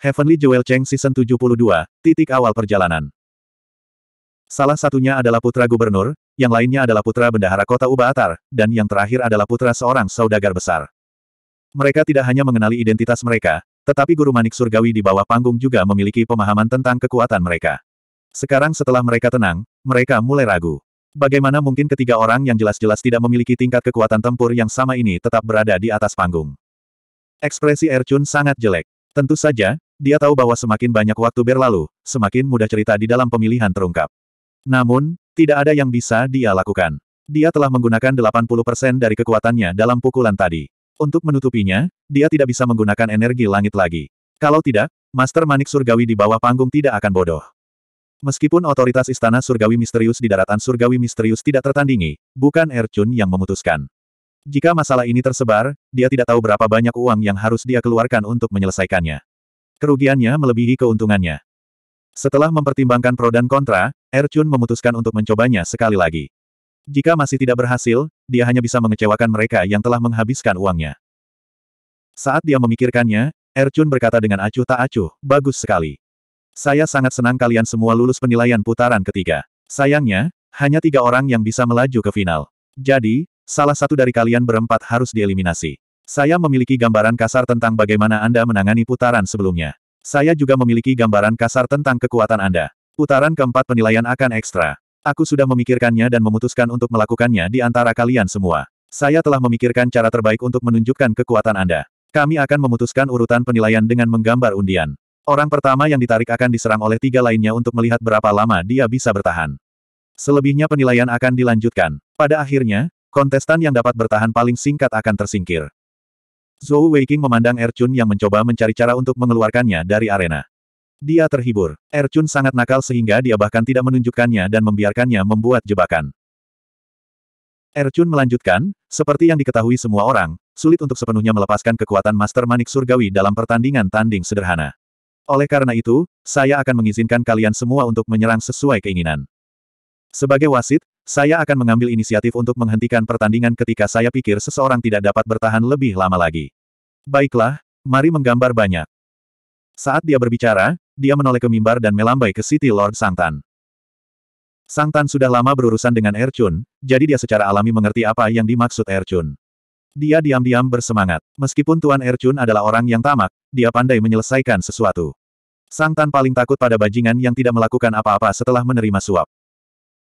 Heavenly Jewel Cheng Season 72, titik awal perjalanan. Salah satunya adalah putra gubernur, yang lainnya adalah putra bendahara kota Ubaatar, dan yang terakhir adalah putra seorang saudagar besar. Mereka tidak hanya mengenali identitas mereka, tetapi guru manik surgawi di bawah panggung juga memiliki pemahaman tentang kekuatan mereka. Sekarang setelah mereka tenang, mereka mulai ragu. Bagaimana mungkin ketiga orang yang jelas-jelas tidak memiliki tingkat kekuatan tempur yang sama ini tetap berada di atas panggung? Ekspresi Erchun sangat jelek. Tentu saja, dia tahu bahwa semakin banyak waktu berlalu, semakin mudah cerita di dalam pemilihan terungkap. Namun, tidak ada yang bisa dia lakukan. Dia telah menggunakan 80% dari kekuatannya dalam pukulan tadi. Untuk menutupinya, dia tidak bisa menggunakan energi langit lagi. Kalau tidak, Master Manik Surgawi di bawah panggung tidak akan bodoh. Meskipun otoritas istana surgawi misterius di daratan surgawi misterius tidak tertandingi, bukan Erchun yang memutuskan. Jika masalah ini tersebar, dia tidak tahu berapa banyak uang yang harus dia keluarkan untuk menyelesaikannya. Kerugiannya melebihi keuntungannya. Setelah mempertimbangkan pro dan kontra, Erchun memutuskan untuk mencobanya sekali lagi. Jika masih tidak berhasil, dia hanya bisa mengecewakan mereka yang telah menghabiskan uangnya. Saat dia memikirkannya, Erchun berkata dengan acuh tak acuh, bagus sekali. Saya sangat senang kalian semua lulus penilaian putaran ketiga. Sayangnya, hanya tiga orang yang bisa melaju ke final. Jadi, salah satu dari kalian berempat harus dieliminasi. Saya memiliki gambaran kasar tentang bagaimana Anda menangani putaran sebelumnya. Saya juga memiliki gambaran kasar tentang kekuatan Anda. Putaran keempat penilaian akan ekstra. Aku sudah memikirkannya dan memutuskan untuk melakukannya di antara kalian semua. Saya telah memikirkan cara terbaik untuk menunjukkan kekuatan Anda. Kami akan memutuskan urutan penilaian dengan menggambar undian. Orang pertama yang ditarik akan diserang oleh tiga lainnya untuk melihat berapa lama dia bisa bertahan. Selebihnya penilaian akan dilanjutkan. Pada akhirnya, kontestan yang dapat bertahan paling singkat akan tersingkir. Zhou Weiqing memandang Erchun yang mencoba mencari cara untuk mengeluarkannya dari arena. Dia terhibur. Erchun sangat nakal sehingga dia bahkan tidak menunjukkannya dan membiarkannya membuat jebakan. Erchun melanjutkan, seperti yang diketahui semua orang, sulit untuk sepenuhnya melepaskan kekuatan Master Manik Surgawi dalam pertandingan tanding sederhana. Oleh karena itu, saya akan mengizinkan kalian semua untuk menyerang sesuai keinginan. Sebagai wasit, saya akan mengambil inisiatif untuk menghentikan pertandingan ketika saya pikir seseorang tidak dapat bertahan lebih lama lagi. Baiklah, mari menggambar banyak. Saat dia berbicara, dia menoleh ke mimbar dan melambai ke City Lord Sangtan. Sangtan sudah lama berurusan dengan Erchun, jadi dia secara alami mengerti apa yang dimaksud Erchun. Dia diam-diam bersemangat. Meskipun Tuan Erchun adalah orang yang tamak, dia pandai menyelesaikan sesuatu. Sangtan paling takut pada bajingan yang tidak melakukan apa-apa setelah menerima suap.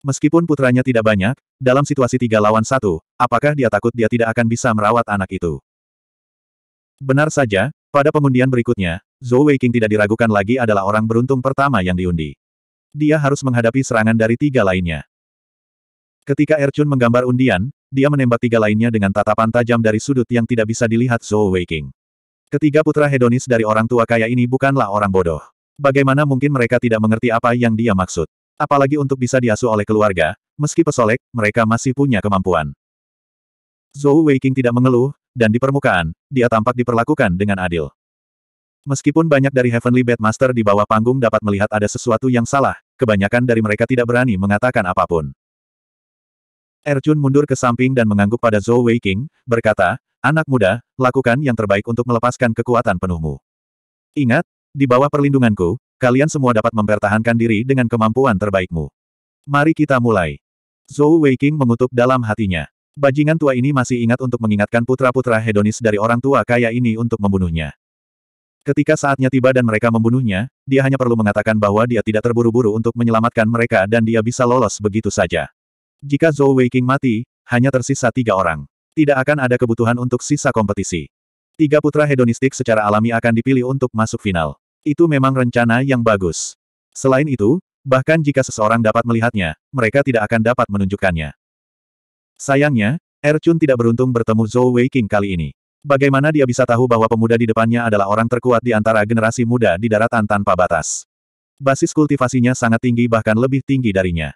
Meskipun putranya tidak banyak, dalam situasi tiga lawan satu, apakah dia takut dia tidak akan bisa merawat anak itu? Benar saja, pada pengundian berikutnya, Zhou Weiqing tidak diragukan lagi adalah orang beruntung pertama yang diundi. Dia harus menghadapi serangan dari tiga lainnya. Ketika Erchun menggambar undian, dia menembak tiga lainnya dengan tatapan tajam dari sudut yang tidak bisa dilihat Zhou Weiqing. Ketiga putra hedonis dari orang tua kaya ini bukanlah orang bodoh. Bagaimana mungkin mereka tidak mengerti apa yang dia maksud? Apalagi untuk bisa diasuh oleh keluarga, meski pesolek, mereka masih punya kemampuan. Zhou Weiqing tidak mengeluh, dan di permukaan, dia tampak diperlakukan dengan adil. Meskipun banyak dari Heavenly Master di bawah panggung dapat melihat ada sesuatu yang salah, kebanyakan dari mereka tidak berani mengatakan apapun. Erjun mundur ke samping dan mengangguk pada Zhou Weiqing, berkata, Anak muda, lakukan yang terbaik untuk melepaskan kekuatan penuhmu. Ingat, di bawah perlindunganku, Kalian semua dapat mempertahankan diri dengan kemampuan terbaikmu. Mari kita mulai. Zhou Weiqing mengutuk dalam hatinya. Bajingan tua ini masih ingat untuk mengingatkan putra-putra hedonis dari orang tua kaya ini untuk membunuhnya. Ketika saatnya tiba dan mereka membunuhnya, dia hanya perlu mengatakan bahwa dia tidak terburu-buru untuk menyelamatkan mereka dan dia bisa lolos begitu saja. Jika Zhou Weiqing mati, hanya tersisa tiga orang. Tidak akan ada kebutuhan untuk sisa kompetisi. Tiga putra hedonistik secara alami akan dipilih untuk masuk final. Itu memang rencana yang bagus. Selain itu, bahkan jika seseorang dapat melihatnya, mereka tidak akan dapat menunjukkannya. Sayangnya, Erchun tidak beruntung bertemu Zhou Weiqing kali ini. Bagaimana dia bisa tahu bahwa pemuda di depannya adalah orang terkuat di antara generasi muda di daratan tanpa batas? Basis kultivasinya sangat tinggi bahkan lebih tinggi darinya.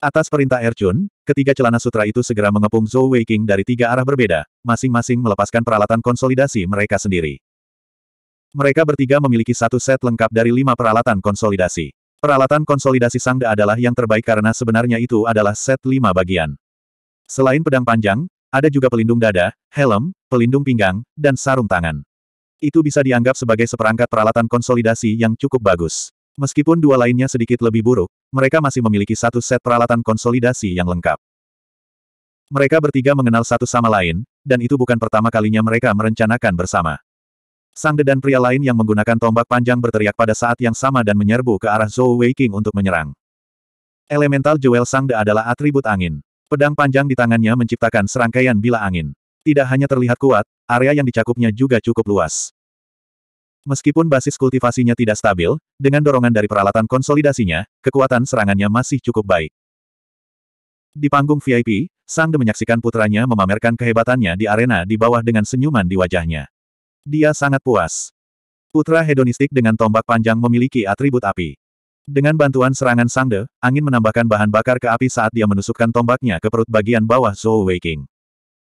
Atas perintah Erchun, ketiga celana sutra itu segera mengepung Zhou Weiqing dari tiga arah berbeda, masing-masing melepaskan peralatan konsolidasi mereka sendiri. Mereka bertiga memiliki satu set lengkap dari lima peralatan konsolidasi. Peralatan konsolidasi Sangda adalah yang terbaik karena sebenarnya itu adalah set lima bagian. Selain pedang panjang, ada juga pelindung dada, helm, pelindung pinggang, dan sarung tangan. Itu bisa dianggap sebagai seperangkat peralatan konsolidasi yang cukup bagus. Meskipun dua lainnya sedikit lebih buruk, mereka masih memiliki satu set peralatan konsolidasi yang lengkap. Mereka bertiga mengenal satu sama lain, dan itu bukan pertama kalinya mereka merencanakan bersama. Sangde dan pria lain yang menggunakan tombak panjang berteriak pada saat yang sama dan menyerbu ke arah Zhou Weiqing untuk menyerang. Elemental Jewel Sang De adalah atribut angin. Pedang panjang di tangannya menciptakan serangkaian bila angin. Tidak hanya terlihat kuat, area yang dicakupnya juga cukup luas. Meskipun basis kultivasinya tidak stabil, dengan dorongan dari peralatan konsolidasinya, kekuatan serangannya masih cukup baik. Di panggung VIP, Sangde menyaksikan putranya memamerkan kehebatannya di arena di bawah dengan senyuman di wajahnya. Dia sangat puas. Putra hedonistik dengan tombak panjang memiliki atribut api. Dengan bantuan serangan Sangde, angin menambahkan bahan bakar ke api saat dia menusukkan tombaknya ke perut bagian bawah Zhou Weiqing.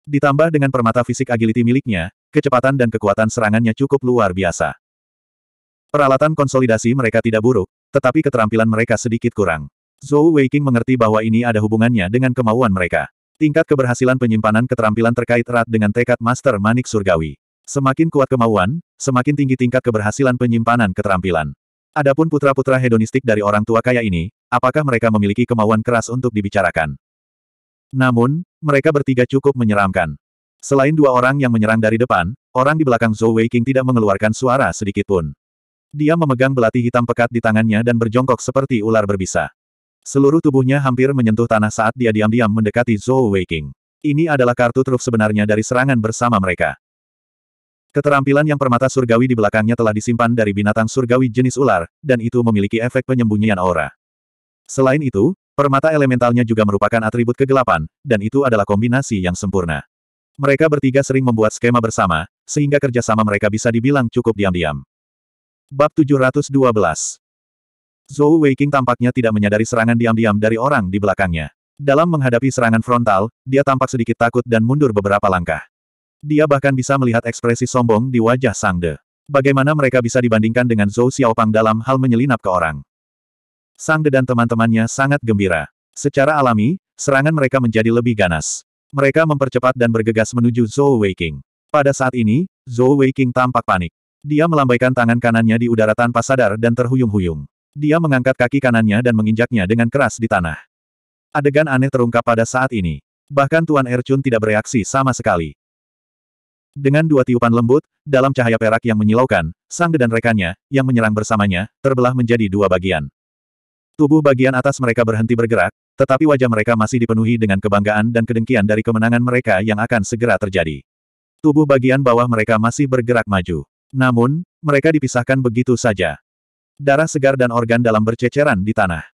Ditambah dengan permata fisik agility miliknya, kecepatan dan kekuatan serangannya cukup luar biasa. Peralatan konsolidasi mereka tidak buruk, tetapi keterampilan mereka sedikit kurang. Zhou Weiqing mengerti bahwa ini ada hubungannya dengan kemauan mereka. Tingkat keberhasilan penyimpanan keterampilan terkait erat dengan tekad Master Manik Surgawi. Semakin kuat kemauan, semakin tinggi tingkat keberhasilan penyimpanan keterampilan. Adapun putra-putra hedonistik dari orang tua kaya ini, apakah mereka memiliki kemauan keras untuk dibicarakan? Namun, mereka bertiga cukup menyeramkan. Selain dua orang yang menyerang dari depan, orang di belakang Zhou Weiqing tidak mengeluarkan suara sedikit pun. Dia memegang belati hitam pekat di tangannya dan berjongkok seperti ular berbisa. Seluruh tubuhnya hampir menyentuh tanah saat dia diam-diam mendekati Zhou Weiqing. Ini adalah kartu truf sebenarnya dari serangan bersama mereka. Keterampilan yang permata surgawi di belakangnya telah disimpan dari binatang surgawi jenis ular, dan itu memiliki efek penyembunyian aura. Selain itu, permata elementalnya juga merupakan atribut kegelapan, dan itu adalah kombinasi yang sempurna. Mereka bertiga sering membuat skema bersama, sehingga kerjasama mereka bisa dibilang cukup diam-diam. Bab 712 Zhou Weiking tampaknya tidak menyadari serangan diam-diam dari orang di belakangnya. Dalam menghadapi serangan frontal, dia tampak sedikit takut dan mundur beberapa langkah. Dia bahkan bisa melihat ekspresi sombong di wajah Sang De. Bagaimana mereka bisa dibandingkan dengan Zhou Xiaopang dalam hal menyelinap ke orang? Sang De dan teman-temannya sangat gembira. Secara alami, serangan mereka menjadi lebih ganas. Mereka mempercepat dan bergegas menuju Zhou Weiqing. Pada saat ini, Zhou Weiqing tampak panik. Dia melambaikan tangan kanannya di udara tanpa sadar dan terhuyung-huyung. Dia mengangkat kaki kanannya dan menginjaknya dengan keras di tanah. Adegan aneh terungkap pada saat ini. Bahkan Tuan Erchun tidak bereaksi sama sekali. Dengan dua tiupan lembut, dalam cahaya perak yang menyilaukan, Sang dan rekannya, yang menyerang bersamanya, terbelah menjadi dua bagian. Tubuh bagian atas mereka berhenti bergerak, tetapi wajah mereka masih dipenuhi dengan kebanggaan dan kedengkian dari kemenangan mereka yang akan segera terjadi. Tubuh bagian bawah mereka masih bergerak maju. Namun, mereka dipisahkan begitu saja. Darah segar dan organ dalam berceceran di tanah.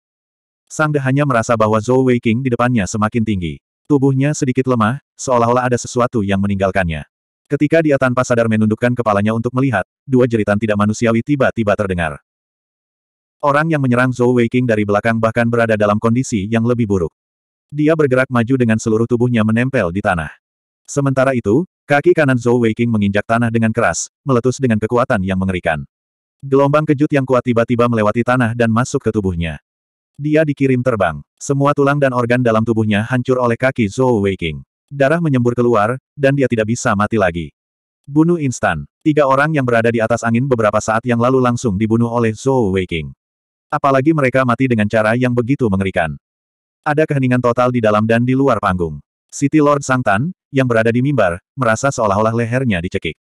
Sang De hanya merasa bahwa Zhou Weiqing di depannya semakin tinggi. Tubuhnya sedikit lemah, seolah-olah ada sesuatu yang meninggalkannya. Ketika dia tanpa sadar menundukkan kepalanya untuk melihat, dua jeritan tidak manusiawi tiba-tiba terdengar. Orang yang menyerang Zhou Weiqing dari belakang bahkan berada dalam kondisi yang lebih buruk. Dia bergerak maju dengan seluruh tubuhnya menempel di tanah. Sementara itu, kaki kanan Zhou Weiqing menginjak tanah dengan keras, meletus dengan kekuatan yang mengerikan. Gelombang kejut yang kuat tiba-tiba melewati tanah dan masuk ke tubuhnya. Dia dikirim terbang. Semua tulang dan organ dalam tubuhnya hancur oleh kaki Zhou Weiqing. Darah menyembur keluar, dan dia tidak bisa mati lagi. Bunuh instan. Tiga orang yang berada di atas angin beberapa saat yang lalu langsung dibunuh oleh Zhou Weiqing. Apalagi mereka mati dengan cara yang begitu mengerikan. Ada keheningan total di dalam dan di luar panggung. City Lord Sangtan, yang berada di mimbar, merasa seolah-olah lehernya dicekik.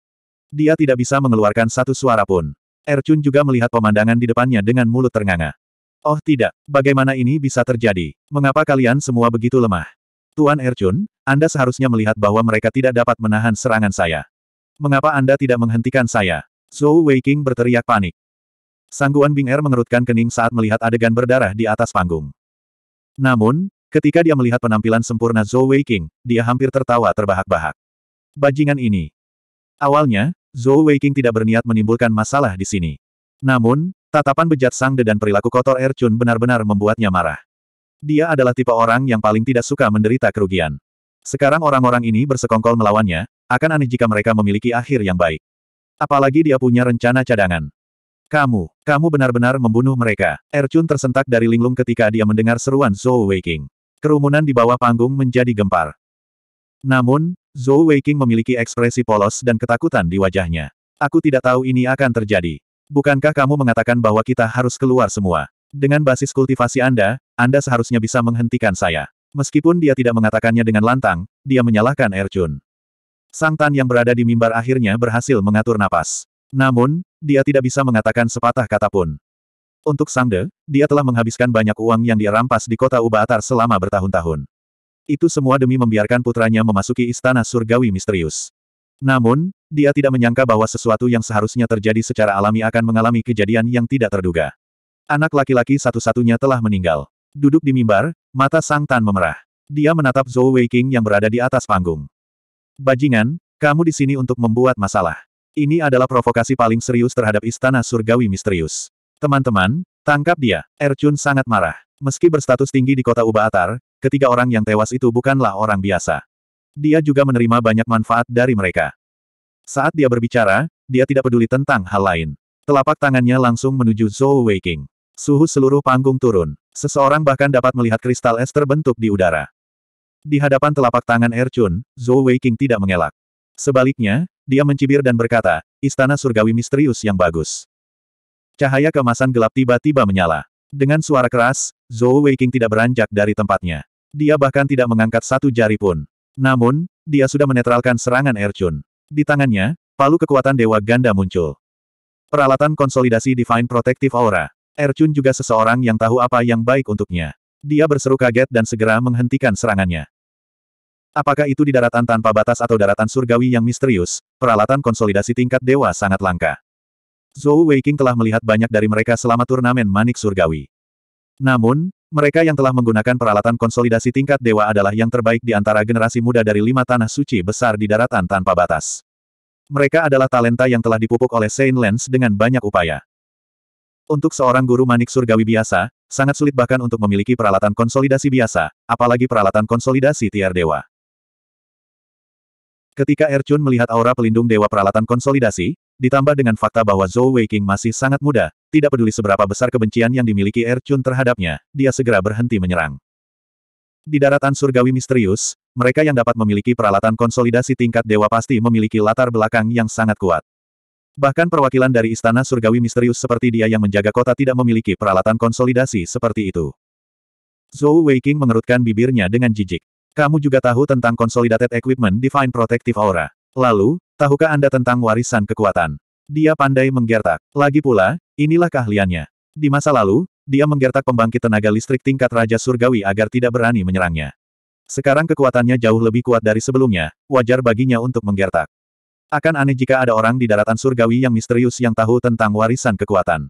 Dia tidak bisa mengeluarkan satu suara pun. Er Chun juga melihat pemandangan di depannya dengan mulut ternganga. Oh tidak, bagaimana ini bisa terjadi? Mengapa kalian semua begitu lemah? Tuan er Chun? Anda seharusnya melihat bahwa mereka tidak dapat menahan serangan saya. Mengapa Anda tidak menghentikan saya? Zhou Weiqing berteriak panik. Sangguan Bing Er mengerutkan kening saat melihat adegan berdarah di atas panggung. Namun, ketika dia melihat penampilan sempurna Zhou Weiqing, dia hampir tertawa terbahak-bahak. Bajingan ini. Awalnya, Zhou Weiqing tidak berniat menimbulkan masalah di sini. Namun, tatapan bejat Sang De dan perilaku kotor Er Chun benar-benar membuatnya marah. Dia adalah tipe orang yang paling tidak suka menderita kerugian. Sekarang orang-orang ini bersekongkol melawannya, akan aneh jika mereka memiliki akhir yang baik. Apalagi dia punya rencana cadangan. Kamu, kamu benar-benar membunuh mereka. Ercun tersentak dari linglung ketika dia mendengar seruan Zhou Weiking. Kerumunan di bawah panggung menjadi gempar. Namun, Zhou Weiking memiliki ekspresi polos dan ketakutan di wajahnya. Aku tidak tahu ini akan terjadi. Bukankah kamu mengatakan bahwa kita harus keluar semua? Dengan basis kultivasi Anda, Anda seharusnya bisa menghentikan saya. Meskipun dia tidak mengatakannya dengan lantang, dia menyalahkan Erchun. Sang Tan yang berada di mimbar akhirnya berhasil mengatur napas. Namun, dia tidak bisa mengatakan sepatah kata pun. Untuk Sangde, dia telah menghabiskan banyak uang yang dia rampas di kota Ubatar selama bertahun-tahun. Itu semua demi membiarkan putranya memasuki istana surgawi misterius. Namun, dia tidak menyangka bahwa sesuatu yang seharusnya terjadi secara alami akan mengalami kejadian yang tidak terduga. Anak laki-laki satu-satunya telah meninggal. Duduk di mimbar, mata Sang Tan memerah. Dia menatap Zhou Weiqing yang berada di atas panggung. Bajingan, kamu di sini untuk membuat masalah. Ini adalah provokasi paling serius terhadap Istana Surgawi Misterius. Teman-teman, tangkap dia. Erchun sangat marah. Meski berstatus tinggi di kota Ubaatar, ketiga orang yang tewas itu bukanlah orang biasa. Dia juga menerima banyak manfaat dari mereka. Saat dia berbicara, dia tidak peduli tentang hal lain. Telapak tangannya langsung menuju Zhou Weiqing. Suhu seluruh panggung turun. Seseorang bahkan dapat melihat kristal es terbentuk di udara. Di hadapan telapak tangan Erchun, Zhou Weiqing tidak mengelak. Sebaliknya, dia mencibir dan berkata, Istana Surgawi Misterius yang bagus. Cahaya kemasan gelap tiba-tiba menyala. Dengan suara keras, Zhou Weiqing tidak beranjak dari tempatnya. Dia bahkan tidak mengangkat satu jari pun. Namun, dia sudah menetralkan serangan Erchun. Di tangannya, palu kekuatan Dewa Ganda muncul. Peralatan konsolidasi Divine Protective Aura. Erchun juga seseorang yang tahu apa yang baik untuknya. Dia berseru kaget dan segera menghentikan serangannya. Apakah itu di daratan tanpa batas atau daratan surgawi yang misterius, peralatan konsolidasi tingkat dewa sangat langka. Zhou Weiqing telah melihat banyak dari mereka selama turnamen manik surgawi. Namun, mereka yang telah menggunakan peralatan konsolidasi tingkat dewa adalah yang terbaik di antara generasi muda dari lima tanah suci besar di daratan tanpa batas. Mereka adalah talenta yang telah dipupuk oleh Saint Lens dengan banyak upaya. Untuk seorang guru manik surgawi biasa, sangat sulit bahkan untuk memiliki peralatan konsolidasi biasa, apalagi peralatan konsolidasi tiar dewa. Ketika Erchun melihat aura pelindung dewa peralatan konsolidasi, ditambah dengan fakta bahwa Zhou Weiqing masih sangat muda, tidak peduli seberapa besar kebencian yang dimiliki Erchun terhadapnya, dia segera berhenti menyerang. Di daratan surgawi misterius, mereka yang dapat memiliki peralatan konsolidasi tingkat dewa pasti memiliki latar belakang yang sangat kuat. Bahkan perwakilan dari istana surgawi misterius seperti dia yang menjaga kota tidak memiliki peralatan konsolidasi seperti itu. Zhou Weiqing mengerutkan bibirnya dengan jijik. Kamu juga tahu tentang Consolidated Equipment Divine Protective Aura. Lalu, tahukah Anda tentang warisan kekuatan? Dia pandai menggertak. Lagi pula, inilah keahliannya. Di masa lalu, dia menggertak pembangkit tenaga listrik tingkat Raja Surgawi agar tidak berani menyerangnya. Sekarang kekuatannya jauh lebih kuat dari sebelumnya, wajar baginya untuk menggertak. Akan aneh jika ada orang di daratan surgawi yang misterius yang tahu tentang warisan kekuatan.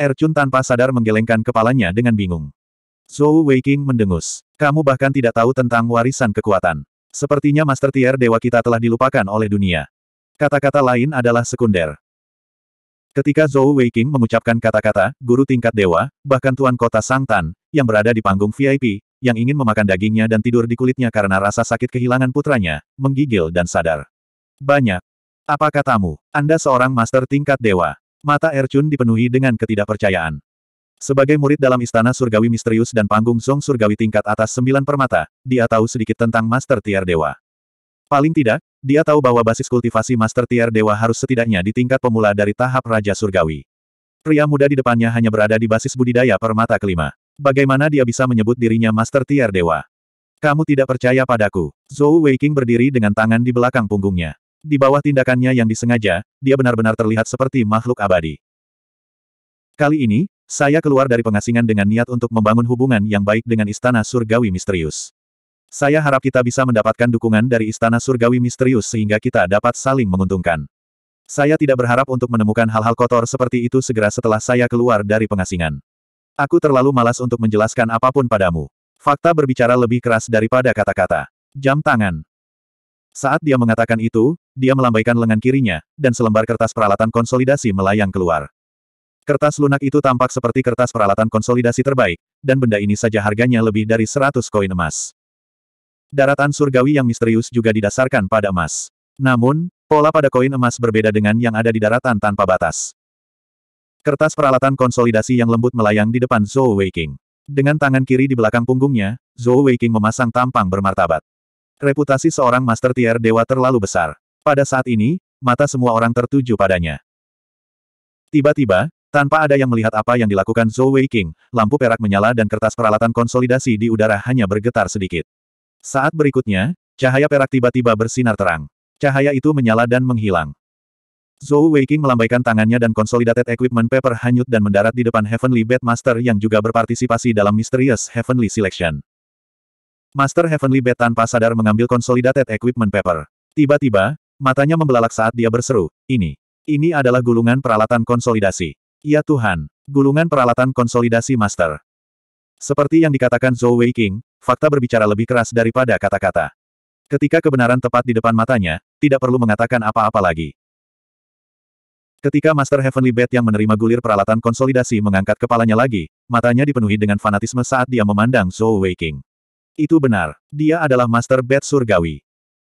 Ercun tanpa sadar menggelengkan kepalanya dengan bingung. Zhou Weiking mendengus. Kamu bahkan tidak tahu tentang warisan kekuatan. Sepertinya Master Tier Dewa kita telah dilupakan oleh dunia. Kata-kata lain adalah sekunder. Ketika Zhou Weiking mengucapkan kata-kata, guru tingkat dewa, bahkan tuan kota Sangtan, yang berada di panggung VIP, yang ingin memakan dagingnya dan tidur di kulitnya karena rasa sakit kehilangan putranya, menggigil dan sadar. Banyak. Apa katamu? Anda seorang master tingkat dewa. Mata Ercun dipenuhi dengan ketidakpercayaan. Sebagai murid dalam istana surgawi misterius dan panggung zong surgawi tingkat atas sembilan permata, dia tahu sedikit tentang master tier dewa. Paling tidak, dia tahu bahwa basis kultivasi master tier dewa harus setidaknya di tingkat pemula dari tahap raja surgawi. Pria muda di depannya hanya berada di basis budidaya permata kelima. Bagaimana dia bisa menyebut dirinya master tier dewa? Kamu tidak percaya padaku. Zhou Weiking berdiri dengan tangan di belakang punggungnya. Di bawah tindakannya yang disengaja, dia benar-benar terlihat seperti makhluk abadi. Kali ini, saya keluar dari pengasingan dengan niat untuk membangun hubungan yang baik dengan Istana Surgawi Misterius. Saya harap kita bisa mendapatkan dukungan dari Istana Surgawi Misterius sehingga kita dapat saling menguntungkan. Saya tidak berharap untuk menemukan hal-hal kotor seperti itu segera setelah saya keluar dari pengasingan. Aku terlalu malas untuk menjelaskan apapun padamu. Fakta berbicara lebih keras daripada kata-kata. Jam tangan. Saat dia mengatakan itu, dia melambaikan lengan kirinya, dan selembar kertas peralatan konsolidasi melayang keluar. Kertas lunak itu tampak seperti kertas peralatan konsolidasi terbaik, dan benda ini saja harganya lebih dari 100 koin emas. Daratan surgawi yang misterius juga didasarkan pada emas. Namun, pola pada koin emas berbeda dengan yang ada di daratan tanpa batas. Kertas peralatan konsolidasi yang lembut melayang di depan Zhou Weiking. Dengan tangan kiri di belakang punggungnya, Zhou Weiking memasang tampang bermartabat. Reputasi seorang Master Tier Dewa terlalu besar. Pada saat ini, mata semua orang tertuju padanya. Tiba-tiba, tanpa ada yang melihat apa yang dilakukan Zhou Wei King, lampu perak menyala dan kertas peralatan konsolidasi di udara hanya bergetar sedikit. Saat berikutnya, cahaya perak tiba-tiba bersinar terang. Cahaya itu menyala dan menghilang. Zhou Weiqing melambaikan tangannya dan Consolidated Equipment Paper hanyut dan mendarat di depan Heavenly Bed Master yang juga berpartisipasi dalam Mysterious Heavenly Selection. Master Heavenly Bed tanpa sadar mengambil Consolidated Equipment Paper. Tiba-tiba, matanya membelalak saat dia berseru, ini. Ini adalah gulungan peralatan konsolidasi. Ya Tuhan, gulungan peralatan konsolidasi Master. Seperti yang dikatakan Zhou Wei King, fakta berbicara lebih keras daripada kata-kata. Ketika kebenaran tepat di depan matanya, tidak perlu mengatakan apa-apa lagi. Ketika Master Heavenly Bed yang menerima gulir peralatan konsolidasi mengangkat kepalanya lagi, matanya dipenuhi dengan fanatisme saat dia memandang Zhou Weiqing. Itu benar. Dia adalah Master Bat Surgawi.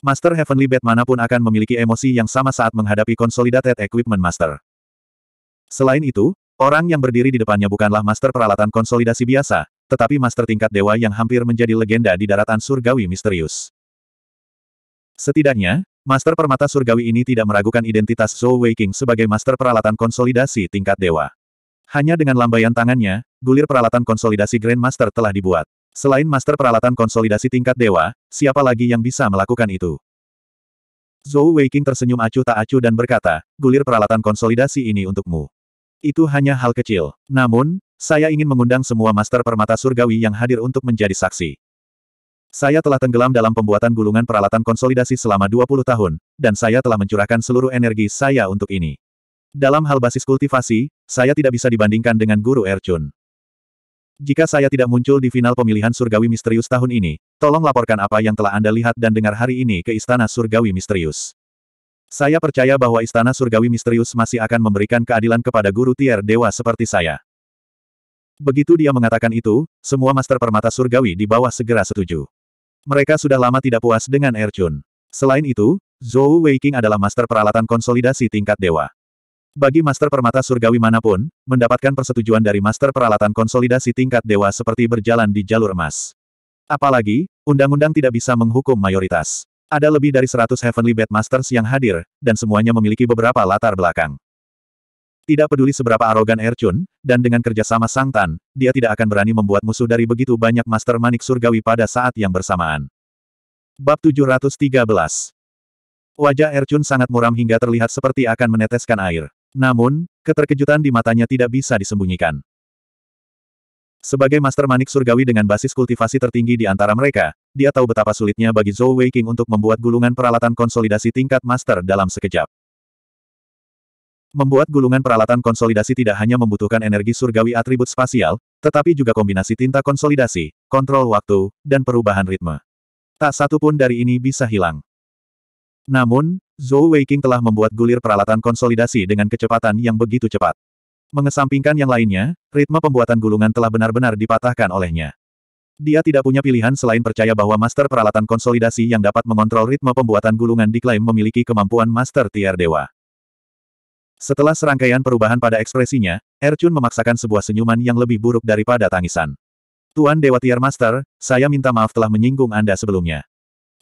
Master Heavenly Bat manapun akan memiliki emosi yang sama saat menghadapi Consolidated Equipment Master. Selain itu, orang yang berdiri di depannya bukanlah Master Peralatan Konsolidasi biasa, tetapi Master tingkat dewa yang hampir menjadi legenda di daratan surgawi misterius. Setidaknya, Master Permata Surgawi ini tidak meragukan identitas Zhou Weiking sebagai Master Peralatan Konsolidasi tingkat dewa. Hanya dengan lambaian tangannya, gulir peralatan konsolidasi Grandmaster telah dibuat. Selain master peralatan konsolidasi tingkat dewa, siapa lagi yang bisa melakukan itu? Zhou Weiqing tersenyum acuh tak acuh dan berkata, gulir peralatan konsolidasi ini untukmu. Itu hanya hal kecil. Namun, saya ingin mengundang semua master permata surgawi yang hadir untuk menjadi saksi. Saya telah tenggelam dalam pembuatan gulungan peralatan konsolidasi selama 20 tahun, dan saya telah mencurahkan seluruh energi saya untuk ini. Dalam hal basis kultivasi, saya tidak bisa dibandingkan dengan guru Erchun. Jika saya tidak muncul di final pemilihan surgawi misterius tahun ini, tolong laporkan apa yang telah Anda lihat dan dengar hari ini ke Istana Surgawi Misterius. Saya percaya bahwa Istana Surgawi Misterius masih akan memberikan keadilan kepada guru tier dewa seperti saya. Begitu dia mengatakan itu, semua master permata surgawi di bawah segera setuju. Mereka sudah lama tidak puas dengan Erchun. Selain itu, Zhou Weiking adalah master peralatan konsolidasi tingkat dewa. Bagi master permata surgawi manapun, mendapatkan persetujuan dari master peralatan konsolidasi tingkat dewa seperti berjalan di jalur emas. Apalagi, undang-undang tidak bisa menghukum mayoritas. Ada lebih dari 100 Heavenly Bad Masters yang hadir, dan semuanya memiliki beberapa latar belakang. Tidak peduli seberapa arogan Erchun, dan dengan kerjasama Sang Tan, dia tidak akan berani membuat musuh dari begitu banyak Master Manik Surgawi pada saat yang bersamaan. Bab 713 Wajah Erchun sangat muram hingga terlihat seperti akan meneteskan air. Namun, keterkejutan di matanya tidak bisa disembunyikan. Sebagai master manik surgawi dengan basis kultivasi tertinggi di antara mereka, dia tahu betapa sulitnya bagi Zhou Weiqing untuk membuat gulungan peralatan konsolidasi tingkat master dalam sekejap. Membuat gulungan peralatan konsolidasi tidak hanya membutuhkan energi surgawi atribut spasial, tetapi juga kombinasi tinta konsolidasi, kontrol waktu, dan perubahan ritme. Tak satu pun dari ini bisa hilang. Namun, Zhou Weiqing telah membuat gulir peralatan konsolidasi dengan kecepatan yang begitu cepat. Mengesampingkan yang lainnya, ritme pembuatan gulungan telah benar-benar dipatahkan olehnya. Dia tidak punya pilihan selain percaya bahwa master peralatan konsolidasi yang dapat mengontrol ritme pembuatan gulungan diklaim memiliki kemampuan master tier dewa. Setelah serangkaian perubahan pada ekspresinya, Erchun memaksakan sebuah senyuman yang lebih buruk daripada tangisan. Tuan Dewa Tier Master, saya minta maaf telah menyinggung Anda sebelumnya.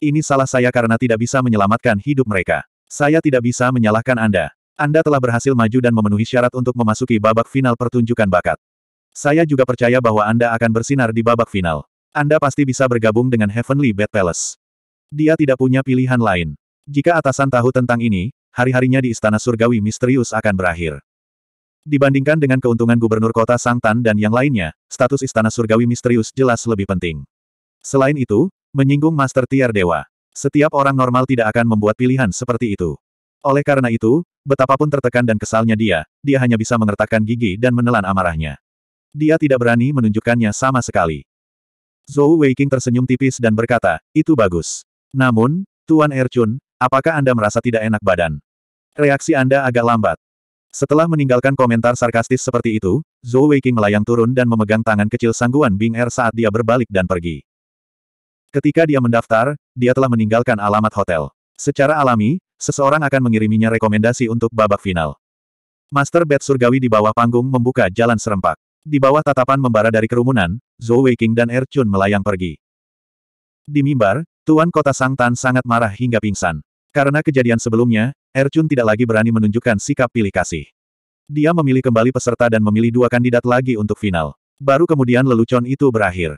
Ini salah saya karena tidak bisa menyelamatkan hidup mereka. Saya tidak bisa menyalahkan Anda. Anda telah berhasil maju dan memenuhi syarat untuk memasuki babak final pertunjukan bakat. Saya juga percaya bahwa Anda akan bersinar di babak final. Anda pasti bisa bergabung dengan Heavenly Bad Palace. Dia tidak punya pilihan lain. Jika atasan tahu tentang ini, hari-harinya di Istana Surgawi misterius akan berakhir. Dibandingkan dengan keuntungan gubernur kota Sangtan dan yang lainnya, status Istana Surgawi misterius jelas lebih penting. Selain itu, Menyinggung Master Tiardewa, Dewa. Setiap orang normal tidak akan membuat pilihan seperti itu. Oleh karena itu, betapapun tertekan dan kesalnya dia, dia hanya bisa mengertakkan gigi dan menelan amarahnya. Dia tidak berani menunjukkannya sama sekali. Zhou Weiqing tersenyum tipis dan berkata, itu bagus. Namun, Tuan Erchun, apakah Anda merasa tidak enak badan? Reaksi Anda agak lambat. Setelah meninggalkan komentar sarkastis seperti itu, Zhou Weiqing melayang turun dan memegang tangan kecil sangguan Bing Er saat dia berbalik dan pergi. Ketika dia mendaftar, dia telah meninggalkan alamat hotel. Secara alami, seseorang akan mengiriminya rekomendasi untuk babak final. Master Bed Surgawi di bawah panggung membuka jalan serempak. Di bawah tatapan membara dari kerumunan, Zhou Weiqing dan Er Chun melayang pergi. Di mimbar, Tuan Kota Sang Tan sangat marah hingga pingsan. Karena kejadian sebelumnya, Er Chun tidak lagi berani menunjukkan sikap pilih kasih. Dia memilih kembali peserta dan memilih dua kandidat lagi untuk final. Baru kemudian lelucon itu berakhir.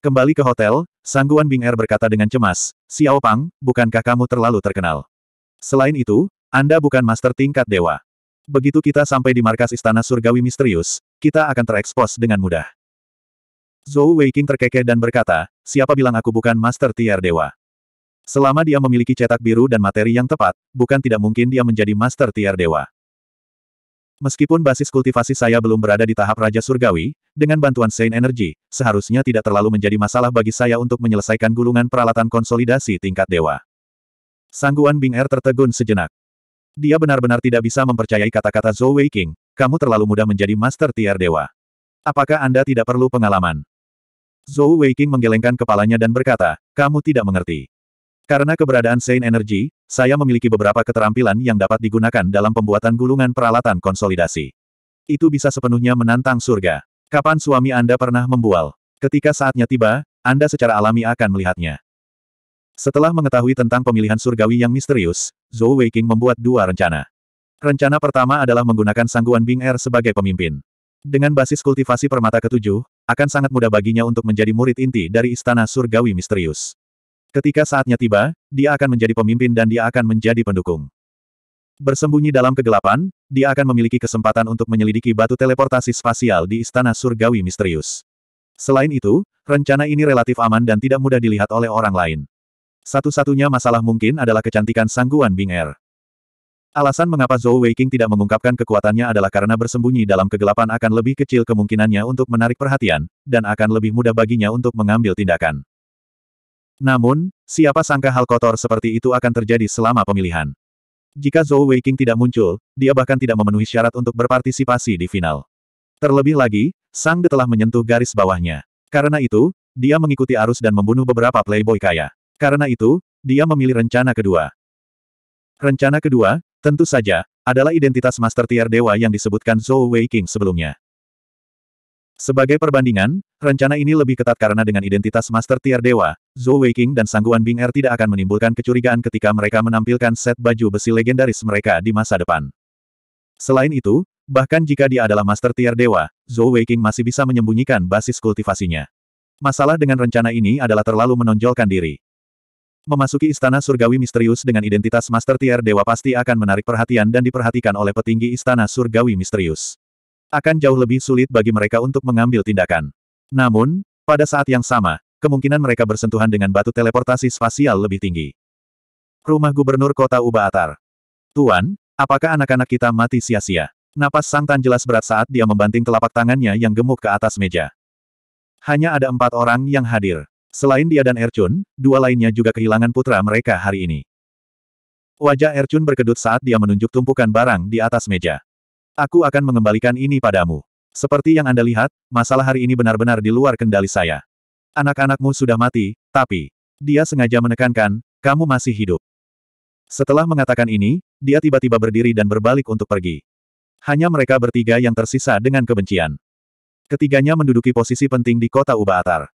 Kembali ke hotel, Sangguan Bing Er berkata dengan cemas, Xiao Pang, bukankah kamu terlalu terkenal? Selain itu, Anda bukan master tingkat dewa. Begitu kita sampai di markas istana surgawi misterius, kita akan terekspos dengan mudah. Zhou Weiqing terkekeh dan berkata, siapa bilang aku bukan master tier dewa? Selama dia memiliki cetak biru dan materi yang tepat, bukan tidak mungkin dia menjadi master tier dewa. Meskipun basis kultivasi saya belum berada di tahap Raja Surgawi, dengan bantuan Saint Energy, seharusnya tidak terlalu menjadi masalah bagi saya untuk menyelesaikan gulungan peralatan konsolidasi tingkat dewa. Sangguan Bing Er tertegun sejenak. Dia benar-benar tidak bisa mempercayai kata-kata Zhou Wei King, kamu terlalu mudah menjadi master tier dewa. Apakah Anda tidak perlu pengalaman? Zhou Wei King menggelengkan kepalanya dan berkata, kamu tidak mengerti. Karena keberadaan Saint Energy, saya memiliki beberapa keterampilan yang dapat digunakan dalam pembuatan gulungan peralatan konsolidasi. Itu bisa sepenuhnya menantang surga. Kapan suami Anda pernah membual? Ketika saatnya tiba, Anda secara alami akan melihatnya. Setelah mengetahui tentang pemilihan surgawi yang misterius, Zhou Weiqing membuat dua rencana. Rencana pertama adalah menggunakan sangguan Bing Er sebagai pemimpin. Dengan basis kultivasi permata ketujuh, akan sangat mudah baginya untuk menjadi murid inti dari istana surgawi misterius. Ketika saatnya tiba, dia akan menjadi pemimpin dan dia akan menjadi pendukung. Bersembunyi dalam kegelapan, dia akan memiliki kesempatan untuk menyelidiki batu teleportasi spasial di Istana Surgawi Misterius. Selain itu, rencana ini relatif aman dan tidak mudah dilihat oleh orang lain. Satu-satunya masalah mungkin adalah kecantikan sangguan Bing Er. Alasan mengapa Zhou Weiqing tidak mengungkapkan kekuatannya adalah karena bersembunyi dalam kegelapan akan lebih kecil kemungkinannya untuk menarik perhatian, dan akan lebih mudah baginya untuk mengambil tindakan. Namun, siapa sangka hal kotor seperti itu akan terjadi selama pemilihan. Jika Zhou Weiqing tidak muncul, dia bahkan tidak memenuhi syarat untuk berpartisipasi di final. Terlebih lagi, Sang De telah menyentuh garis bawahnya. Karena itu, dia mengikuti arus dan membunuh beberapa playboy kaya. Karena itu, dia memilih rencana kedua. Rencana kedua, tentu saja, adalah identitas Master Tier Dewa yang disebutkan Zhou Weiqing sebelumnya. Sebagai perbandingan, rencana ini lebih ketat karena dengan identitas Master Tier Dewa, Zhou Weiqing dan Sangguan Bing Er tidak akan menimbulkan kecurigaan ketika mereka menampilkan set baju besi legendaris mereka di masa depan. Selain itu, bahkan jika dia adalah Master Tier Dewa, Zhou Weiqing masih bisa menyembunyikan basis kultivasinya. Masalah dengan rencana ini adalah terlalu menonjolkan diri. Memasuki istana surgawi misterius dengan identitas Master Tier Dewa pasti akan menarik perhatian dan diperhatikan oleh petinggi istana surgawi misterius akan jauh lebih sulit bagi mereka untuk mengambil tindakan. Namun, pada saat yang sama, kemungkinan mereka bersentuhan dengan batu teleportasi spasial lebih tinggi. Rumah Gubernur Kota Ubaatar. Tuan, apakah anak-anak kita mati sia-sia? Napas Sang Tan jelas berat saat dia membanting telapak tangannya yang gemuk ke atas meja. Hanya ada empat orang yang hadir. Selain dia dan Erchun, dua lainnya juga kehilangan putra mereka hari ini. Wajah Erchun berkedut saat dia menunjuk tumpukan barang di atas meja. Aku akan mengembalikan ini padamu. Seperti yang Anda lihat, masalah hari ini benar-benar di luar kendali saya. Anak-anakmu sudah mati, tapi dia sengaja menekankan, kamu masih hidup. Setelah mengatakan ini, dia tiba-tiba berdiri dan berbalik untuk pergi. Hanya mereka bertiga yang tersisa dengan kebencian. Ketiganya menduduki posisi penting di kota Ubaatar.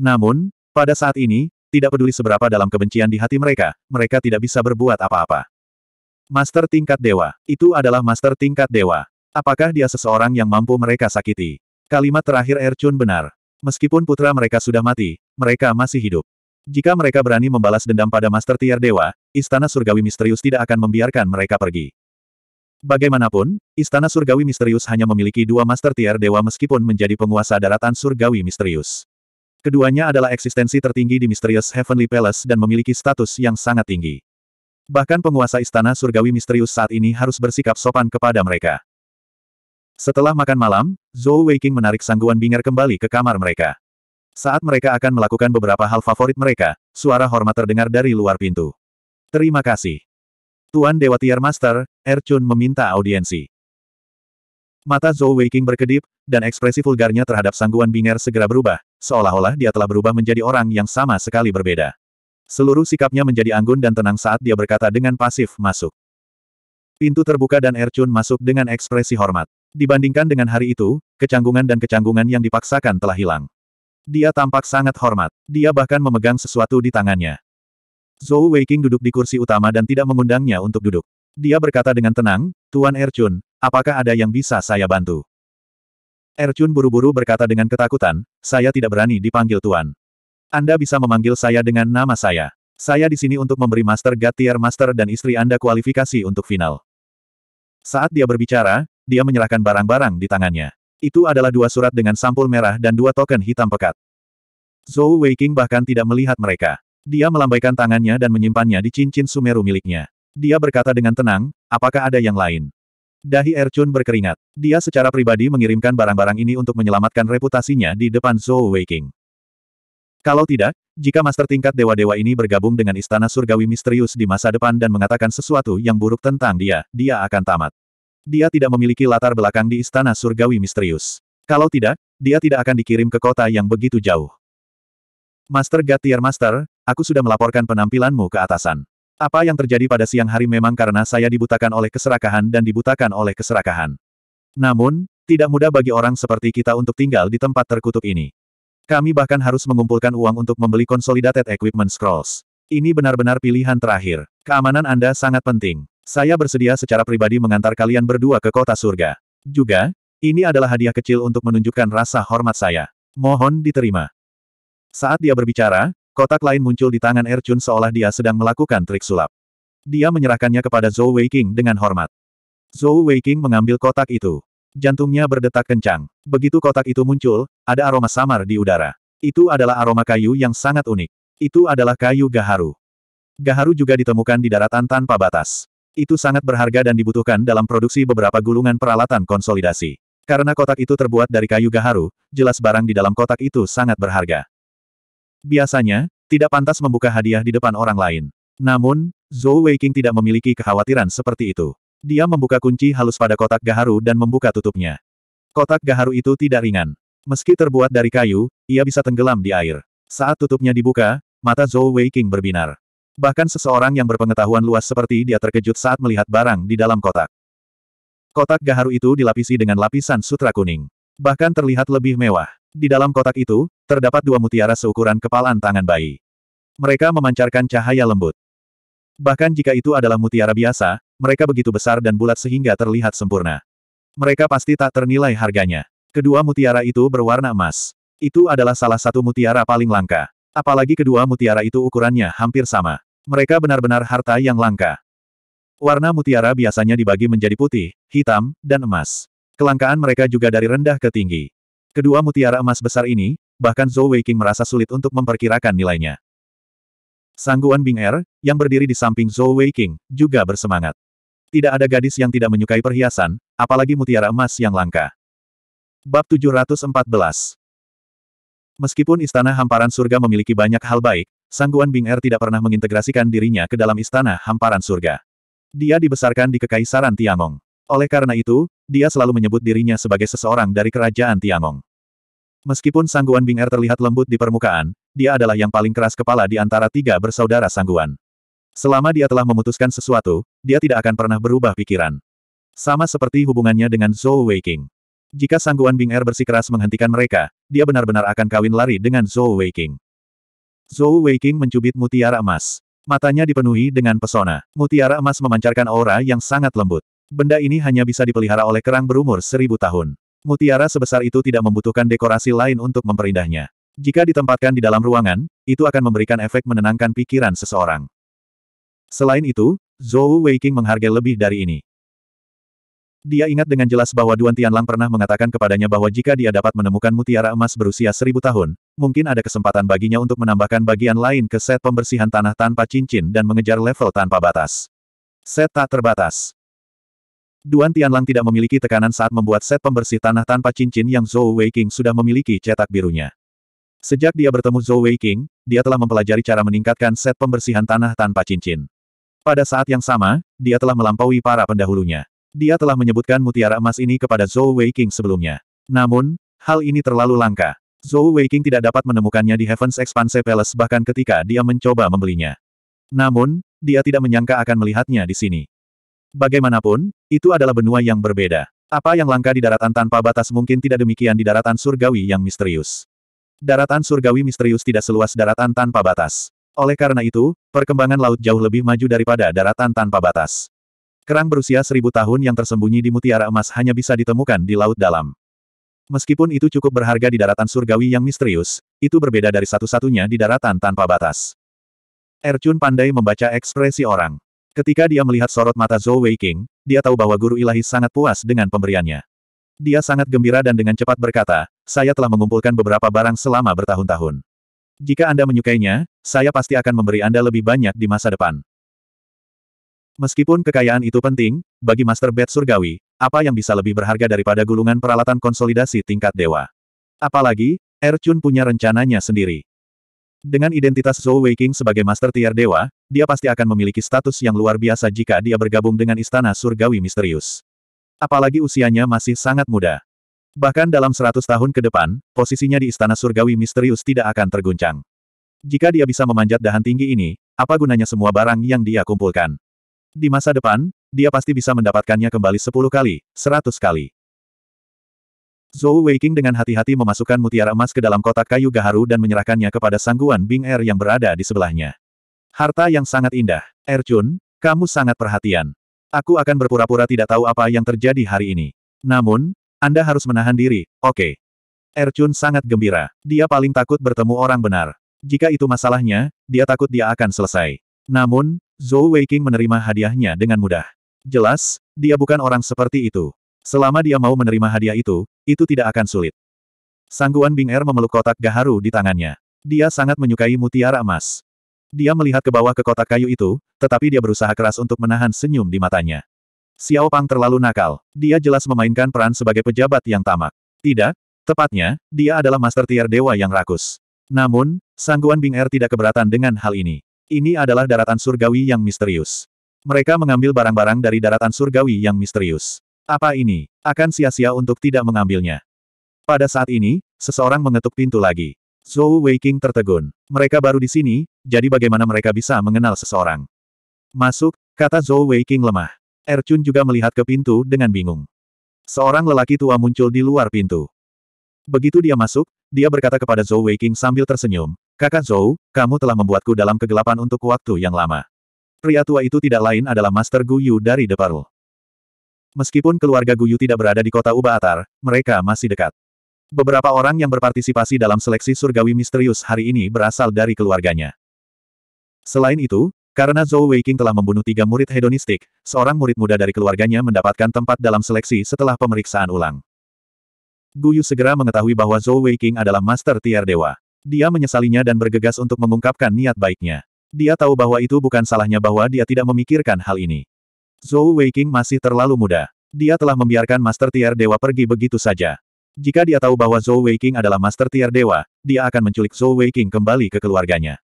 Namun, pada saat ini, tidak peduli seberapa dalam kebencian di hati mereka, mereka tidak bisa berbuat apa-apa. Master tingkat dewa. Itu adalah master tingkat dewa. Apakah dia seseorang yang mampu mereka sakiti? Kalimat terakhir Ercun benar. Meskipun putra mereka sudah mati, mereka masih hidup. Jika mereka berani membalas dendam pada Master Tier Dewa, Istana Surgawi Misterius tidak akan membiarkan mereka pergi. Bagaimanapun, Istana Surgawi Misterius hanya memiliki dua Master Tier Dewa meskipun menjadi penguasa daratan Surgawi Misterius. Keduanya adalah eksistensi tertinggi di Misterius Heavenly Palace dan memiliki status yang sangat tinggi. Bahkan penguasa istana surgawi misterius saat ini harus bersikap sopan kepada mereka. Setelah makan malam, Zhou Weiqing menarik sangguan Bing'er kembali ke kamar mereka. Saat mereka akan melakukan beberapa hal favorit mereka, suara hormat terdengar dari luar pintu. Terima kasih. Tuan Dewa Tier Master, Erchun meminta audiensi. Mata Zhou Weiqing berkedip, dan ekspresi vulgarnya terhadap sangguan Bing'er segera berubah, seolah-olah dia telah berubah menjadi orang yang sama sekali berbeda. Seluruh sikapnya menjadi anggun dan tenang saat dia berkata dengan pasif, masuk. Pintu terbuka dan Erchun masuk dengan ekspresi hormat. Dibandingkan dengan hari itu, kecanggungan dan kecanggungan yang dipaksakan telah hilang. Dia tampak sangat hormat. Dia bahkan memegang sesuatu di tangannya. Zhou Weiqing duduk di kursi utama dan tidak mengundangnya untuk duduk. Dia berkata dengan tenang, Tuan Erchun, apakah ada yang bisa saya bantu? Erchun buru-buru berkata dengan ketakutan, saya tidak berani dipanggil Tuan. Anda bisa memanggil saya dengan nama saya. Saya di sini untuk memberi Master Gatier Master dan istri Anda kualifikasi untuk final. Saat dia berbicara, dia menyerahkan barang-barang di tangannya. Itu adalah dua surat dengan sampul merah dan dua token hitam pekat. Zhou Weiking bahkan tidak melihat mereka. Dia melambaikan tangannya dan menyimpannya di cincin Sumeru miliknya. Dia berkata dengan tenang, apakah ada yang lain? Dahi Erchun berkeringat. Dia secara pribadi mengirimkan barang-barang ini untuk menyelamatkan reputasinya di depan Zhou Weiking. Kalau tidak, jika master tingkat dewa-dewa ini bergabung dengan istana surgawi misterius di masa depan dan mengatakan sesuatu yang buruk tentang dia, dia akan tamat. Dia tidak memiliki latar belakang di istana surgawi misterius. Kalau tidak, dia tidak akan dikirim ke kota yang begitu jauh. Master Gatier Master, aku sudah melaporkan penampilanmu ke atasan. Apa yang terjadi pada siang hari memang karena saya dibutakan oleh keserakahan dan dibutakan oleh keserakahan. Namun, tidak mudah bagi orang seperti kita untuk tinggal di tempat terkutuk ini. Kami bahkan harus mengumpulkan uang untuk membeli Consolidated Equipment Scrolls. Ini benar-benar pilihan terakhir. Keamanan Anda sangat penting. Saya bersedia secara pribadi mengantar kalian berdua ke kota surga. Juga, ini adalah hadiah kecil untuk menunjukkan rasa hormat saya. Mohon diterima. Saat dia berbicara, kotak lain muncul di tangan Erchun seolah dia sedang melakukan trik sulap. Dia menyerahkannya kepada Zhou Weiking dengan hormat. Zhou Weiking mengambil kotak itu. Jantungnya berdetak kencang. Begitu kotak itu muncul, ada aroma samar di udara. Itu adalah aroma kayu yang sangat unik. Itu adalah kayu gaharu. Gaharu juga ditemukan di daratan tanpa batas. Itu sangat berharga dan dibutuhkan dalam produksi beberapa gulungan peralatan konsolidasi. Karena kotak itu terbuat dari kayu gaharu, jelas barang di dalam kotak itu sangat berharga. Biasanya, tidak pantas membuka hadiah di depan orang lain. Namun, Zhou Weiqing tidak memiliki kekhawatiran seperti itu. Dia membuka kunci halus pada kotak gaharu dan membuka tutupnya. Kotak gaharu itu tidak ringan. Meski terbuat dari kayu, ia bisa tenggelam di air. Saat tutupnya dibuka, mata Zhou Weiqing berbinar. Bahkan seseorang yang berpengetahuan luas seperti dia terkejut saat melihat barang di dalam kotak. Kotak gaharu itu dilapisi dengan lapisan sutra kuning. Bahkan terlihat lebih mewah. Di dalam kotak itu, terdapat dua mutiara seukuran kepalan tangan bayi. Mereka memancarkan cahaya lembut. Bahkan jika itu adalah mutiara biasa, mereka begitu besar dan bulat sehingga terlihat sempurna. Mereka pasti tak ternilai harganya. Kedua mutiara itu berwarna emas. Itu adalah salah satu mutiara paling langka. Apalagi kedua mutiara itu ukurannya hampir sama. Mereka benar-benar harta yang langka. Warna mutiara biasanya dibagi menjadi putih, hitam, dan emas. Kelangkaan mereka juga dari rendah ke tinggi. Kedua mutiara emas besar ini, bahkan Zhou Weiqing merasa sulit untuk memperkirakan nilainya. Sangguan Bing Er, yang berdiri di samping Zhou Weiqing, juga bersemangat. Tidak ada gadis yang tidak menyukai perhiasan, apalagi mutiara emas yang langka. Bab 714 Meskipun Istana Hamparan Surga memiliki banyak hal baik, Sangguan Bing Er tidak pernah mengintegrasikan dirinya ke dalam Istana Hamparan Surga. Dia dibesarkan di Kekaisaran Tiangong. Oleh karena itu, dia selalu menyebut dirinya sebagai seseorang dari Kerajaan Tiangong. Meskipun Sangguan Bing Er terlihat lembut di permukaan, dia adalah yang paling keras kepala di antara tiga bersaudara Sangguan. Selama dia telah memutuskan sesuatu, dia tidak akan pernah berubah pikiran. Sama seperti hubungannya dengan Zhou Weiqing. Jika Sangguan Bing Er bersikeras menghentikan mereka, dia benar-benar akan kawin lari dengan Zhou Weiqing. Zhou Weiqing mencubit mutiara emas. Matanya dipenuhi dengan pesona. Mutiara emas memancarkan aura yang sangat lembut. Benda ini hanya bisa dipelihara oleh kerang berumur seribu tahun. Mutiara sebesar itu tidak membutuhkan dekorasi lain untuk memperindahnya. Jika ditempatkan di dalam ruangan, itu akan memberikan efek menenangkan pikiran seseorang. Selain itu, Zhou Weiqing menghargai lebih dari ini. Dia ingat dengan jelas bahwa Duan Tianlang pernah mengatakan kepadanya bahwa jika dia dapat menemukan mutiara emas berusia seribu tahun, mungkin ada kesempatan baginya untuk menambahkan bagian lain ke set pembersihan tanah tanpa cincin dan mengejar level tanpa batas. Set tak terbatas. Duan Tianlang tidak memiliki tekanan saat membuat set pembersih tanah tanpa cincin yang Zhou Weiqing sudah memiliki cetak birunya. Sejak dia bertemu Zhou Weiqing, dia telah mempelajari cara meningkatkan set pembersihan tanah tanpa cincin. Pada saat yang sama, dia telah melampaui para pendahulunya. Dia telah menyebutkan mutiara emas ini kepada Zhou Weiqing sebelumnya. Namun, hal ini terlalu langka. Zhou Weiqing tidak dapat menemukannya di Heaven's Expanse Palace bahkan ketika dia mencoba membelinya. Namun, dia tidak menyangka akan melihatnya di sini. Bagaimanapun, itu adalah benua yang berbeda. Apa yang langka di daratan tanpa batas mungkin tidak demikian di daratan surgawi yang misterius. Daratan surgawi misterius tidak seluas daratan tanpa batas. Oleh karena itu, perkembangan laut jauh lebih maju daripada daratan tanpa batas. Kerang berusia seribu tahun yang tersembunyi di mutiara emas hanya bisa ditemukan di laut dalam. Meskipun itu cukup berharga di daratan surgawi yang misterius, itu berbeda dari satu-satunya di daratan tanpa batas. Erchun pandai membaca ekspresi orang. Ketika dia melihat sorot mata Zhou Wei King, dia tahu bahwa guru ilahi sangat puas dengan pemberiannya. Dia sangat gembira dan dengan cepat berkata, saya telah mengumpulkan beberapa barang selama bertahun-tahun. Jika Anda menyukainya, saya pasti akan memberi Anda lebih banyak di masa depan. Meskipun kekayaan itu penting, bagi Master Bed Surgawi, apa yang bisa lebih berharga daripada gulungan peralatan konsolidasi tingkat dewa? Apalagi, er Chun punya rencananya sendiri. Dengan identitas Zhou Weiqing sebagai Master Tier Dewa, dia pasti akan memiliki status yang luar biasa jika dia bergabung dengan Istana Surgawi Misterius. Apalagi usianya masih sangat muda. Bahkan dalam seratus tahun ke depan, posisinya di istana surgawi misterius tidak akan terguncang. Jika dia bisa memanjat dahan tinggi ini, apa gunanya semua barang yang dia kumpulkan? Di masa depan, dia pasti bisa mendapatkannya kembali sepuluh kali, seratus kali. Zhou Weiqing dengan hati-hati memasukkan mutiara emas ke dalam kotak kayu gaharu dan menyerahkannya kepada sangguan Bing Er yang berada di sebelahnya. Harta yang sangat indah. Er Chun, kamu sangat perhatian. Aku akan berpura-pura tidak tahu apa yang terjadi hari ini. Namun, anda harus menahan diri, oke. Okay. Erchun sangat gembira. Dia paling takut bertemu orang benar. Jika itu masalahnya, dia takut dia akan selesai. Namun, Zhou Weiqing menerima hadiahnya dengan mudah. Jelas, dia bukan orang seperti itu. Selama dia mau menerima hadiah itu, itu tidak akan sulit. Sangguan Bing Er memeluk kotak gaharu di tangannya. Dia sangat menyukai mutiara emas. Dia melihat ke bawah ke kotak kayu itu, tetapi dia berusaha keras untuk menahan senyum di matanya. Xiao Pang terlalu nakal. Dia jelas memainkan peran sebagai pejabat yang tamak. Tidak, tepatnya, dia adalah master tier dewa yang rakus. Namun, Sangguan Bing Er tidak keberatan dengan hal ini. Ini adalah daratan surgawi yang misterius. Mereka mengambil barang-barang dari daratan surgawi yang misterius. Apa ini? Akan sia-sia untuk tidak mengambilnya. Pada saat ini, seseorang mengetuk pintu lagi. Zhou Weiqing tertegun. Mereka baru di sini, jadi bagaimana mereka bisa mengenal seseorang? Masuk, kata Zhou Weiqing lemah. Ercun juga melihat ke pintu dengan bingung. Seorang lelaki tua muncul di luar pintu. Begitu dia masuk, dia berkata kepada Zhou Weiqing sambil tersenyum, Kakak Zhou, kamu telah membuatku dalam kegelapan untuk waktu yang lama. Pria tua itu tidak lain adalah Master Gu Yu dari The Pearl. Meskipun keluarga Gu Yu tidak berada di kota Ubaatar, mereka masih dekat. Beberapa orang yang berpartisipasi dalam seleksi surgawi misterius hari ini berasal dari keluarganya. Selain itu, karena Zhou Weiqing telah membunuh tiga murid hedonistik, seorang murid muda dari keluarganya mendapatkan tempat dalam seleksi setelah pemeriksaan ulang. Guyu segera mengetahui bahwa Zhou Weiqing adalah master tiar dewa. Dia menyesalinya dan bergegas untuk mengungkapkan niat baiknya. Dia tahu bahwa itu bukan salahnya bahwa dia tidak memikirkan hal ini. Zhou Weiqing masih terlalu muda. Dia telah membiarkan master tiar dewa pergi begitu saja. Jika dia tahu bahwa Zhou Weiqing adalah master tiar dewa, dia akan menculik Zhou Weiqing kembali ke keluarganya.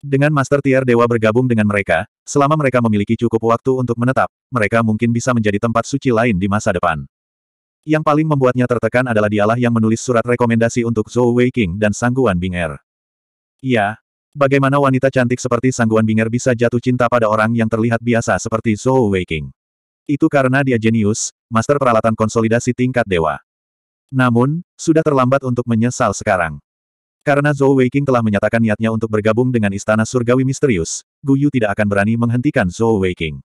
Dengan Master Tier Dewa bergabung dengan mereka, selama mereka memiliki cukup waktu untuk menetap, mereka mungkin bisa menjadi tempat suci lain di masa depan. Yang paling membuatnya tertekan adalah dialah yang menulis surat rekomendasi untuk Zhou Weiking dan Sangguan Bing'er. Er. Iya, bagaimana wanita cantik seperti Sangguan Bing'er bisa jatuh cinta pada orang yang terlihat biasa seperti Zhou Weiking? Itu karena dia jenius, master peralatan konsolidasi tingkat dewa. Namun, sudah terlambat untuk menyesal sekarang. Karena Zhou Weiqing telah menyatakan niatnya untuk bergabung dengan Istana Surgawi Misterius, Gu Yu tidak akan berani menghentikan Zhou Weiqing.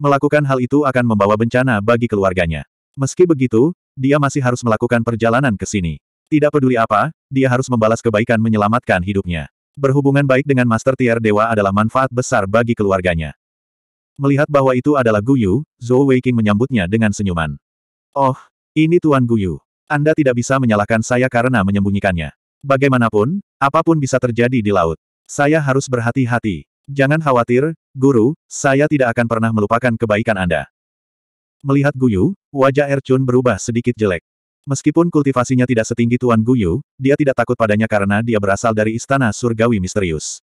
Melakukan hal itu akan membawa bencana bagi keluarganya. Meski begitu, dia masih harus melakukan perjalanan ke sini. Tidak peduli apa, dia harus membalas kebaikan menyelamatkan hidupnya. Berhubungan baik dengan Master Tier Dewa adalah manfaat besar bagi keluarganya. Melihat bahwa itu adalah Gu Yu, Zhou Weiqing menyambutnya dengan senyuman. Oh, ini Tuan Gu Yu. Anda tidak bisa menyalahkan saya karena menyembunyikannya. Bagaimanapun, apapun bisa terjadi di laut. Saya harus berhati-hati. Jangan khawatir, guru, saya tidak akan pernah melupakan kebaikan Anda. Melihat Guyu, wajah Erchun berubah sedikit jelek. Meskipun kultivasinya tidak setinggi Tuan Guyu, dia tidak takut padanya karena dia berasal dari istana surgawi misterius.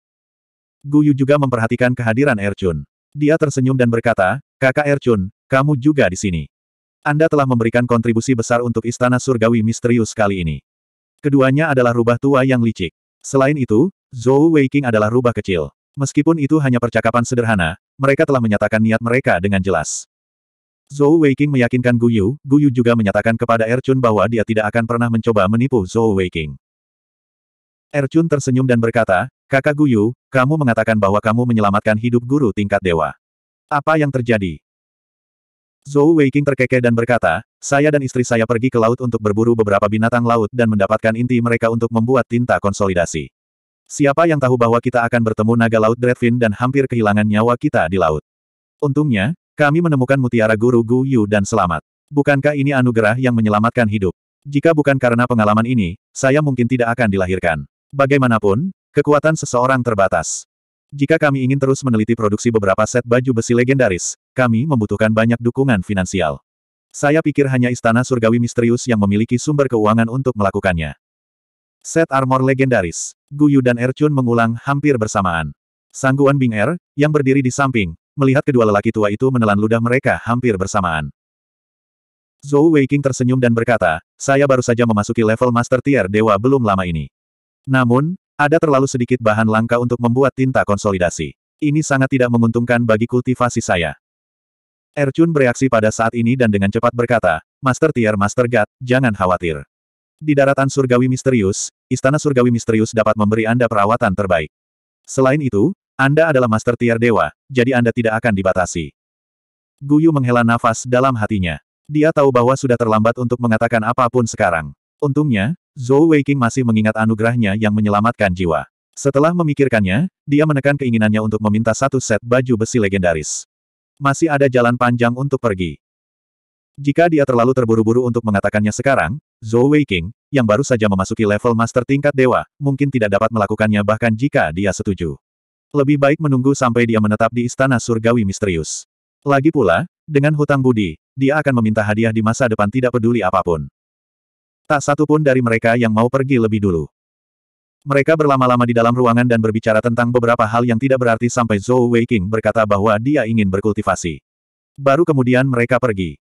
Guyu juga memperhatikan kehadiran Erchun. Dia tersenyum dan berkata, Kakak Erchun, kamu juga di sini. Anda telah memberikan kontribusi besar untuk Istana Surgawi Misterius kali ini. Keduanya adalah rubah tua yang licik. Selain itu, Zhou Weiqing adalah rubah kecil. Meskipun itu hanya percakapan sederhana, mereka telah menyatakan niat mereka dengan jelas. Zhou Weiqing meyakinkan Gu Yu. Gu Yu juga menyatakan kepada Erchun bahwa dia tidak akan pernah mencoba menipu Zhou Weiqing. Erchun tersenyum dan berkata, Kakak Gu Yu, kamu mengatakan bahwa kamu menyelamatkan hidup guru tingkat dewa. Apa yang terjadi? Zhou Weiqing terkekeh dan berkata, saya dan istri saya pergi ke laut untuk berburu beberapa binatang laut dan mendapatkan inti mereka untuk membuat tinta konsolidasi. Siapa yang tahu bahwa kita akan bertemu naga laut Dreadfin dan hampir kehilangan nyawa kita di laut. Untungnya, kami menemukan mutiara guru Gu Yu dan selamat. Bukankah ini anugerah yang menyelamatkan hidup? Jika bukan karena pengalaman ini, saya mungkin tidak akan dilahirkan. Bagaimanapun, kekuatan seseorang terbatas. Jika kami ingin terus meneliti produksi beberapa set baju besi legendaris, kami membutuhkan banyak dukungan finansial. Saya pikir hanya istana surgawi misterius yang memiliki sumber keuangan untuk melakukannya. Set armor legendaris, Guyu dan Erchun mengulang hampir bersamaan. Sangguan Bing Er, yang berdiri di samping, melihat kedua lelaki tua itu menelan ludah mereka hampir bersamaan. Zhou Weiqing tersenyum dan berkata, saya baru saja memasuki level Master Tier Dewa belum lama ini. Namun, ada terlalu sedikit bahan langka untuk membuat tinta konsolidasi. Ini sangat tidak menguntungkan bagi kultivasi saya. Erchun bereaksi pada saat ini dan dengan cepat berkata, Master Tier Master God, jangan khawatir. Di daratan surgawi misterius, istana surgawi misterius dapat memberi Anda perawatan terbaik. Selain itu, Anda adalah Master Tier Dewa, jadi Anda tidak akan dibatasi. Guyu menghela nafas dalam hatinya. Dia tahu bahwa sudah terlambat untuk mengatakan apapun sekarang. Untungnya, Zhou Weiking masih mengingat anugerahnya yang menyelamatkan jiwa. Setelah memikirkannya, dia menekan keinginannya untuk meminta satu set baju besi legendaris. Masih ada jalan panjang untuk pergi. Jika dia terlalu terburu-buru untuk mengatakannya sekarang, Zhou Weiqing, yang baru saja memasuki level master tingkat dewa, mungkin tidak dapat melakukannya bahkan jika dia setuju. Lebih baik menunggu sampai dia menetap di istana surgawi misterius. Lagi pula, dengan hutang budi, dia akan meminta hadiah di masa depan tidak peduli apapun. Tak satu pun dari mereka yang mau pergi lebih dulu. Mereka berlama-lama di dalam ruangan dan berbicara tentang beberapa hal yang tidak berarti sampai Zhou Weiqing berkata bahwa dia ingin berkultivasi. Baru kemudian mereka pergi.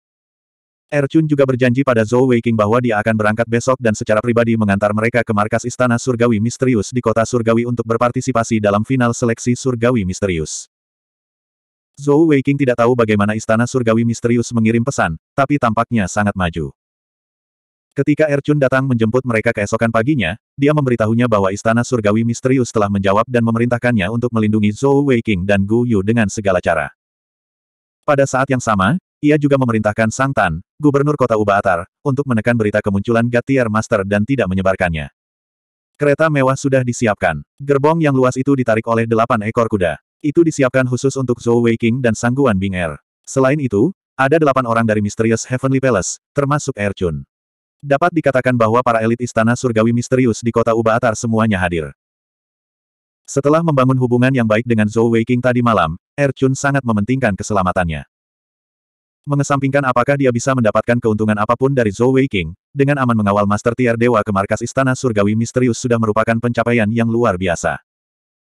Erchun juga berjanji pada Zhou Weiqing bahwa dia akan berangkat besok dan secara pribadi mengantar mereka ke markas Istana Surgawi Misterius di kota Surgawi untuk berpartisipasi dalam final seleksi Surgawi Misterius. Zhou Weiqing tidak tahu bagaimana Istana Surgawi Misterius mengirim pesan, tapi tampaknya sangat maju. Ketika Erchun datang menjemput mereka keesokan paginya, dia memberitahunya bahwa istana surgawi misterius telah menjawab dan memerintahkannya untuk melindungi Zhou Weiqing dan Gu Yu dengan segala cara. Pada saat yang sama, ia juga memerintahkan Sang Tan, gubernur kota Ubaatar, untuk menekan berita kemunculan Gatier Master dan tidak menyebarkannya. Kereta mewah sudah disiapkan. Gerbong yang luas itu ditarik oleh delapan ekor kuda. Itu disiapkan khusus untuk Zhou Weiqing dan sangguan Bing Er. Selain itu, ada delapan orang dari Misterius Heavenly Palace, termasuk Erchun. Dapat dikatakan bahwa para elit istana surgawi misterius di kota Uba semuanya hadir. Setelah membangun hubungan yang baik dengan Zhou Weiqing tadi malam, Er Chun sangat mementingkan keselamatannya. Mengesampingkan apakah dia bisa mendapatkan keuntungan apapun dari Zhou Weiqing, dengan aman mengawal Master Tier Dewa ke markas Istana Surgawi Misterius sudah merupakan pencapaian yang luar biasa.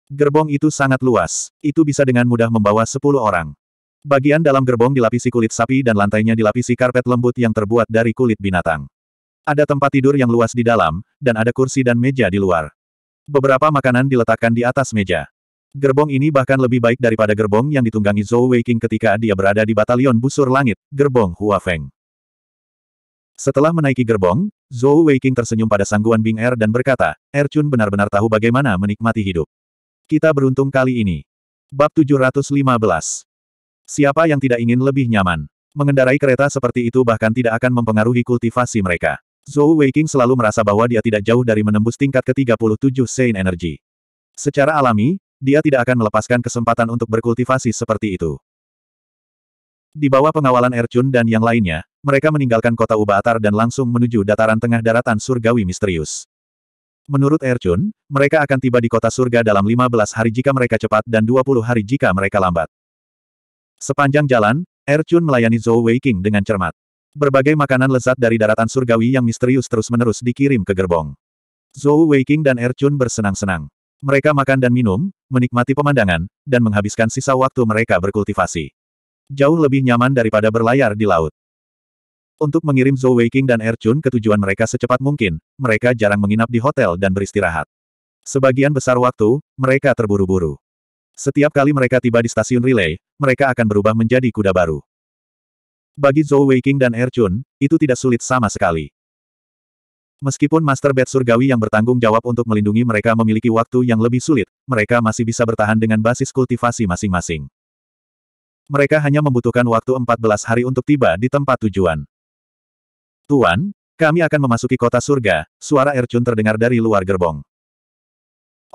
Gerbong itu sangat luas, itu bisa dengan mudah membawa sepuluh orang. Bagian dalam gerbong dilapisi kulit sapi dan lantainya dilapisi karpet lembut yang terbuat dari kulit binatang. Ada tempat tidur yang luas di dalam, dan ada kursi dan meja di luar. Beberapa makanan diletakkan di atas meja. Gerbong ini bahkan lebih baik daripada gerbong yang ditunggangi Zhou Weiqing ketika dia berada di batalion busur langit, gerbong Hua Feng. Setelah menaiki gerbong, Zhou Weiqing tersenyum pada sangguan Bing Er dan berkata, Er Chun benar-benar tahu bagaimana menikmati hidup. Kita beruntung kali ini. Bab 715 Siapa yang tidak ingin lebih nyaman? Mengendarai kereta seperti itu bahkan tidak akan mempengaruhi kultivasi mereka. Zhou Weiqing selalu merasa bahwa dia tidak jauh dari menembus tingkat ke-37 Sein Energy. Secara alami, dia tidak akan melepaskan kesempatan untuk berkultivasi seperti itu. Di bawah pengawalan Erchun dan yang lainnya, mereka meninggalkan kota Ubatar dan langsung menuju dataran tengah daratan surgawi misterius. Menurut Erchun, mereka akan tiba di kota surga dalam 15 hari jika mereka cepat dan 20 hari jika mereka lambat. Sepanjang jalan, Erchun melayani Zhou Weiqing dengan cermat. Berbagai makanan lezat dari daratan surgawi yang misterius terus-menerus dikirim ke gerbong. Zhou Weiqing dan Erchun bersenang-senang. Mereka makan dan minum, menikmati pemandangan, dan menghabiskan sisa waktu mereka berkultivasi. Jauh lebih nyaman daripada berlayar di laut. Untuk mengirim Zhou Weiqing dan Erchun ke tujuan mereka secepat mungkin, mereka jarang menginap di hotel dan beristirahat. Sebagian besar waktu, mereka terburu-buru. Setiap kali mereka tiba di stasiun relay, mereka akan berubah menjadi kuda baru. Bagi Zhou Weiqing dan Erchun, itu tidak sulit sama sekali. Meskipun Master Bed Surgawi yang bertanggung jawab untuk melindungi mereka memiliki waktu yang lebih sulit, mereka masih bisa bertahan dengan basis kultivasi masing-masing. Mereka hanya membutuhkan waktu 14 hari untuk tiba di tempat tujuan. Tuan, kami akan memasuki kota surga, suara Erchun terdengar dari luar gerbong.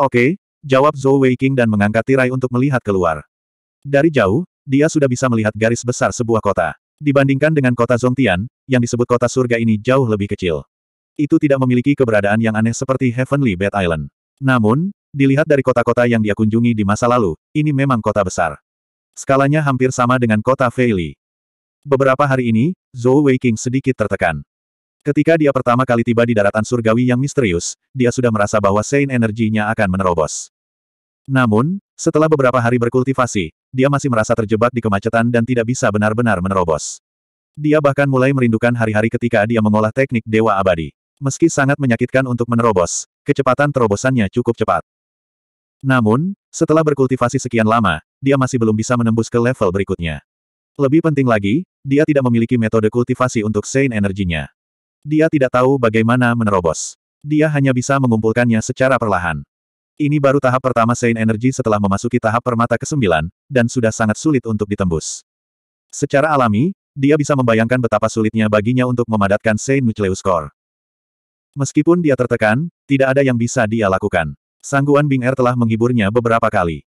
Oke, jawab Zhou Weiqing dan mengangkat tirai untuk melihat keluar. Dari jauh, dia sudah bisa melihat garis besar sebuah kota. Dibandingkan dengan kota Zongtian, yang disebut kota surga ini jauh lebih kecil. Itu tidak memiliki keberadaan yang aneh seperti Heavenly Bed Island. Namun, dilihat dari kota-kota yang dia kunjungi di masa lalu, ini memang kota besar. Skalanya hampir sama dengan kota Feili. Beberapa hari ini, Zhou Weiqing sedikit tertekan. Ketika dia pertama kali tiba di daratan surgawi yang misterius, dia sudah merasa bahwa Sein energinya akan menerobos. Namun, setelah beberapa hari berkultivasi, dia masih merasa terjebak di kemacetan dan tidak bisa benar-benar menerobos. Dia bahkan mulai merindukan hari-hari ketika dia mengolah teknik Dewa Abadi. Meski sangat menyakitkan untuk menerobos, kecepatan terobosannya cukup cepat. Namun, setelah berkultivasi sekian lama, dia masih belum bisa menembus ke level berikutnya. Lebih penting lagi, dia tidak memiliki metode kultivasi untuk Sein energinya. Dia tidak tahu bagaimana menerobos. Dia hanya bisa mengumpulkannya secara perlahan. Ini baru tahap pertama Sein Energy setelah memasuki tahap permata ke-9, dan sudah sangat sulit untuk ditembus. Secara alami, dia bisa membayangkan betapa sulitnya baginya untuk memadatkan Sein Nucleus Core. Meskipun dia tertekan, tidak ada yang bisa dia lakukan. Sangguan Bing Er telah menghiburnya beberapa kali.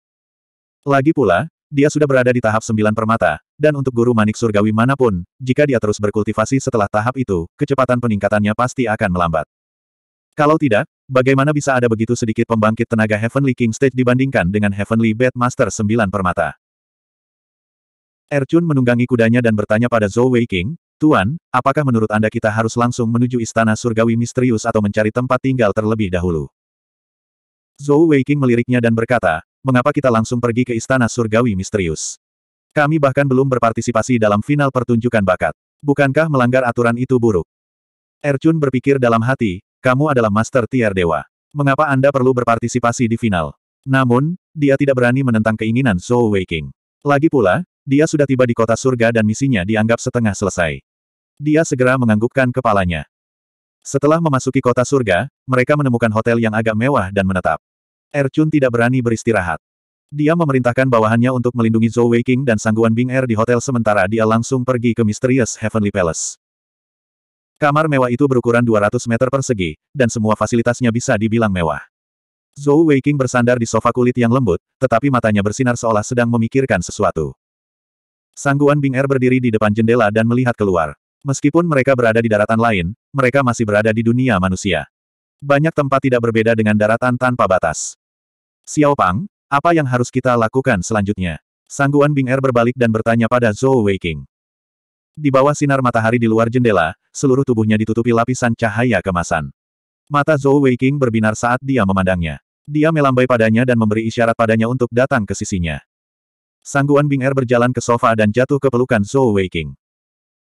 Lagi pula, dia sudah berada di tahap sembilan permata, dan untuk guru manik surgawi manapun, jika dia terus berkultivasi setelah tahap itu, kecepatan peningkatannya pasti akan melambat. Kalau tidak, bagaimana bisa ada begitu sedikit pembangkit tenaga Heavenly King Stage dibandingkan dengan Heavenly Bed Master 9 permata? Erchun menunggangi kudanya dan bertanya pada Zhou Wei King, Tuan, apakah menurut Anda kita harus langsung menuju istana surgawi misterius atau mencari tempat tinggal terlebih dahulu? Zhou Wei King meliriknya dan berkata, mengapa kita langsung pergi ke istana surgawi misterius? Kami bahkan belum berpartisipasi dalam final pertunjukan bakat. Bukankah melanggar aturan itu buruk? Erchun berpikir dalam hati, kamu adalah Master Tier Dewa. Mengapa Anda perlu berpartisipasi di final? Namun, dia tidak berani menentang keinginan Zhou Weiqing. Lagi pula, dia sudah tiba di kota surga dan misinya dianggap setengah selesai. Dia segera menganggukkan kepalanya. Setelah memasuki kota surga, mereka menemukan hotel yang agak mewah dan menetap. Er Chun tidak berani beristirahat. Dia memerintahkan bawahannya untuk melindungi Zhou Weiqing dan Sangguan Bing Er di hotel sementara dia langsung pergi ke Mysterious Heavenly Palace. Kamar mewah itu berukuran 200 meter persegi, dan semua fasilitasnya bisa dibilang mewah. Zhou Weiqing bersandar di sofa kulit yang lembut, tetapi matanya bersinar seolah sedang memikirkan sesuatu. Sangguan Bing Er berdiri di depan jendela dan melihat keluar. Meskipun mereka berada di daratan lain, mereka masih berada di dunia manusia. Banyak tempat tidak berbeda dengan daratan tanpa batas. Xiao Pang, apa yang harus kita lakukan selanjutnya? Sangguan Bing Er berbalik dan bertanya pada Zhou Weiqing. Di bawah sinar matahari di luar jendela, seluruh tubuhnya ditutupi lapisan cahaya kemasan. Mata Zhou Weiqing berbinar saat dia memandangnya. Dia melambai padanya dan memberi isyarat padanya untuk datang ke sisinya. Sangguan Bing Er berjalan ke sofa dan jatuh ke pelukan Zhou Weiqing.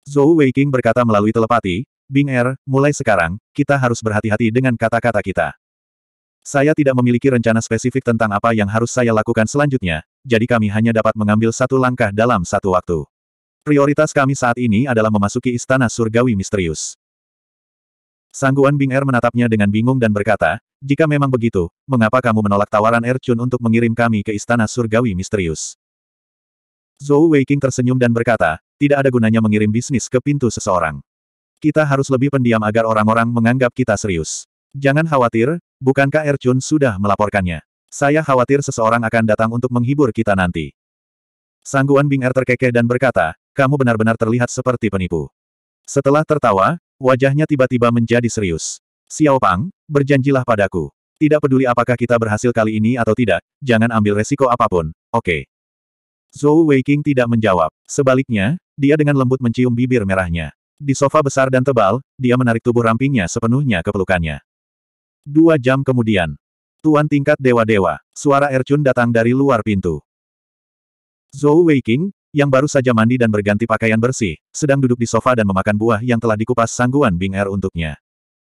Zhou Weiqing berkata melalui telepati, Bing Er, mulai sekarang, kita harus berhati-hati dengan kata-kata kita. Saya tidak memiliki rencana spesifik tentang apa yang harus saya lakukan selanjutnya, jadi kami hanya dapat mengambil satu langkah dalam satu waktu. Prioritas kami saat ini adalah memasuki istana surgawi misterius. Sangguan Bing Er menatapnya dengan bingung dan berkata, jika memang begitu, mengapa kamu menolak tawaran Er Chun untuk mengirim kami ke istana surgawi misterius? Zhou Weiqing tersenyum dan berkata, tidak ada gunanya mengirim bisnis ke pintu seseorang. Kita harus lebih pendiam agar orang-orang menganggap kita serius. Jangan khawatir, bukankah Er Chun sudah melaporkannya? Saya khawatir seseorang akan datang untuk menghibur kita nanti. Sangguan Bing Er terkekeh dan berkata, kamu benar-benar terlihat seperti penipu. Setelah tertawa, wajahnya tiba-tiba menjadi serius. Xiao Pang, berjanjilah padaku. Tidak peduli apakah kita berhasil kali ini atau tidak, jangan ambil resiko apapun, oke. Okay. Zhou Weiqing tidak menjawab. Sebaliknya, dia dengan lembut mencium bibir merahnya. Di sofa besar dan tebal, dia menarik tubuh rampingnya sepenuhnya ke pelukannya. Dua jam kemudian. Tuan tingkat Dewa-Dewa, suara Ercun datang dari luar pintu. Zhou Weiqing, yang baru saja mandi dan berganti pakaian bersih, sedang duduk di sofa dan memakan buah yang telah dikupas sangguan Bing Er untuknya.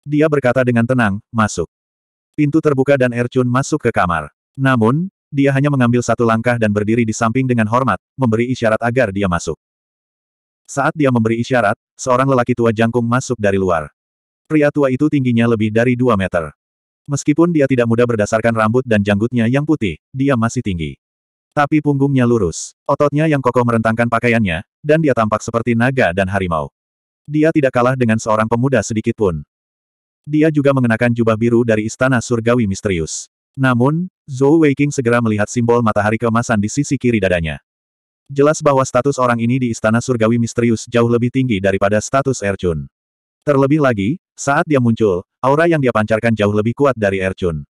Dia berkata dengan tenang, masuk. Pintu terbuka dan Er Chun masuk ke kamar. Namun, dia hanya mengambil satu langkah dan berdiri di samping dengan hormat, memberi isyarat agar dia masuk. Saat dia memberi isyarat, seorang lelaki tua jangkung masuk dari luar. Pria tua itu tingginya lebih dari 2 meter. Meskipun dia tidak mudah berdasarkan rambut dan janggutnya yang putih, dia masih tinggi. Tapi punggungnya lurus. Ototnya yang kokoh merentangkan pakaiannya, dan dia tampak seperti naga dan harimau. Dia tidak kalah dengan seorang pemuda sedikit pun. Dia juga mengenakan jubah biru dari istana surgawi misterius. Namun, Zhou Weiqing segera melihat simbol matahari keemasan di sisi kiri dadanya. Jelas bahwa status orang ini di istana surgawi misterius jauh lebih tinggi daripada status Erchun. Terlebih lagi, saat dia muncul, aura yang dia pancarkan jauh lebih kuat dari Erchun.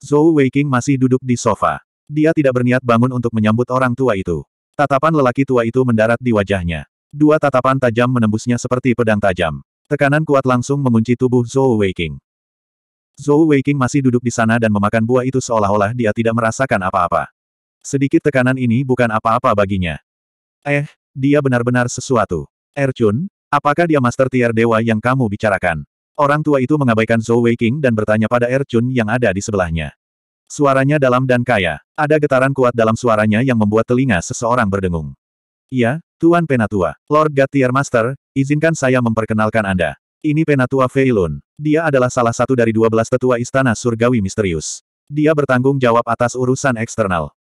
Zhou Weiqing masih duduk di sofa. Dia tidak berniat bangun untuk menyambut orang tua itu. Tatapan lelaki tua itu mendarat di wajahnya. Dua tatapan tajam menembusnya seperti pedang tajam. Tekanan kuat langsung mengunci tubuh Zhou Weiking. Zhou Weiking masih duduk di sana dan memakan buah itu seolah-olah dia tidak merasakan apa-apa. Sedikit tekanan ini bukan apa-apa baginya. Eh, dia benar-benar sesuatu. Erchun, apakah dia Master Tier Dewa yang kamu bicarakan? Orang tua itu mengabaikan Zhou Weiking dan bertanya pada Erchun yang ada di sebelahnya. Suaranya dalam dan kaya. Ada getaran kuat dalam suaranya yang membuat telinga seseorang berdengung. Iya, Tuan Penatua. Lord Gatier Master, izinkan saya memperkenalkan Anda. Ini Penatua Feilun. Dia adalah salah satu dari dua belas tetua istana surgawi misterius. Dia bertanggung jawab atas urusan eksternal.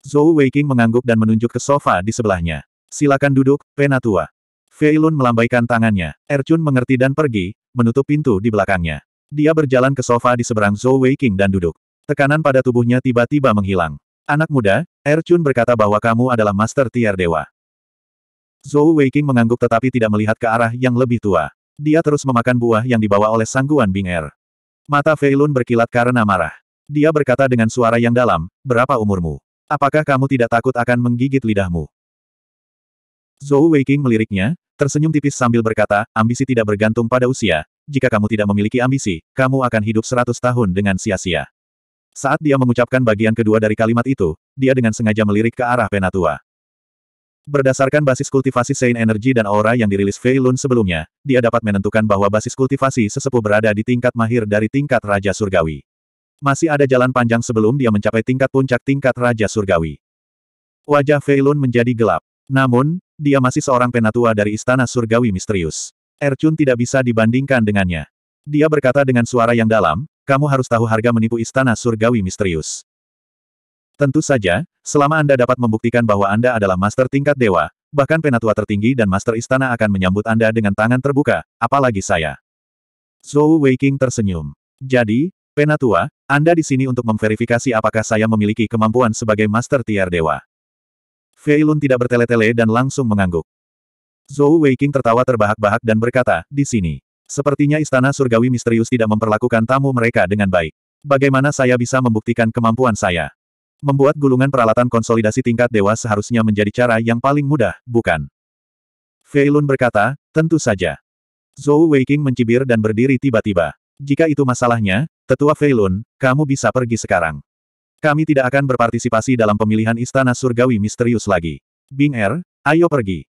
Zhou Weiqing mengangguk dan menunjuk ke sofa di sebelahnya. Silakan duduk, Penatua. Feilun melambaikan tangannya. Erchun mengerti dan pergi, menutup pintu di belakangnya. Dia berjalan ke sofa di seberang Zhou Weiqing dan duduk. Tekanan pada tubuhnya tiba-tiba menghilang. Anak muda, Chun berkata bahwa kamu adalah Master Tier Dewa. Zhou Weiqing mengangguk tetapi tidak melihat ke arah yang lebih tua. Dia terus memakan buah yang dibawa oleh sangguan Bing Er. Mata Lun berkilat karena marah. Dia berkata dengan suara yang dalam, berapa umurmu? Apakah kamu tidak takut akan menggigit lidahmu? Zhou Weiqing meliriknya, tersenyum tipis sambil berkata, ambisi tidak bergantung pada usia, jika kamu tidak memiliki ambisi, kamu akan hidup seratus tahun dengan sia-sia. Saat dia mengucapkan bagian kedua dari kalimat itu, dia dengan sengaja melirik ke arah Penatua. Berdasarkan basis kultivasi Saint Energy dan aura yang dirilis Fei sebelumnya, dia dapat menentukan bahwa basis kultivasi sesepuh berada di tingkat mahir dari tingkat Raja Surgawi. Masih ada jalan panjang sebelum dia mencapai tingkat puncak tingkat Raja Surgawi. Wajah Fei menjadi gelap. Namun, dia masih seorang penatua dari Istana Surgawi Misterius. Ercun tidak bisa dibandingkan dengannya. Dia berkata dengan suara yang dalam, kamu harus tahu harga menipu istana surgawi misterius. Tentu saja, selama Anda dapat membuktikan bahwa Anda adalah master tingkat dewa, bahkan penatua tertinggi dan master istana akan menyambut Anda dengan tangan terbuka, apalagi saya. Zhou Weiking tersenyum. Jadi, penatua, Anda di sini untuk memverifikasi apakah saya memiliki kemampuan sebagai master tier dewa. Feilun tidak bertele-tele dan langsung mengangguk. Zhou Weiking tertawa terbahak-bahak dan berkata, di sini. Sepertinya istana surgawi misterius tidak memperlakukan tamu mereka dengan baik. Bagaimana saya bisa membuktikan kemampuan saya? Membuat gulungan peralatan konsolidasi tingkat dewa seharusnya menjadi cara yang paling mudah, bukan? Feilun berkata, tentu saja. Zhou Weiqing mencibir dan berdiri tiba-tiba. Jika itu masalahnya, Tetua Feilun, kamu bisa pergi sekarang. Kami tidak akan berpartisipasi dalam pemilihan istana surgawi misterius lagi. Bing Er, ayo pergi.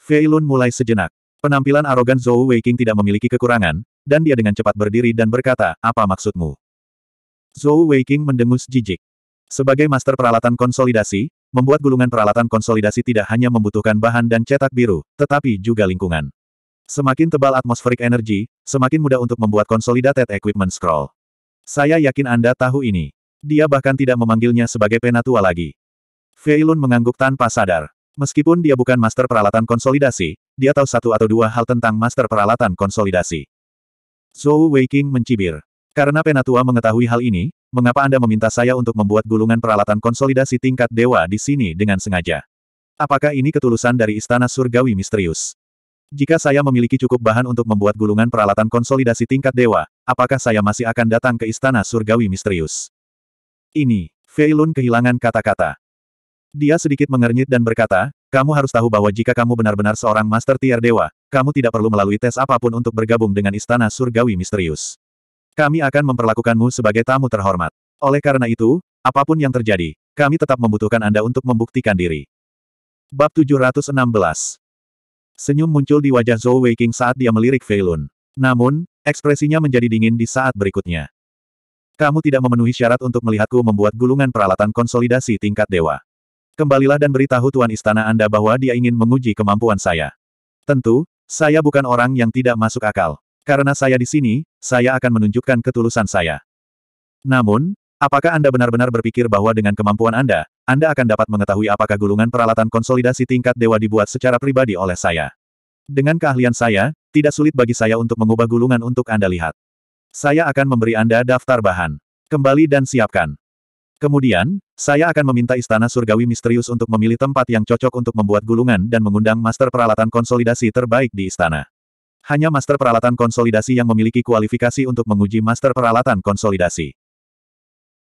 Feilun mulai sejenak. Penampilan arogan Zhou Weiqing tidak memiliki kekurangan, dan dia dengan cepat berdiri dan berkata, apa maksudmu? Zhou Weiqing mendengus jijik. Sebagai master peralatan konsolidasi, membuat gulungan peralatan konsolidasi tidak hanya membutuhkan bahan dan cetak biru, tetapi juga lingkungan. Semakin tebal atmosferik energi, semakin mudah untuk membuat konsolidated equipment scroll. Saya yakin Anda tahu ini. Dia bahkan tidak memanggilnya sebagai penatua lagi. Feilun mengangguk tanpa sadar. Meskipun dia bukan master peralatan konsolidasi, dia tahu satu atau dua hal tentang master peralatan konsolidasi. Zhou Weiqing mencibir. Karena Penatua mengetahui hal ini, mengapa Anda meminta saya untuk membuat gulungan peralatan konsolidasi tingkat dewa di sini dengan sengaja? Apakah ini ketulusan dari Istana Surgawi Misterius? Jika saya memiliki cukup bahan untuk membuat gulungan peralatan konsolidasi tingkat dewa, apakah saya masih akan datang ke Istana Surgawi Misterius? Ini, Feilun kehilangan kata-kata. Dia sedikit mengernyit dan berkata, kamu harus tahu bahwa jika kamu benar-benar seorang Master Tier Dewa, kamu tidak perlu melalui tes apapun untuk bergabung dengan Istana Surgawi Misterius. Kami akan memperlakukanmu sebagai tamu terhormat. Oleh karena itu, apapun yang terjadi, kami tetap membutuhkan Anda untuk membuktikan diri. Bab 716 Senyum muncul di wajah Zhou Weiqing saat dia melirik Feilun. Namun, ekspresinya menjadi dingin di saat berikutnya. Kamu tidak memenuhi syarat untuk melihatku membuat gulungan peralatan konsolidasi tingkat dewa. Kembalilah dan beritahu Tuan Istana Anda bahwa dia ingin menguji kemampuan saya. Tentu, saya bukan orang yang tidak masuk akal. Karena saya di sini, saya akan menunjukkan ketulusan saya. Namun, apakah Anda benar-benar berpikir bahwa dengan kemampuan Anda, Anda akan dapat mengetahui apakah gulungan peralatan konsolidasi tingkat dewa dibuat secara pribadi oleh saya? Dengan keahlian saya, tidak sulit bagi saya untuk mengubah gulungan untuk Anda lihat. Saya akan memberi Anda daftar bahan. Kembali dan siapkan. Kemudian, saya akan meminta Istana Surgawi Misterius untuk memilih tempat yang cocok untuk membuat gulungan dan mengundang master peralatan konsolidasi terbaik di istana. Hanya master peralatan konsolidasi yang memiliki kualifikasi untuk menguji master peralatan konsolidasi.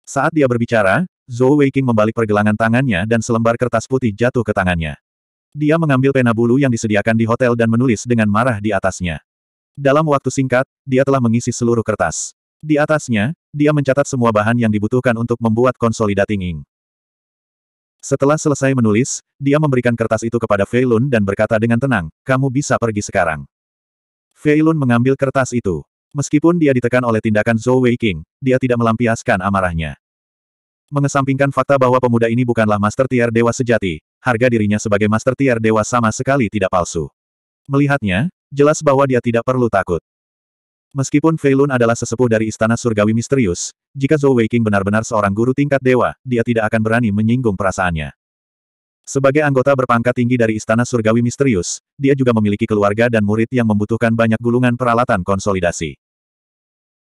Saat dia berbicara, Zhou Weiqing membalik pergelangan tangannya dan selembar kertas putih jatuh ke tangannya. Dia mengambil pena bulu yang disediakan di hotel dan menulis dengan marah di atasnya. Dalam waktu singkat, dia telah mengisi seluruh kertas. Di atasnya, dia mencatat semua bahan yang dibutuhkan untuk membuat konsolidating ink. Setelah selesai menulis, dia memberikan kertas itu kepada Feilun dan berkata dengan tenang, kamu bisa pergi sekarang. Feilun mengambil kertas itu. Meskipun dia ditekan oleh tindakan Zhou Wei King, dia tidak melampiaskan amarahnya. Mengesampingkan fakta bahwa pemuda ini bukanlah master tier dewa sejati, harga dirinya sebagai master tier dewa sama sekali tidak palsu. Melihatnya, jelas bahwa dia tidak perlu takut. Meskipun Feilun adalah sesepuh dari Istana Surgawi Misterius, jika Zhou Weiqing benar-benar seorang guru tingkat dewa, dia tidak akan berani menyinggung perasaannya. Sebagai anggota berpangkat tinggi dari Istana Surgawi Misterius, dia juga memiliki keluarga dan murid yang membutuhkan banyak gulungan peralatan konsolidasi.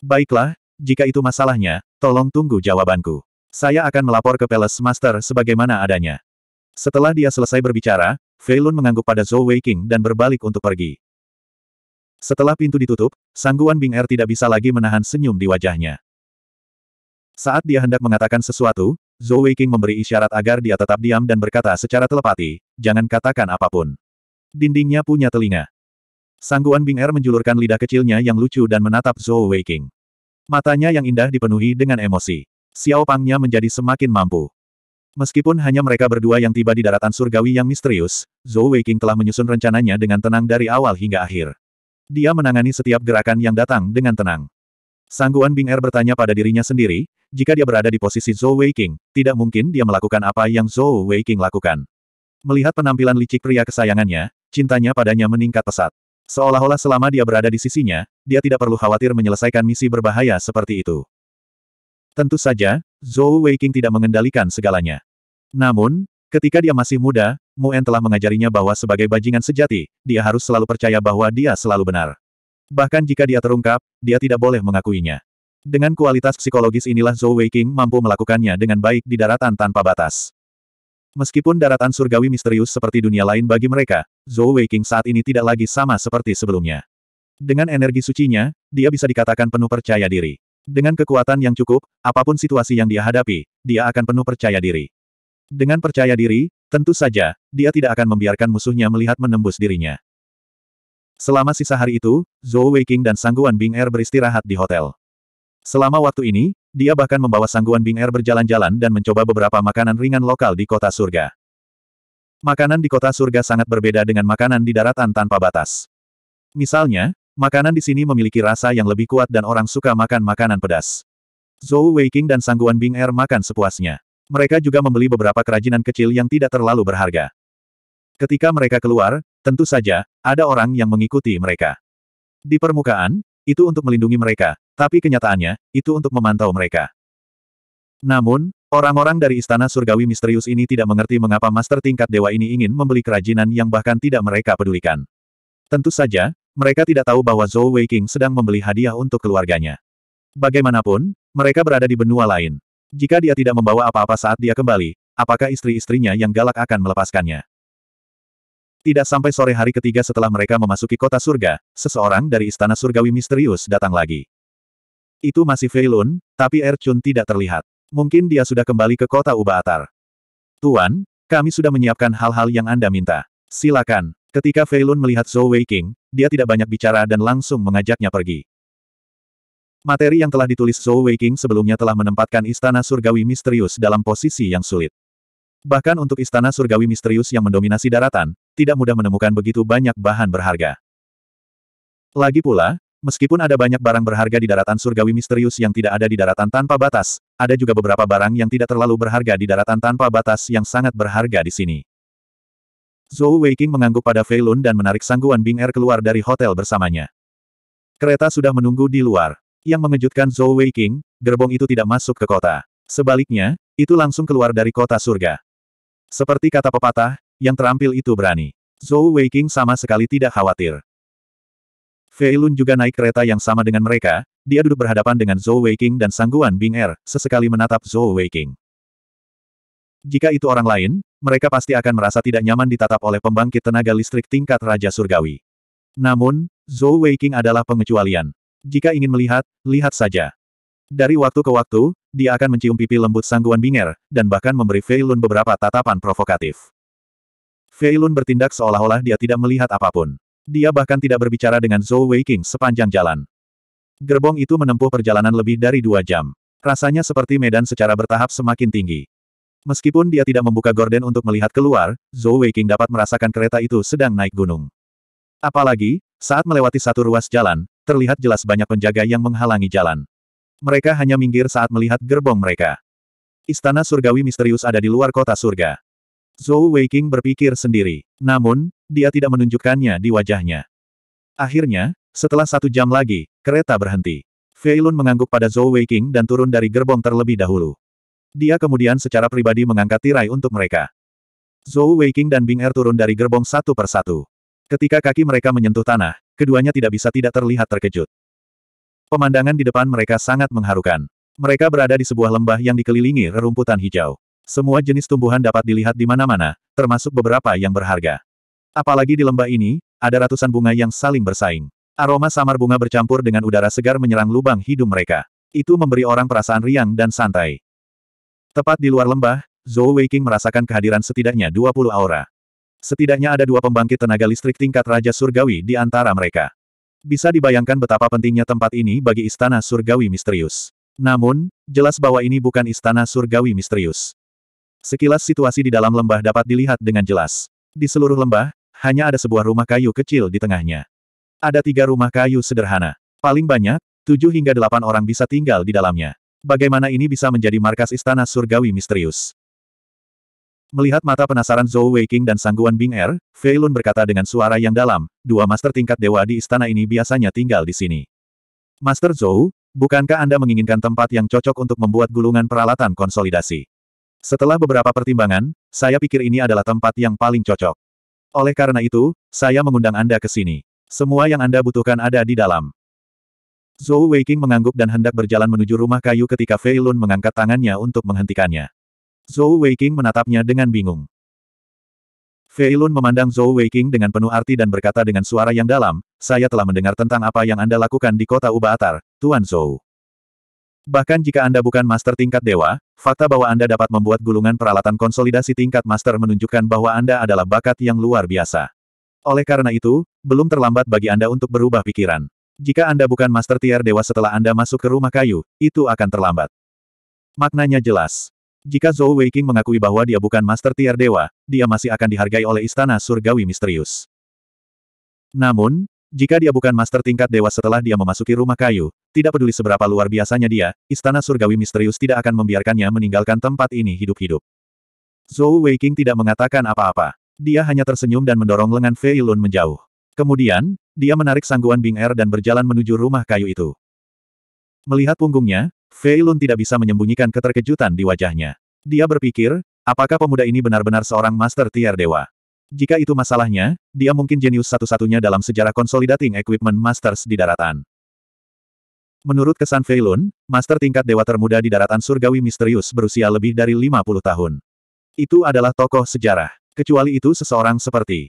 Baiklah, jika itu masalahnya, tolong tunggu jawabanku. Saya akan melapor ke Palace Master sebagaimana adanya. Setelah dia selesai berbicara, Feilun mengangguk pada Zhou Weiqing dan berbalik untuk pergi. Setelah pintu ditutup, sangguan Bing Er tidak bisa lagi menahan senyum di wajahnya. Saat dia hendak mengatakan sesuatu, Zhou Weiqing memberi isyarat agar dia tetap diam dan berkata secara telepati, jangan katakan apapun. Dindingnya punya telinga. Sangguan Bing Er menjulurkan lidah kecilnya yang lucu dan menatap Zhou Weiqing. Matanya yang indah dipenuhi dengan emosi. Xiao Pangnya menjadi semakin mampu. Meskipun hanya mereka berdua yang tiba di daratan surgawi yang misterius, Zhou Weiqing telah menyusun rencananya dengan tenang dari awal hingga akhir. Dia menangani setiap gerakan yang datang dengan tenang. Sangguan Bing Er bertanya pada dirinya sendiri, jika dia berada di posisi Zhou Weiqing, tidak mungkin dia melakukan apa yang Zhou Weiqing lakukan. Melihat penampilan licik pria kesayangannya, cintanya padanya meningkat pesat. Seolah-olah selama dia berada di sisinya, dia tidak perlu khawatir menyelesaikan misi berbahaya seperti itu. Tentu saja, Zhou Weiqing tidak mengendalikan segalanya. Namun, ketika dia masih muda, Muen telah mengajarinya bahwa sebagai bajingan sejati, dia harus selalu percaya bahwa dia selalu benar. Bahkan jika dia terungkap, dia tidak boleh mengakuinya. Dengan kualitas psikologis inilah Zhou Weiqing mampu melakukannya dengan baik di daratan tanpa batas. Meskipun daratan surgawi misterius seperti dunia lain bagi mereka, Zhou Weiqing saat ini tidak lagi sama seperti sebelumnya. Dengan energi sucinya, dia bisa dikatakan penuh percaya diri. Dengan kekuatan yang cukup, apapun situasi yang dia hadapi, dia akan penuh percaya diri. Dengan percaya diri, Tentu saja, dia tidak akan membiarkan musuhnya melihat menembus dirinya. Selama sisa hari itu, Zhou Weiqing dan Sangguan Bing Er beristirahat di hotel. Selama waktu ini, dia bahkan membawa Sangguan Bing Er berjalan-jalan dan mencoba beberapa makanan ringan lokal di kota surga. Makanan di kota surga sangat berbeda dengan makanan di daratan tanpa batas. Misalnya, makanan di sini memiliki rasa yang lebih kuat dan orang suka makan makanan pedas. Zhou Weiqing dan Sangguan Bing Er makan sepuasnya. Mereka juga membeli beberapa kerajinan kecil yang tidak terlalu berharga. Ketika mereka keluar, tentu saja, ada orang yang mengikuti mereka. Di permukaan, itu untuk melindungi mereka, tapi kenyataannya, itu untuk memantau mereka. Namun, orang-orang dari Istana Surgawi Misterius ini tidak mengerti mengapa Master Tingkat Dewa ini ingin membeli kerajinan yang bahkan tidak mereka pedulikan. Tentu saja, mereka tidak tahu bahwa Zhou Weiking sedang membeli hadiah untuk keluarganya. Bagaimanapun, mereka berada di benua lain. Jika dia tidak membawa apa-apa saat dia kembali, apakah istri-istrinya yang galak akan melepaskannya? Tidak sampai sore hari ketiga setelah mereka memasuki kota surga, seseorang dari istana surgawi misterius datang lagi. Itu masih Feilun, tapi Erchun tidak terlihat. Mungkin dia sudah kembali ke kota Ubaatar. Tuan, kami sudah menyiapkan hal-hal yang Anda minta. Silakan. Ketika Feilun melihat Zhou Weiking, dia tidak banyak bicara dan langsung mengajaknya pergi. Materi yang telah ditulis Zhou Weiqing sebelumnya telah menempatkan Istana Surgawi Misterius dalam posisi yang sulit. Bahkan untuk Istana Surgawi Misterius yang mendominasi daratan, tidak mudah menemukan begitu banyak bahan berharga. Lagi pula, meskipun ada banyak barang berharga di daratan surgawi misterius yang tidak ada di daratan tanpa batas, ada juga beberapa barang yang tidak terlalu berharga di daratan tanpa batas yang sangat berharga di sini. Zhou Weiqing mengangguk pada Fei Lun dan menarik sangguan Bing Er keluar dari hotel bersamanya. Kereta sudah menunggu di luar. Yang mengejutkan Zhou Wei King, gerbong itu tidak masuk ke kota. Sebaliknya, itu langsung keluar dari kota surga. Seperti kata pepatah, yang terampil itu berani. Zhou Wei King sama sekali tidak khawatir. Fei Lun juga naik kereta yang sama dengan mereka, dia duduk berhadapan dengan Zhou Wei King dan Sangguan Bing Er, sesekali menatap Zhou Wei King. Jika itu orang lain, mereka pasti akan merasa tidak nyaman ditatap oleh pembangkit tenaga listrik tingkat Raja Surgawi. Namun, Zhou Wei King adalah pengecualian. Jika ingin melihat, lihat saja. Dari waktu ke waktu, dia akan mencium pipi lembut sangguan Binger, dan bahkan memberi Feilun beberapa tatapan provokatif. Feilun bertindak seolah-olah dia tidak melihat apapun. Dia bahkan tidak berbicara dengan Zhou Weiqing sepanjang jalan. Gerbong itu menempuh perjalanan lebih dari dua jam. Rasanya seperti medan secara bertahap semakin tinggi. Meskipun dia tidak membuka gorden untuk melihat keluar, Zhou Weiqing dapat merasakan kereta itu sedang naik gunung. Apalagi, saat melewati satu ruas jalan, terlihat jelas banyak penjaga yang menghalangi jalan. Mereka hanya minggir saat melihat gerbong mereka. Istana surgawi misterius ada di luar kota surga. Zhou Weiqing berpikir sendiri. Namun, dia tidak menunjukkannya di wajahnya. Akhirnya, setelah satu jam lagi, kereta berhenti. Feilun mengangguk pada Zhou Weiqing dan turun dari gerbong terlebih dahulu. Dia kemudian secara pribadi mengangkat tirai untuk mereka. Zhou Weiqing dan Bing Er turun dari gerbong satu persatu. Ketika kaki mereka menyentuh tanah, keduanya tidak bisa tidak terlihat terkejut. Pemandangan di depan mereka sangat mengharukan. Mereka berada di sebuah lembah yang dikelilingi rerumputan hijau. Semua jenis tumbuhan dapat dilihat di mana-mana, termasuk beberapa yang berharga. Apalagi di lembah ini, ada ratusan bunga yang saling bersaing. Aroma samar bunga bercampur dengan udara segar menyerang lubang hidung mereka. Itu memberi orang perasaan riang dan santai. Tepat di luar lembah, Zhou Weiqing merasakan kehadiran setidaknya 20 aura. Setidaknya ada dua pembangkit tenaga listrik tingkat Raja Surgawi di antara mereka. Bisa dibayangkan betapa pentingnya tempat ini bagi istana surgawi misterius. Namun, jelas bahwa ini bukan istana surgawi misterius. Sekilas situasi di dalam lembah dapat dilihat dengan jelas. Di seluruh lembah, hanya ada sebuah rumah kayu kecil di tengahnya. Ada tiga rumah kayu sederhana. Paling banyak, tujuh hingga delapan orang bisa tinggal di dalamnya. Bagaimana ini bisa menjadi markas istana surgawi misterius? Melihat mata penasaran Zhou Weiqing dan sangguan Bing Er, Fei Lun berkata dengan suara yang dalam, dua master tingkat dewa di istana ini biasanya tinggal di sini. Master Zhou, bukankah Anda menginginkan tempat yang cocok untuk membuat gulungan peralatan konsolidasi? Setelah beberapa pertimbangan, saya pikir ini adalah tempat yang paling cocok. Oleh karena itu, saya mengundang Anda ke sini. Semua yang Anda butuhkan ada di dalam. Zhou Weiqing mengangguk dan hendak berjalan menuju rumah kayu ketika Fei Lun mengangkat tangannya untuk menghentikannya. Zhou Weiqing menatapnya dengan bingung. Fei Lun memandang Zhou Weiqing dengan penuh arti dan berkata dengan suara yang dalam, saya telah mendengar tentang apa yang Anda lakukan di kota Ubaatar, Tuan Zhou. Bahkan jika Anda bukan master tingkat dewa, fakta bahwa Anda dapat membuat gulungan peralatan konsolidasi tingkat master menunjukkan bahwa Anda adalah bakat yang luar biasa. Oleh karena itu, belum terlambat bagi Anda untuk berubah pikiran. Jika Anda bukan master tier dewa setelah Anda masuk ke rumah kayu, itu akan terlambat. Maknanya jelas. Jika Zhou Weiqing mengakui bahwa dia bukan Master Tier Dewa, dia masih akan dihargai oleh Istana Surgawi Misterius. Namun, jika dia bukan master tingkat dewa setelah dia memasuki rumah kayu, tidak peduli seberapa luar biasanya dia, istana surgawi misterius tidak akan membiarkannya meninggalkan tempat ini hidup-hidup. Zhou Weiqing tidak mengatakan apa-apa. Dia hanya tersenyum dan mendorong lengan Fei Lun menjauh. Kemudian, dia menarik sangguan Bing Er dan berjalan menuju rumah kayu itu. Melihat punggungnya, Feilun tidak bisa menyembunyikan keterkejutan di wajahnya. Dia berpikir, apakah pemuda ini benar-benar seorang Master Tier Dewa? Jika itu masalahnya, dia mungkin jenius satu-satunya dalam sejarah Consolidating Equipment Masters di daratan. Menurut kesan Feilun, Master tingkat Dewa termuda di daratan surgawi misterius berusia lebih dari 50 tahun. Itu adalah tokoh sejarah. Kecuali itu seseorang seperti.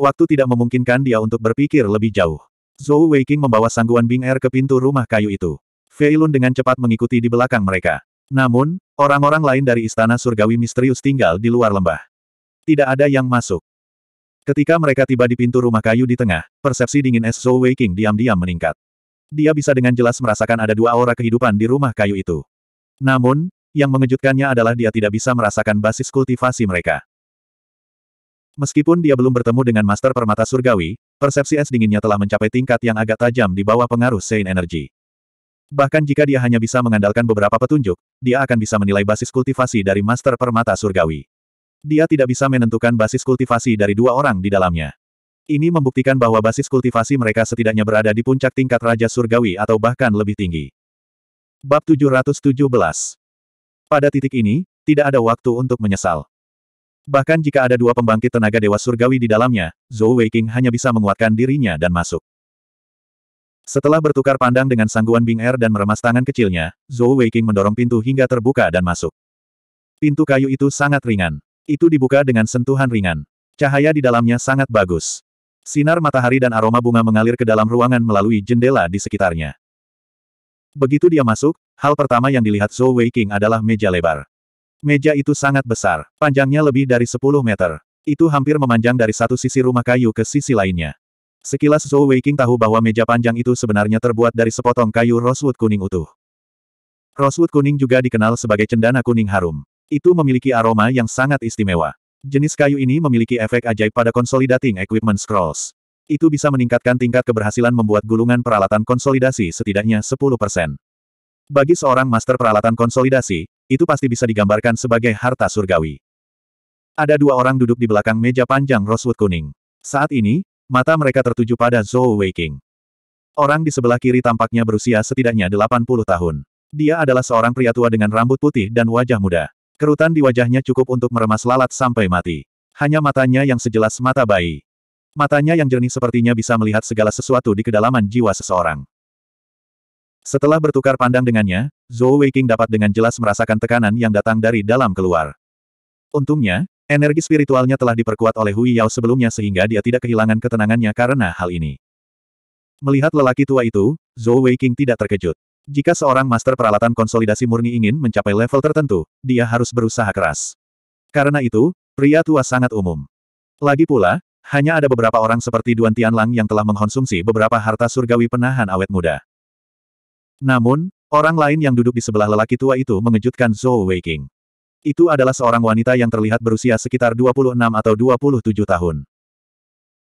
Waktu tidak memungkinkan dia untuk berpikir lebih jauh. Zhou Weiking membawa sangguan Bing Er ke pintu rumah kayu itu. Feilun dengan cepat mengikuti di belakang mereka. Namun, orang-orang lain dari istana surgawi misterius tinggal di luar lembah. Tidak ada yang masuk. Ketika mereka tiba di pintu rumah kayu di tengah, persepsi dingin Es Zhou Weiqing diam-diam meningkat. Dia bisa dengan jelas merasakan ada dua aura kehidupan di rumah kayu itu. Namun, yang mengejutkannya adalah dia tidak bisa merasakan basis kultivasi mereka. Meskipun dia belum bertemu dengan Master Permata Surgawi, persepsi es dinginnya telah mencapai tingkat yang agak tajam di bawah pengaruh Sein Energy. Bahkan jika dia hanya bisa mengandalkan beberapa petunjuk, dia akan bisa menilai basis kultivasi dari Master Permata Surgawi. Dia tidak bisa menentukan basis kultivasi dari dua orang di dalamnya. Ini membuktikan bahwa basis kultivasi mereka setidaknya berada di puncak tingkat Raja Surgawi atau bahkan lebih tinggi. Bab 717 Pada titik ini, tidak ada waktu untuk menyesal. Bahkan jika ada dua pembangkit tenaga Dewa Surgawi di dalamnya, Zhou Weiking hanya bisa menguatkan dirinya dan masuk. Setelah bertukar pandang dengan sangguan Bing Er dan meremas tangan kecilnya, Zhou Weiqing mendorong pintu hingga terbuka dan masuk. Pintu kayu itu sangat ringan. Itu dibuka dengan sentuhan ringan. Cahaya di dalamnya sangat bagus. Sinar matahari dan aroma bunga mengalir ke dalam ruangan melalui jendela di sekitarnya. Begitu dia masuk, hal pertama yang dilihat Zhou Weiqing adalah meja lebar. Meja itu sangat besar, panjangnya lebih dari 10 meter. Itu hampir memanjang dari satu sisi rumah kayu ke sisi lainnya. Sekilas Zhou Weiqing tahu bahwa meja panjang itu sebenarnya terbuat dari sepotong kayu rosewood kuning utuh. Rosewood kuning juga dikenal sebagai cendana kuning harum. Itu memiliki aroma yang sangat istimewa. Jenis kayu ini memiliki efek ajaib pada consolidating equipment scrolls. Itu bisa meningkatkan tingkat keberhasilan membuat gulungan peralatan konsolidasi setidaknya 10%. Bagi seorang master peralatan konsolidasi, itu pasti bisa digambarkan sebagai harta surgawi. Ada dua orang duduk di belakang meja panjang rosewood kuning. Saat ini, Mata mereka tertuju pada Zhou Weiqing. Orang di sebelah kiri tampaknya berusia setidaknya 80 tahun. Dia adalah seorang pria tua dengan rambut putih dan wajah muda. Kerutan di wajahnya cukup untuk meremas lalat sampai mati. Hanya matanya yang sejelas mata bayi. Matanya yang jernih sepertinya bisa melihat segala sesuatu di kedalaman jiwa seseorang. Setelah bertukar pandang dengannya, Zhou Weiqing dapat dengan jelas merasakan tekanan yang datang dari dalam keluar. Untungnya, Energi spiritualnya telah diperkuat oleh Hui Yao sebelumnya sehingga dia tidak kehilangan ketenangannya karena hal ini. Melihat lelaki tua itu, Zhou Weiqing tidak terkejut. Jika seorang master peralatan konsolidasi murni ingin mencapai level tertentu, dia harus berusaha keras. Karena itu, pria tua sangat umum. Lagi pula, hanya ada beberapa orang seperti Duan Tianlang yang telah mengkonsumsi beberapa harta surgawi penahan awet muda. Namun, orang lain yang duduk di sebelah lelaki tua itu mengejutkan Zhou Weiqing. Itu adalah seorang wanita yang terlihat berusia sekitar 26 atau 27 tahun.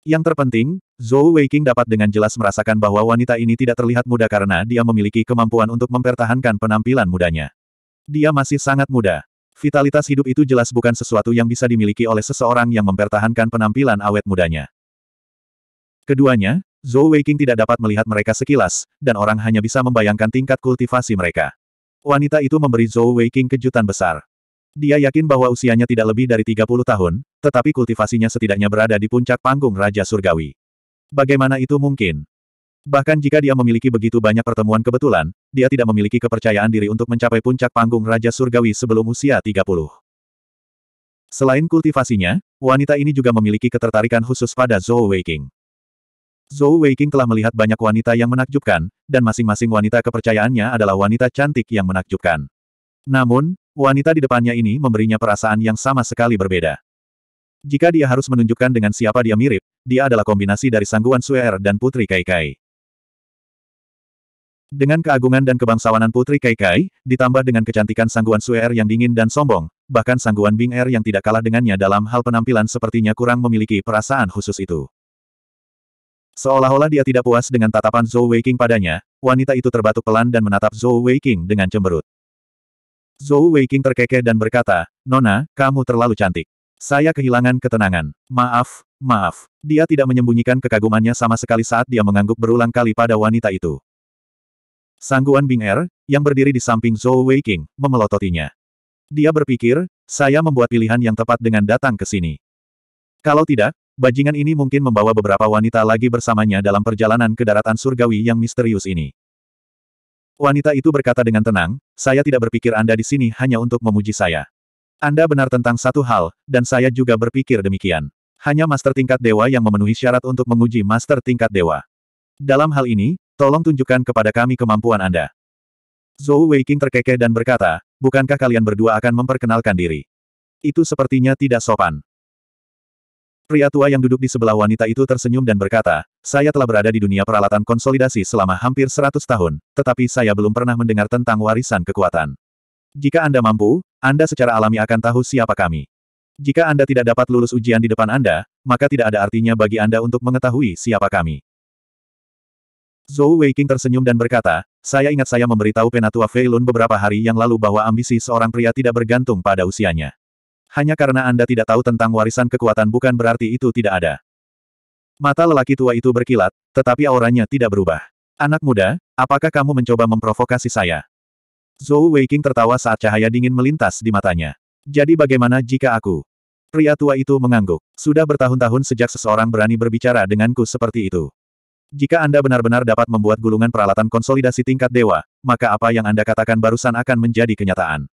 Yang terpenting, Zhou Weiqing dapat dengan jelas merasakan bahwa wanita ini tidak terlihat muda karena dia memiliki kemampuan untuk mempertahankan penampilan mudanya. Dia masih sangat muda. Vitalitas hidup itu jelas bukan sesuatu yang bisa dimiliki oleh seseorang yang mempertahankan penampilan awet mudanya. Keduanya, Zhou Weiqing tidak dapat melihat mereka sekilas, dan orang hanya bisa membayangkan tingkat kultivasi mereka. Wanita itu memberi Zhou Weiqing kejutan besar. Dia yakin bahwa usianya tidak lebih dari 30 tahun, tetapi kultivasinya setidaknya berada di puncak panggung Raja Surgawi. Bagaimana itu mungkin? Bahkan jika dia memiliki begitu banyak pertemuan kebetulan, dia tidak memiliki kepercayaan diri untuk mencapai puncak panggung Raja Surgawi sebelum usia 30. Selain kultivasinya, wanita ini juga memiliki ketertarikan khusus pada Zhou Weiqing. Zhou Weiqing telah melihat banyak wanita yang menakjubkan, dan masing-masing wanita kepercayaannya adalah wanita cantik yang menakjubkan. Namun, Wanita di depannya ini memberinya perasaan yang sama sekali berbeda. Jika dia harus menunjukkan dengan siapa dia mirip, dia adalah kombinasi dari Sangguan Suer dan Putri Kai Kai. Dengan keagungan dan kebangsawanan Putri Kai Kai, ditambah dengan kecantikan Sangguan Suer yang dingin dan sombong, bahkan Sangguan Bing Er yang tidak kalah dengannya dalam hal penampilan sepertinya kurang memiliki perasaan khusus itu. Seolah-olah dia tidak puas dengan tatapan Zhou Weiqing padanya, wanita itu terbatuk pelan dan menatap Zhou Weiqing dengan cemberut. Zhou Weiqing terkekeh dan berkata, Nona, kamu terlalu cantik. Saya kehilangan ketenangan. Maaf, maaf. Dia tidak menyembunyikan kekagumannya sama sekali saat dia mengangguk berulang kali pada wanita itu. Sangguan Bing Er, yang berdiri di samping Zhou Weiqing, memelototinya. Dia berpikir, saya membuat pilihan yang tepat dengan datang ke sini. Kalau tidak, bajingan ini mungkin membawa beberapa wanita lagi bersamanya dalam perjalanan ke daratan surgawi yang misterius ini. Wanita itu berkata dengan tenang, saya tidak berpikir Anda di sini hanya untuk memuji saya. Anda benar tentang satu hal, dan saya juga berpikir demikian. Hanya master tingkat dewa yang memenuhi syarat untuk menguji master tingkat dewa. Dalam hal ini, tolong tunjukkan kepada kami kemampuan Anda. Zhou Weiqing terkekeh dan berkata, bukankah kalian berdua akan memperkenalkan diri? Itu sepertinya tidak sopan. Pria tua yang duduk di sebelah wanita itu tersenyum dan berkata, saya telah berada di dunia peralatan konsolidasi selama hampir 100 tahun, tetapi saya belum pernah mendengar tentang warisan kekuatan. Jika Anda mampu, Anda secara alami akan tahu siapa kami. Jika Anda tidak dapat lulus ujian di depan Anda, maka tidak ada artinya bagi Anda untuk mengetahui siapa kami. Zhou Weiqing tersenyum dan berkata, saya ingat saya memberitahu Penatua Lun beberapa hari yang lalu bahwa ambisi seorang pria tidak bergantung pada usianya. Hanya karena Anda tidak tahu tentang warisan kekuatan bukan berarti itu tidak ada. Mata lelaki tua itu berkilat, tetapi auranya tidak berubah. Anak muda, apakah kamu mencoba memprovokasi saya? Zhou Weiqing tertawa saat cahaya dingin melintas di matanya. Jadi bagaimana jika aku? Pria tua itu mengangguk. Sudah bertahun-tahun sejak seseorang berani berbicara denganku seperti itu. Jika Anda benar-benar dapat membuat gulungan peralatan konsolidasi tingkat dewa, maka apa yang Anda katakan barusan akan menjadi kenyataan.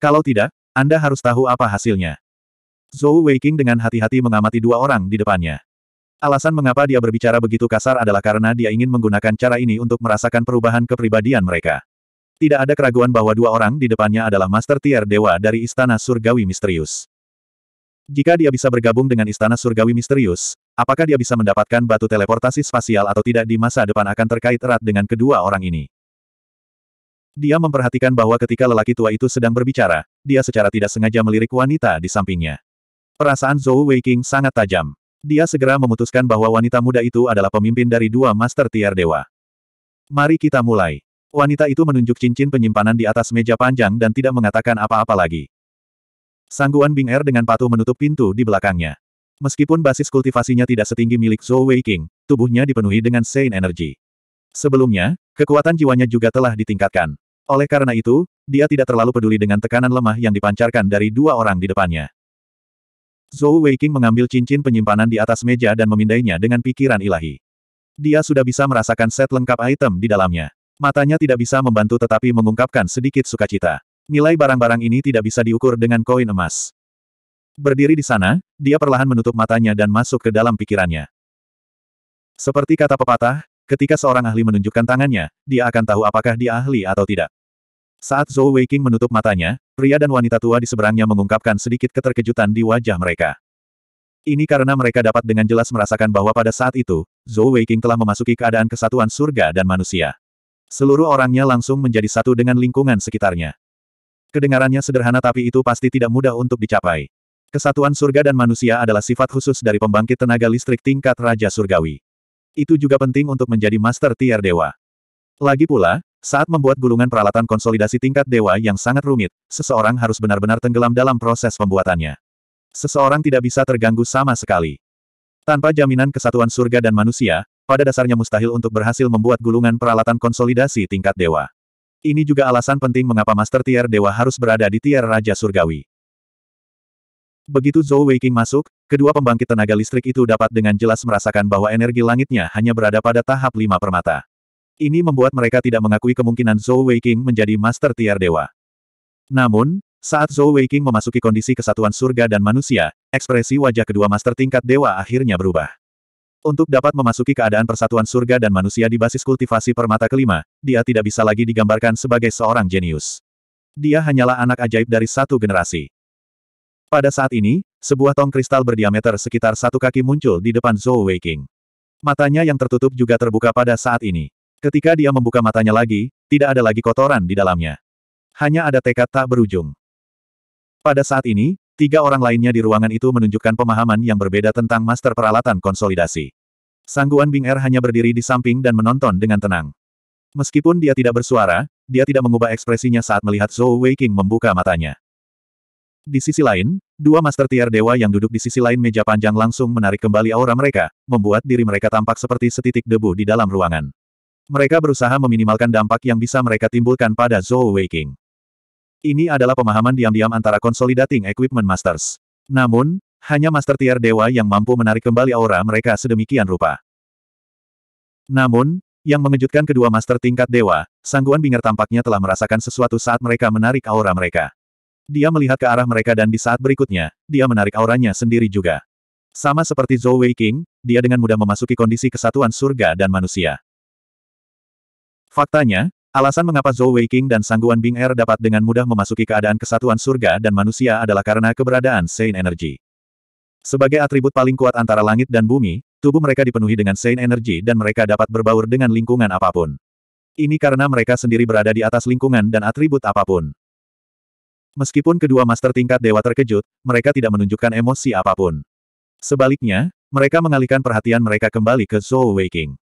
Kalau tidak, Anda harus tahu apa hasilnya. Zhou Weiqing dengan hati-hati mengamati dua orang di depannya. Alasan mengapa dia berbicara begitu kasar adalah karena dia ingin menggunakan cara ini untuk merasakan perubahan kepribadian mereka. Tidak ada keraguan bahwa dua orang di depannya adalah Master Tier Dewa dari Istana Surgawi Misterius. Jika dia bisa bergabung dengan Istana Surgawi Misterius, apakah dia bisa mendapatkan batu teleportasi spasial atau tidak di masa depan akan terkait erat dengan kedua orang ini. Dia memperhatikan bahwa ketika lelaki tua itu sedang berbicara, dia secara tidak sengaja melirik wanita di sampingnya. Perasaan Zhou Weiqing sangat tajam. Dia segera memutuskan bahwa wanita muda itu adalah pemimpin dari dua master tier dewa. Mari kita mulai. Wanita itu menunjuk cincin penyimpanan di atas meja panjang dan tidak mengatakan apa-apa lagi. Sangguan Bing Er dengan patuh menutup pintu di belakangnya. Meskipun basis kultivasinya tidak setinggi milik Zhou Wei King, tubuhnya dipenuhi dengan Sein Energy. Sebelumnya, kekuatan jiwanya juga telah ditingkatkan. Oleh karena itu, dia tidak terlalu peduli dengan tekanan lemah yang dipancarkan dari dua orang di depannya. Zhou Weiqing mengambil cincin penyimpanan di atas meja dan memindainya dengan pikiran ilahi. Dia sudah bisa merasakan set lengkap item di dalamnya. Matanya tidak bisa membantu tetapi mengungkapkan sedikit sukacita. Nilai barang-barang ini tidak bisa diukur dengan koin emas. Berdiri di sana, dia perlahan menutup matanya dan masuk ke dalam pikirannya. Seperti kata pepatah, ketika seorang ahli menunjukkan tangannya, dia akan tahu apakah dia ahli atau tidak. Saat Zhou Weiqing menutup matanya, pria dan wanita tua di seberangnya mengungkapkan sedikit keterkejutan di wajah mereka. Ini karena mereka dapat dengan jelas merasakan bahwa pada saat itu, Zhou Weiqing telah memasuki keadaan kesatuan surga dan manusia. Seluruh orangnya langsung menjadi satu dengan lingkungan sekitarnya. Kedengarannya sederhana tapi itu pasti tidak mudah untuk dicapai. Kesatuan surga dan manusia adalah sifat khusus dari pembangkit tenaga listrik tingkat Raja Surgawi. Itu juga penting untuk menjadi master tier dewa. Lagi pula, saat membuat gulungan peralatan konsolidasi tingkat dewa yang sangat rumit, seseorang harus benar-benar tenggelam dalam proses pembuatannya. Seseorang tidak bisa terganggu sama sekali. Tanpa jaminan kesatuan surga dan manusia, pada dasarnya mustahil untuk berhasil membuat gulungan peralatan konsolidasi tingkat dewa. Ini juga alasan penting mengapa Master Tier Dewa harus berada di tier Raja Surgawi. Begitu Zhou Weiqing masuk, kedua pembangkit tenaga listrik itu dapat dengan jelas merasakan bahwa energi langitnya hanya berada pada tahap lima permata. Ini membuat mereka tidak mengakui kemungkinan Zhou Weiqing menjadi Master Tier Dewa. Namun, saat Zhou Weiqing memasuki kondisi kesatuan surga dan manusia, ekspresi wajah kedua Master tingkat Dewa akhirnya berubah. Untuk dapat memasuki keadaan persatuan surga dan manusia di basis kultivasi permata kelima, dia tidak bisa lagi digambarkan sebagai seorang jenius. Dia hanyalah anak ajaib dari satu generasi. Pada saat ini, sebuah tong kristal berdiameter sekitar satu kaki muncul di depan Zhou Weiqing. Matanya yang tertutup juga terbuka pada saat ini. Ketika dia membuka matanya lagi, tidak ada lagi kotoran di dalamnya. Hanya ada tekad tak berujung. Pada saat ini, tiga orang lainnya di ruangan itu menunjukkan pemahaman yang berbeda tentang master peralatan konsolidasi. Sangguan Bing Er hanya berdiri di samping dan menonton dengan tenang. Meskipun dia tidak bersuara, dia tidak mengubah ekspresinya saat melihat Zhou Weiqing membuka matanya. Di sisi lain, dua master tier dewa yang duduk di sisi lain meja panjang langsung menarik kembali aura mereka, membuat diri mereka tampak seperti setitik debu di dalam ruangan. Mereka berusaha meminimalkan dampak yang bisa mereka timbulkan pada Zhou Weiqing. Ini adalah pemahaman diam-diam antara Consolidating Equipment Masters. Namun, hanya Master Tier Dewa yang mampu menarik kembali aura mereka sedemikian rupa. Namun, yang mengejutkan kedua Master tingkat Dewa, Sangguan Bing'er tampaknya telah merasakan sesuatu saat mereka menarik aura mereka. Dia melihat ke arah mereka dan di saat berikutnya, dia menarik auranya sendiri juga. Sama seperti Zhou Weiqing, dia dengan mudah memasuki kondisi kesatuan surga dan manusia. Faktanya, alasan mengapa Zhou Weiqing dan Sangguan Bing Er dapat dengan mudah memasuki keadaan kesatuan surga dan manusia adalah karena keberadaan Sein Energy. Sebagai atribut paling kuat antara langit dan bumi, tubuh mereka dipenuhi dengan Sein Energy dan mereka dapat berbaur dengan lingkungan apapun. Ini karena mereka sendiri berada di atas lingkungan dan atribut apapun. Meskipun kedua master tingkat dewa terkejut, mereka tidak menunjukkan emosi apapun. Sebaliknya, mereka mengalihkan perhatian mereka kembali ke Zhou Weiqing.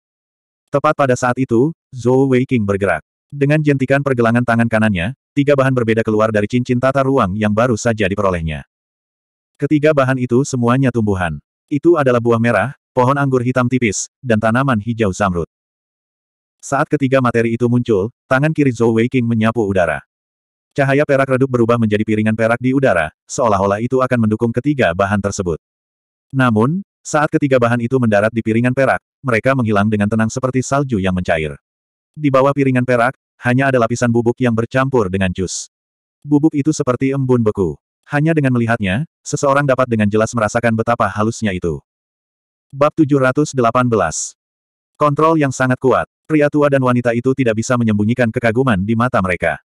Tepat pada saat itu, Zhou King bergerak. Dengan jentikan pergelangan tangan kanannya, tiga bahan berbeda keluar dari cincin tata ruang yang baru saja diperolehnya. Ketiga bahan itu semuanya tumbuhan. Itu adalah buah merah, pohon anggur hitam tipis, dan tanaman hijau zamrud. Saat ketiga materi itu muncul, tangan kiri Zhou King menyapu udara. Cahaya perak redup berubah menjadi piringan perak di udara, seolah-olah itu akan mendukung ketiga bahan tersebut. Namun, saat ketiga bahan itu mendarat di piringan perak, mereka menghilang dengan tenang seperti salju yang mencair. Di bawah piringan perak, hanya ada lapisan bubuk yang bercampur dengan jus. Bubuk itu seperti embun beku. Hanya dengan melihatnya, seseorang dapat dengan jelas merasakan betapa halusnya itu. Bab 718 Kontrol yang sangat kuat, pria tua dan wanita itu tidak bisa menyembunyikan kekaguman di mata mereka.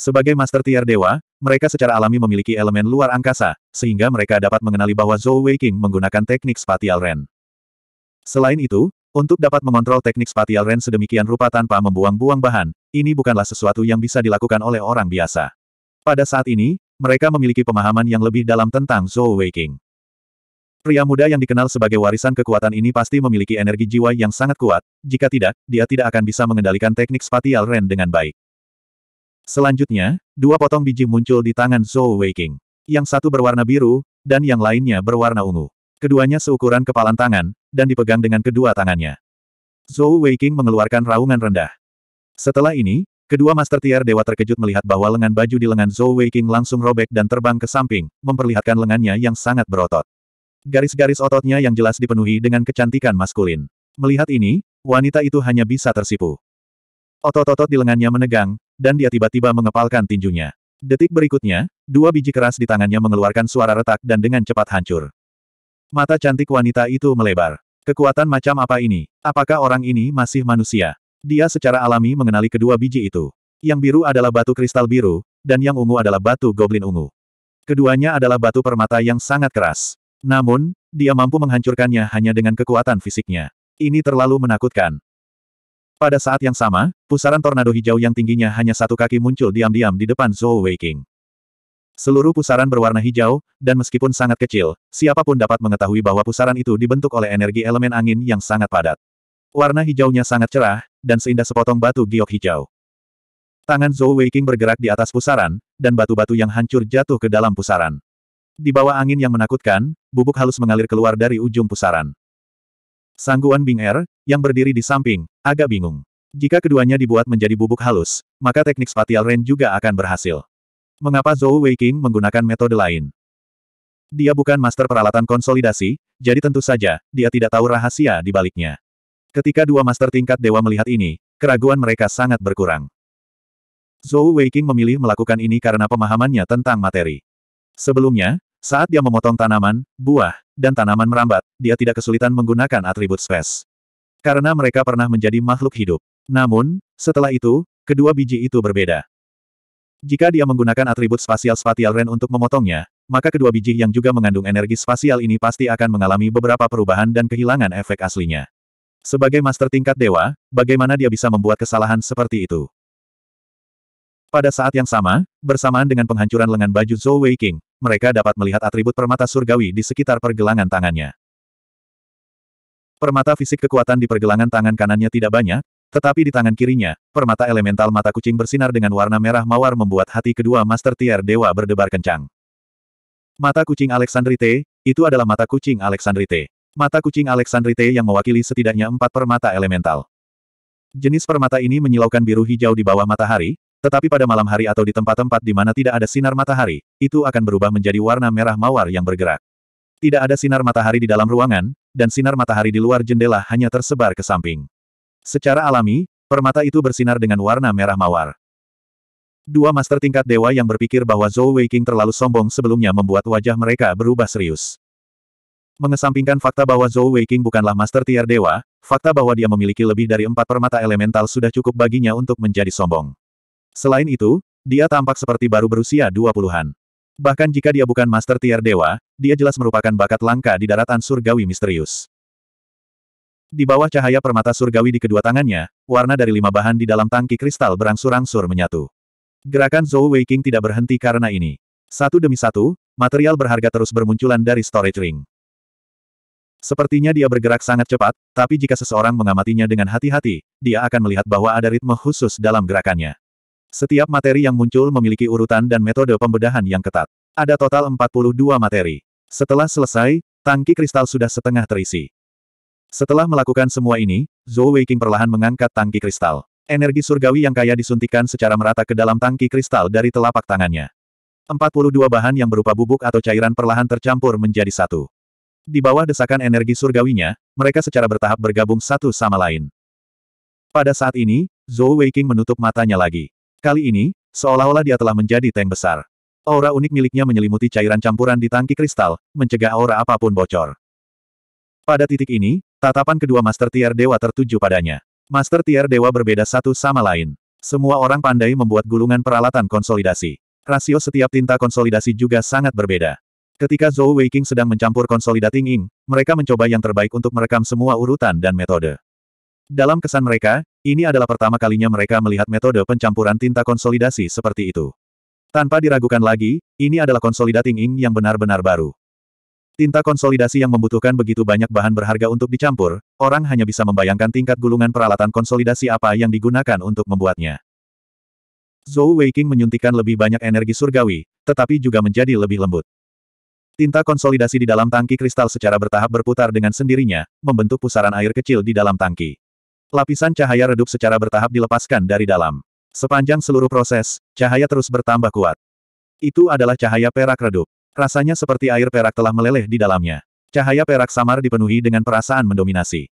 Sebagai master tier dewa, mereka secara alami memiliki elemen luar angkasa, sehingga mereka dapat mengenali bahwa Zhou Weiqing menggunakan teknik spatial Ren. Selain itu, untuk dapat mengontrol teknik spatial Ren sedemikian rupa tanpa membuang-buang bahan, ini bukanlah sesuatu yang bisa dilakukan oleh orang biasa. Pada saat ini, mereka memiliki pemahaman yang lebih dalam tentang Zhou Weiqing. Pria muda yang dikenal sebagai warisan kekuatan ini pasti memiliki energi jiwa yang sangat kuat, jika tidak, dia tidak akan bisa mengendalikan teknik spatial Ren dengan baik. Selanjutnya, dua potong biji muncul di tangan Zhou Weiqing. Yang satu berwarna biru, dan yang lainnya berwarna ungu. Keduanya seukuran kepalan tangan, dan dipegang dengan kedua tangannya. Zhou Weiqing mengeluarkan raungan rendah. Setelah ini, kedua Master Tier Dewa terkejut melihat bahwa lengan baju di lengan Zhou Weiqing langsung robek dan terbang ke samping, memperlihatkan lengannya yang sangat berotot. Garis-garis ototnya yang jelas dipenuhi dengan kecantikan maskulin. Melihat ini, wanita itu hanya bisa tersipu. Otot-otot di lengannya menegang, dan dia tiba-tiba mengepalkan tinjunya. Detik berikutnya, dua biji keras di tangannya mengeluarkan suara retak dan dengan cepat hancur. Mata cantik wanita itu melebar. Kekuatan macam apa ini? Apakah orang ini masih manusia? Dia secara alami mengenali kedua biji itu. Yang biru adalah batu kristal biru, dan yang ungu adalah batu goblin ungu. Keduanya adalah batu permata yang sangat keras. Namun, dia mampu menghancurkannya hanya dengan kekuatan fisiknya. Ini terlalu menakutkan. Pada saat yang sama, pusaran tornado hijau yang tingginya hanya satu kaki muncul diam-diam di depan Zhou Weiqing. Seluruh pusaran berwarna hijau, dan meskipun sangat kecil, siapapun dapat mengetahui bahwa pusaran itu dibentuk oleh energi elemen angin yang sangat padat. Warna hijaunya sangat cerah, dan seindah sepotong batu giok hijau. Tangan Zhou Weiqing bergerak di atas pusaran, dan batu-batu yang hancur jatuh ke dalam pusaran. Di bawah angin yang menakutkan, bubuk halus mengalir keluar dari ujung pusaran. Sangguan Bing Er, yang berdiri di samping, agak bingung. Jika keduanya dibuat menjadi bubuk halus, maka teknik spatial rain juga akan berhasil mengapa Zhou Weiqing menggunakan metode lain. Dia bukan master peralatan konsolidasi, jadi tentu saja, dia tidak tahu rahasia di baliknya. Ketika dua master tingkat dewa melihat ini, keraguan mereka sangat berkurang. Zhou Weiqing memilih melakukan ini karena pemahamannya tentang materi. Sebelumnya, saat dia memotong tanaman, buah, dan tanaman merambat, dia tidak kesulitan menggunakan atribut spes. Karena mereka pernah menjadi makhluk hidup. Namun, setelah itu, kedua biji itu berbeda. Jika dia menggunakan atribut spasial spatial Ren untuk memotongnya, maka kedua biji yang juga mengandung energi spasial ini pasti akan mengalami beberapa perubahan dan kehilangan efek aslinya. Sebagai master tingkat dewa, bagaimana dia bisa membuat kesalahan seperti itu? Pada saat yang sama, bersamaan dengan penghancuran lengan baju Zhou Wei King, mereka dapat melihat atribut permata surgawi di sekitar pergelangan tangannya. Permata fisik kekuatan di pergelangan tangan kanannya tidak banyak, tetapi di tangan kirinya, permata elemental mata kucing bersinar dengan warna merah mawar membuat hati kedua Master Tier Dewa berdebar kencang. Mata kucing Alexandrite, itu adalah mata kucing Alexandrite. Mata kucing Alexandrite yang mewakili setidaknya empat permata elemental. Jenis permata ini menyilaukan biru hijau di bawah matahari, tetapi pada malam hari atau di tempat-tempat di mana tidak ada sinar matahari, itu akan berubah menjadi warna merah mawar yang bergerak. Tidak ada sinar matahari di dalam ruangan, dan sinar matahari di luar jendela hanya tersebar ke samping. Secara alami, permata itu bersinar dengan warna merah mawar. Dua master tingkat dewa yang berpikir bahwa Zhou Weiqing terlalu sombong sebelumnya membuat wajah mereka berubah serius. Mengesampingkan fakta bahwa Zhou Weiqing bukanlah master tier dewa, fakta bahwa dia memiliki lebih dari empat permata elemental sudah cukup baginya untuk menjadi sombong. Selain itu, dia tampak seperti baru berusia dua puluhan. Bahkan jika dia bukan master tier dewa, dia jelas merupakan bakat langka di daratan surgawi misterius. Di bawah cahaya permata surgawi di kedua tangannya, warna dari lima bahan di dalam tangki kristal berangsur-angsur menyatu. Gerakan Zhou King tidak berhenti karena ini. Satu demi satu, material berharga terus bermunculan dari storage ring. Sepertinya dia bergerak sangat cepat, tapi jika seseorang mengamatinya dengan hati-hati, dia akan melihat bahwa ada ritme khusus dalam gerakannya. Setiap materi yang muncul memiliki urutan dan metode pembedahan yang ketat. Ada total 42 materi. Setelah selesai, tangki kristal sudah setengah terisi. Setelah melakukan semua ini, Zhou Weiqing perlahan mengangkat tangki kristal. Energi surgawi yang kaya disuntikan secara merata ke dalam tangki kristal dari telapak tangannya. 42 bahan yang berupa bubuk atau cairan perlahan tercampur menjadi satu. Di bawah desakan energi surgawinya, mereka secara bertahap bergabung satu sama lain. Pada saat ini, Zhou Weiqing menutup matanya lagi. Kali ini, seolah-olah dia telah menjadi tank besar. Aura unik miliknya menyelimuti cairan campuran di tangki kristal, mencegah aura apapun bocor. Pada titik ini, Tatapan kedua Master Tier Dewa tertuju padanya. Master Tier Dewa berbeda satu sama lain. Semua orang pandai membuat gulungan peralatan konsolidasi. Rasio setiap tinta konsolidasi juga sangat berbeda. Ketika Zhou Weiqing sedang mencampur konsolidating Ink, mereka mencoba yang terbaik untuk merekam semua urutan dan metode. Dalam kesan mereka, ini adalah pertama kalinya mereka melihat metode pencampuran tinta konsolidasi seperti itu. Tanpa diragukan lagi, ini adalah konsolidating Ink yang benar-benar baru. Tinta konsolidasi yang membutuhkan begitu banyak bahan berharga untuk dicampur, orang hanya bisa membayangkan tingkat gulungan peralatan konsolidasi apa yang digunakan untuk membuatnya. Zhou Weiqing menyuntikkan lebih banyak energi surgawi, tetapi juga menjadi lebih lembut. Tinta konsolidasi di dalam tangki kristal secara bertahap berputar dengan sendirinya, membentuk pusaran air kecil di dalam tangki. Lapisan cahaya redup secara bertahap dilepaskan dari dalam. Sepanjang seluruh proses, cahaya terus bertambah kuat. Itu adalah cahaya perak redup. Rasanya seperti air perak telah meleleh di dalamnya. Cahaya perak samar dipenuhi dengan perasaan mendominasi.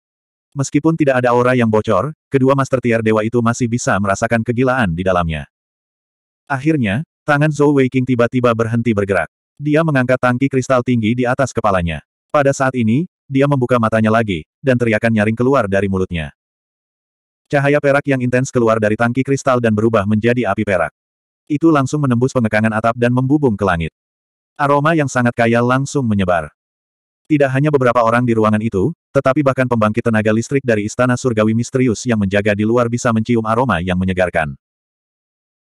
Meskipun tidak ada aura yang bocor, kedua Master Tier Dewa itu masih bisa merasakan kegilaan di dalamnya. Akhirnya, tangan Zhou Weiqing tiba-tiba berhenti bergerak. Dia mengangkat tangki kristal tinggi di atas kepalanya. Pada saat ini, dia membuka matanya lagi, dan teriakan nyaring keluar dari mulutnya. Cahaya perak yang intens keluar dari tangki kristal dan berubah menjadi api perak. Itu langsung menembus pengekangan atap dan membubung ke langit. Aroma yang sangat kaya langsung menyebar. Tidak hanya beberapa orang di ruangan itu, tetapi bahkan pembangkit tenaga listrik dari istana surgawi misterius yang menjaga di luar bisa mencium aroma yang menyegarkan.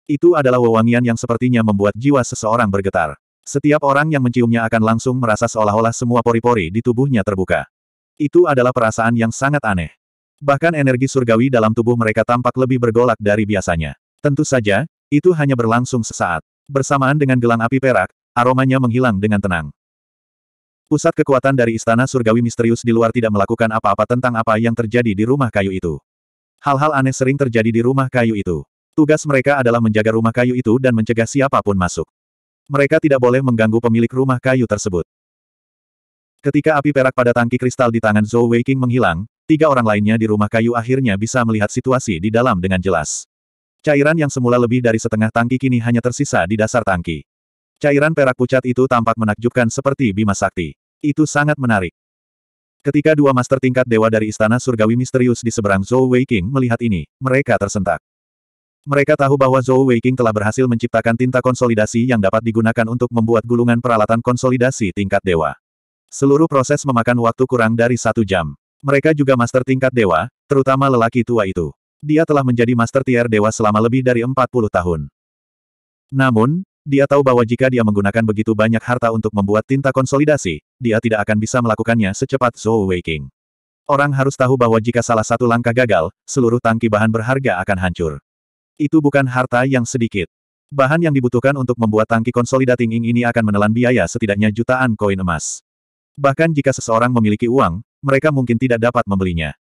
Itu adalah wewangian yang sepertinya membuat jiwa seseorang bergetar. Setiap orang yang menciumnya akan langsung merasa seolah-olah semua pori-pori di tubuhnya terbuka. Itu adalah perasaan yang sangat aneh. Bahkan energi surgawi dalam tubuh mereka tampak lebih bergolak dari biasanya. Tentu saja, itu hanya berlangsung sesaat. Bersamaan dengan gelang api perak, Aromanya menghilang dengan tenang. Pusat kekuatan dari istana surgawi misterius di luar tidak melakukan apa-apa tentang apa yang terjadi di rumah kayu itu. Hal-hal aneh sering terjadi di rumah kayu itu. Tugas mereka adalah menjaga rumah kayu itu dan mencegah siapapun masuk. Mereka tidak boleh mengganggu pemilik rumah kayu tersebut. Ketika api perak pada tangki kristal di tangan Zhou Weiqing menghilang, tiga orang lainnya di rumah kayu akhirnya bisa melihat situasi di dalam dengan jelas. Cairan yang semula lebih dari setengah tangki kini hanya tersisa di dasar tangki. Cairan perak pucat itu tampak menakjubkan seperti Bima Sakti. Itu sangat menarik. Ketika dua master tingkat dewa dari Istana Surgawi Misterius di seberang Zhou Weiqing melihat ini, mereka tersentak. Mereka tahu bahwa Zhou Weiqing telah berhasil menciptakan tinta konsolidasi yang dapat digunakan untuk membuat gulungan peralatan konsolidasi tingkat dewa. Seluruh proses memakan waktu kurang dari satu jam. Mereka juga master tingkat dewa, terutama lelaki tua itu. Dia telah menjadi master tier dewa selama lebih dari 40 tahun. Namun, dia tahu bahwa jika dia menggunakan begitu banyak harta untuk membuat tinta konsolidasi, dia tidak akan bisa melakukannya secepat Zhou Weiqing. Orang harus tahu bahwa jika salah satu langkah gagal, seluruh tangki bahan berharga akan hancur. Itu bukan harta yang sedikit. Bahan yang dibutuhkan untuk membuat tangki konsolidating ini akan menelan biaya setidaknya jutaan koin emas. Bahkan jika seseorang memiliki uang, mereka mungkin tidak dapat membelinya.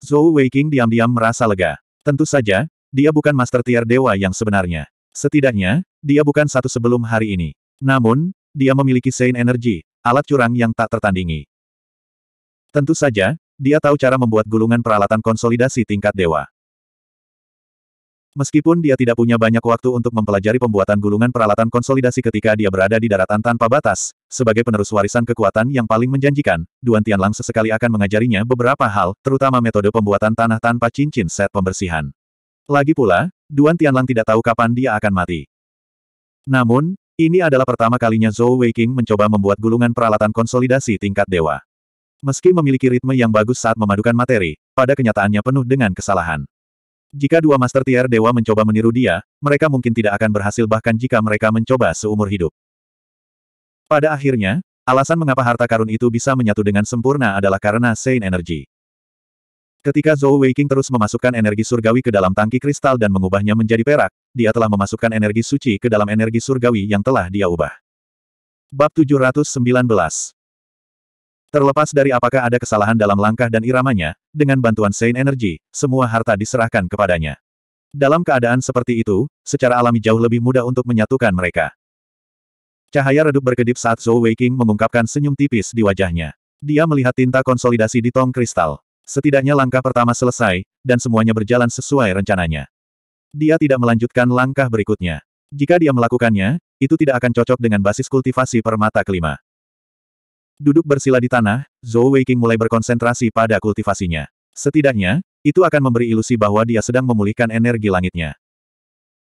Zhou Weiqing diam-diam merasa lega. Tentu saja, dia bukan master tier dewa yang sebenarnya. Setidaknya, dia bukan satu sebelum hari ini. Namun, dia memiliki Sein Energy, alat curang yang tak tertandingi. Tentu saja, dia tahu cara membuat gulungan peralatan konsolidasi tingkat dewa. Meskipun dia tidak punya banyak waktu untuk mempelajari pembuatan gulungan peralatan konsolidasi ketika dia berada di daratan tanpa batas, sebagai penerus warisan kekuatan yang paling menjanjikan, Duan Tianlang sesekali akan mengajarinya beberapa hal, terutama metode pembuatan tanah tanpa cincin set pembersihan. Lagi pula, Duan Tianlang tidak tahu kapan dia akan mati. Namun, ini adalah pertama kalinya Zhou Weiqing mencoba membuat gulungan peralatan konsolidasi tingkat dewa. Meski memiliki ritme yang bagus saat memadukan materi, pada kenyataannya penuh dengan kesalahan. Jika dua master tier dewa mencoba meniru dia, mereka mungkin tidak akan berhasil bahkan jika mereka mencoba seumur hidup. Pada akhirnya, alasan mengapa harta karun itu bisa menyatu dengan sempurna adalah karena Sein Energy. Ketika Zhou Weiqing terus memasukkan energi surgawi ke dalam tangki kristal dan mengubahnya menjadi perak, dia telah memasukkan energi suci ke dalam energi surgawi yang telah dia ubah. Bab 719 Terlepas dari apakah ada kesalahan dalam langkah dan iramanya, dengan bantuan Sein Energy, semua harta diserahkan kepadanya. Dalam keadaan seperti itu, secara alami jauh lebih mudah untuk menyatukan mereka. Cahaya redup berkedip saat Zhou Weiqing mengungkapkan senyum tipis di wajahnya. Dia melihat tinta konsolidasi di tong kristal. Setidaknya langkah pertama selesai, dan semuanya berjalan sesuai rencananya. Dia tidak melanjutkan langkah berikutnya. Jika dia melakukannya, itu tidak akan cocok dengan basis kultivasi permata kelima. Duduk bersila di tanah, Zhou Weiqing mulai berkonsentrasi pada kultivasinya. Setidaknya, itu akan memberi ilusi bahwa dia sedang memulihkan energi langitnya.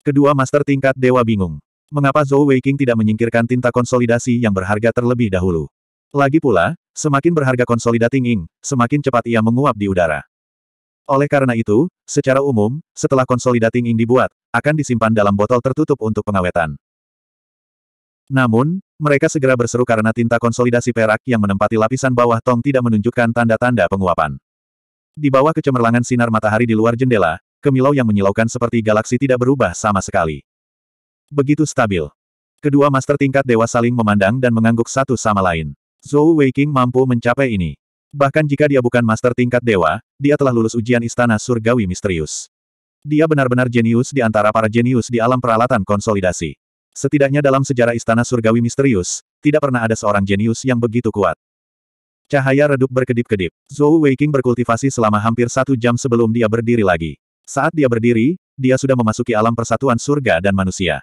Kedua master tingkat dewa bingung. Mengapa Zhou Weiqing tidak menyingkirkan tinta konsolidasi yang berharga terlebih dahulu? Lagi pula, semakin berharga konsolidating ing, semakin cepat ia menguap di udara. Oleh karena itu, secara umum, setelah konsolidating ing dibuat, akan disimpan dalam botol tertutup untuk pengawetan. Namun, mereka segera berseru karena tinta konsolidasi perak yang menempati lapisan bawah tong tidak menunjukkan tanda-tanda penguapan. Di bawah kecemerlangan sinar matahari di luar jendela, kemilau yang menyilaukan seperti galaksi tidak berubah sama sekali. Begitu stabil. Kedua master tingkat dewa saling memandang dan mengangguk satu sama lain. Zhou Weiqing mampu mencapai ini. Bahkan jika dia bukan master tingkat dewa, dia telah lulus ujian istana surgawi misterius. Dia benar-benar jenius di antara para jenius di alam peralatan konsolidasi. Setidaknya dalam sejarah istana surgawi misterius, tidak pernah ada seorang jenius yang begitu kuat. Cahaya redup berkedip-kedip. Zhou Weiqing berkultivasi selama hampir satu jam sebelum dia berdiri lagi. Saat dia berdiri, dia sudah memasuki alam persatuan surga dan manusia.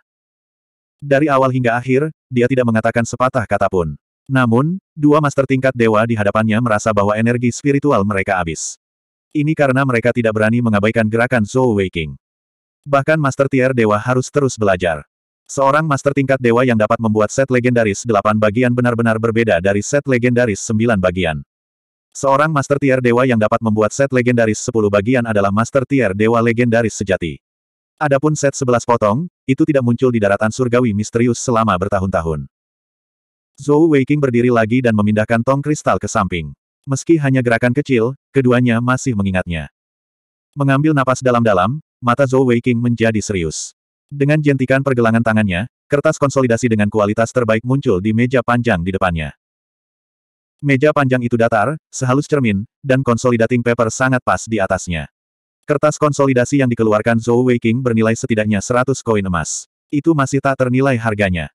Dari awal hingga akhir, dia tidak mengatakan sepatah kata pun. Namun, dua master tingkat dewa di hadapannya merasa bahwa energi spiritual mereka habis. Ini karena mereka tidak berani mengabaikan gerakan Zhou Weiking. Bahkan master tier dewa harus terus belajar. Seorang master tingkat dewa yang dapat membuat set legendaris delapan bagian benar-benar berbeda dari set legendaris sembilan bagian. Seorang master tier dewa yang dapat membuat set legendaris sepuluh bagian adalah master tier dewa legendaris sejati. Adapun set sebelas potong, itu tidak muncul di daratan surgawi misterius selama bertahun-tahun. Zhou Weiqing berdiri lagi dan memindahkan tong kristal ke samping. Meski hanya gerakan kecil, keduanya masih mengingatnya. Mengambil napas dalam-dalam, mata Zhou Weiqing menjadi serius. Dengan jentikan pergelangan tangannya, kertas konsolidasi dengan kualitas terbaik muncul di meja panjang di depannya. Meja panjang itu datar, sehalus cermin, dan konsolidating paper sangat pas di atasnya. Kertas konsolidasi yang dikeluarkan Zhou Weiqing bernilai setidaknya 100 koin emas. Itu masih tak ternilai harganya.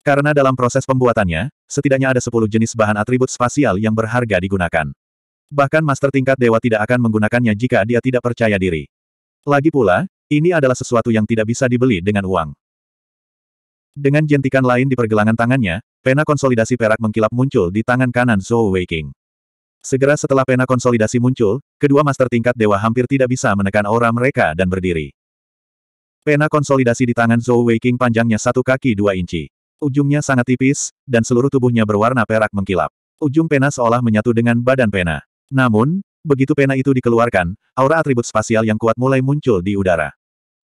Karena dalam proses pembuatannya, setidaknya ada 10 jenis bahan atribut spasial yang berharga digunakan. Bahkan master tingkat dewa tidak akan menggunakannya jika dia tidak percaya diri. Lagi pula, ini adalah sesuatu yang tidak bisa dibeli dengan uang. Dengan jentikan lain di pergelangan tangannya, pena konsolidasi perak mengkilap muncul di tangan kanan Zhou Weiking. Segera setelah pena konsolidasi muncul, kedua master tingkat dewa hampir tidak bisa menekan aura mereka dan berdiri. Pena konsolidasi di tangan Zhou Weiking panjangnya satu kaki dua inci. Ujungnya sangat tipis, dan seluruh tubuhnya berwarna perak mengkilap. Ujung pena seolah menyatu dengan badan pena. Namun, begitu pena itu dikeluarkan, aura atribut spasial yang kuat mulai muncul di udara.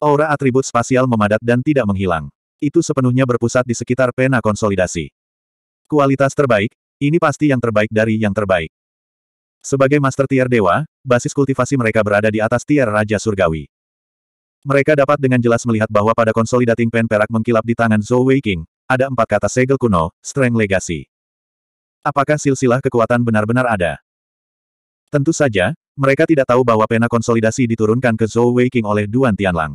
Aura atribut spasial memadat dan tidak menghilang. Itu sepenuhnya berpusat di sekitar pena konsolidasi. Kualitas terbaik, ini pasti yang terbaik dari yang terbaik. Sebagai master tier dewa, basis kultivasi mereka berada di atas tier Raja Surgawi. Mereka dapat dengan jelas melihat bahwa pada konsolidating pen perak mengkilap di tangan Zhou Weiqing, ada empat kata segel kuno, Strength Legacy. Apakah silsilah kekuatan benar-benar ada? Tentu saja, mereka tidak tahu bahwa pena konsolidasi diturunkan ke Zhou Weiqing oleh Duan Tianlang.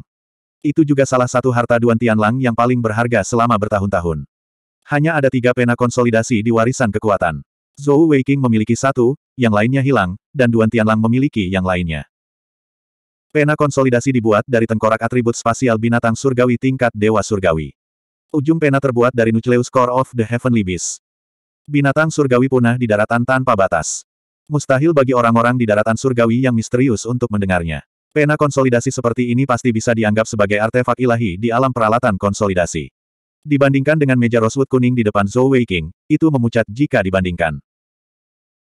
Itu juga salah satu harta Duan Tianlang yang paling berharga selama bertahun-tahun. Hanya ada tiga pena konsolidasi di warisan kekuatan. Zhou Weiqing memiliki satu, yang lainnya hilang, dan Duan Tianlang memiliki yang lainnya. Pena konsolidasi dibuat dari tengkorak atribut spasial binatang surgawi tingkat Dewa Surgawi. Ujung pena terbuat dari Nucleus Core of the Heavenly Beast. Binatang surgawi punah di daratan tanpa batas. Mustahil bagi orang-orang di daratan surgawi yang misterius untuk mendengarnya. Pena konsolidasi seperti ini pasti bisa dianggap sebagai artefak ilahi di alam peralatan konsolidasi. Dibandingkan dengan meja rosewood kuning di depan Zhou Wei King, itu memucat jika dibandingkan.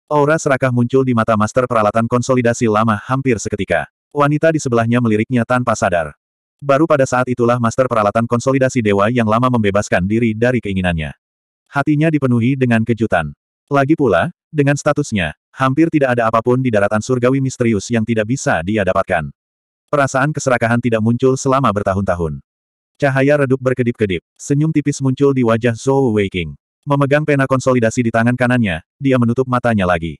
Aura serakah muncul di mata master peralatan konsolidasi lama hampir seketika. Wanita di sebelahnya meliriknya tanpa sadar. Baru pada saat itulah master peralatan konsolidasi dewa yang lama membebaskan diri dari keinginannya. Hatinya dipenuhi dengan kejutan. Lagi pula, dengan statusnya, hampir tidak ada apapun di daratan surgawi misterius yang tidak bisa dia dapatkan. Perasaan keserakahan tidak muncul selama bertahun-tahun. Cahaya redup berkedip-kedip, senyum tipis muncul di wajah Zhou Weiqing. Memegang pena konsolidasi di tangan kanannya, dia menutup matanya lagi.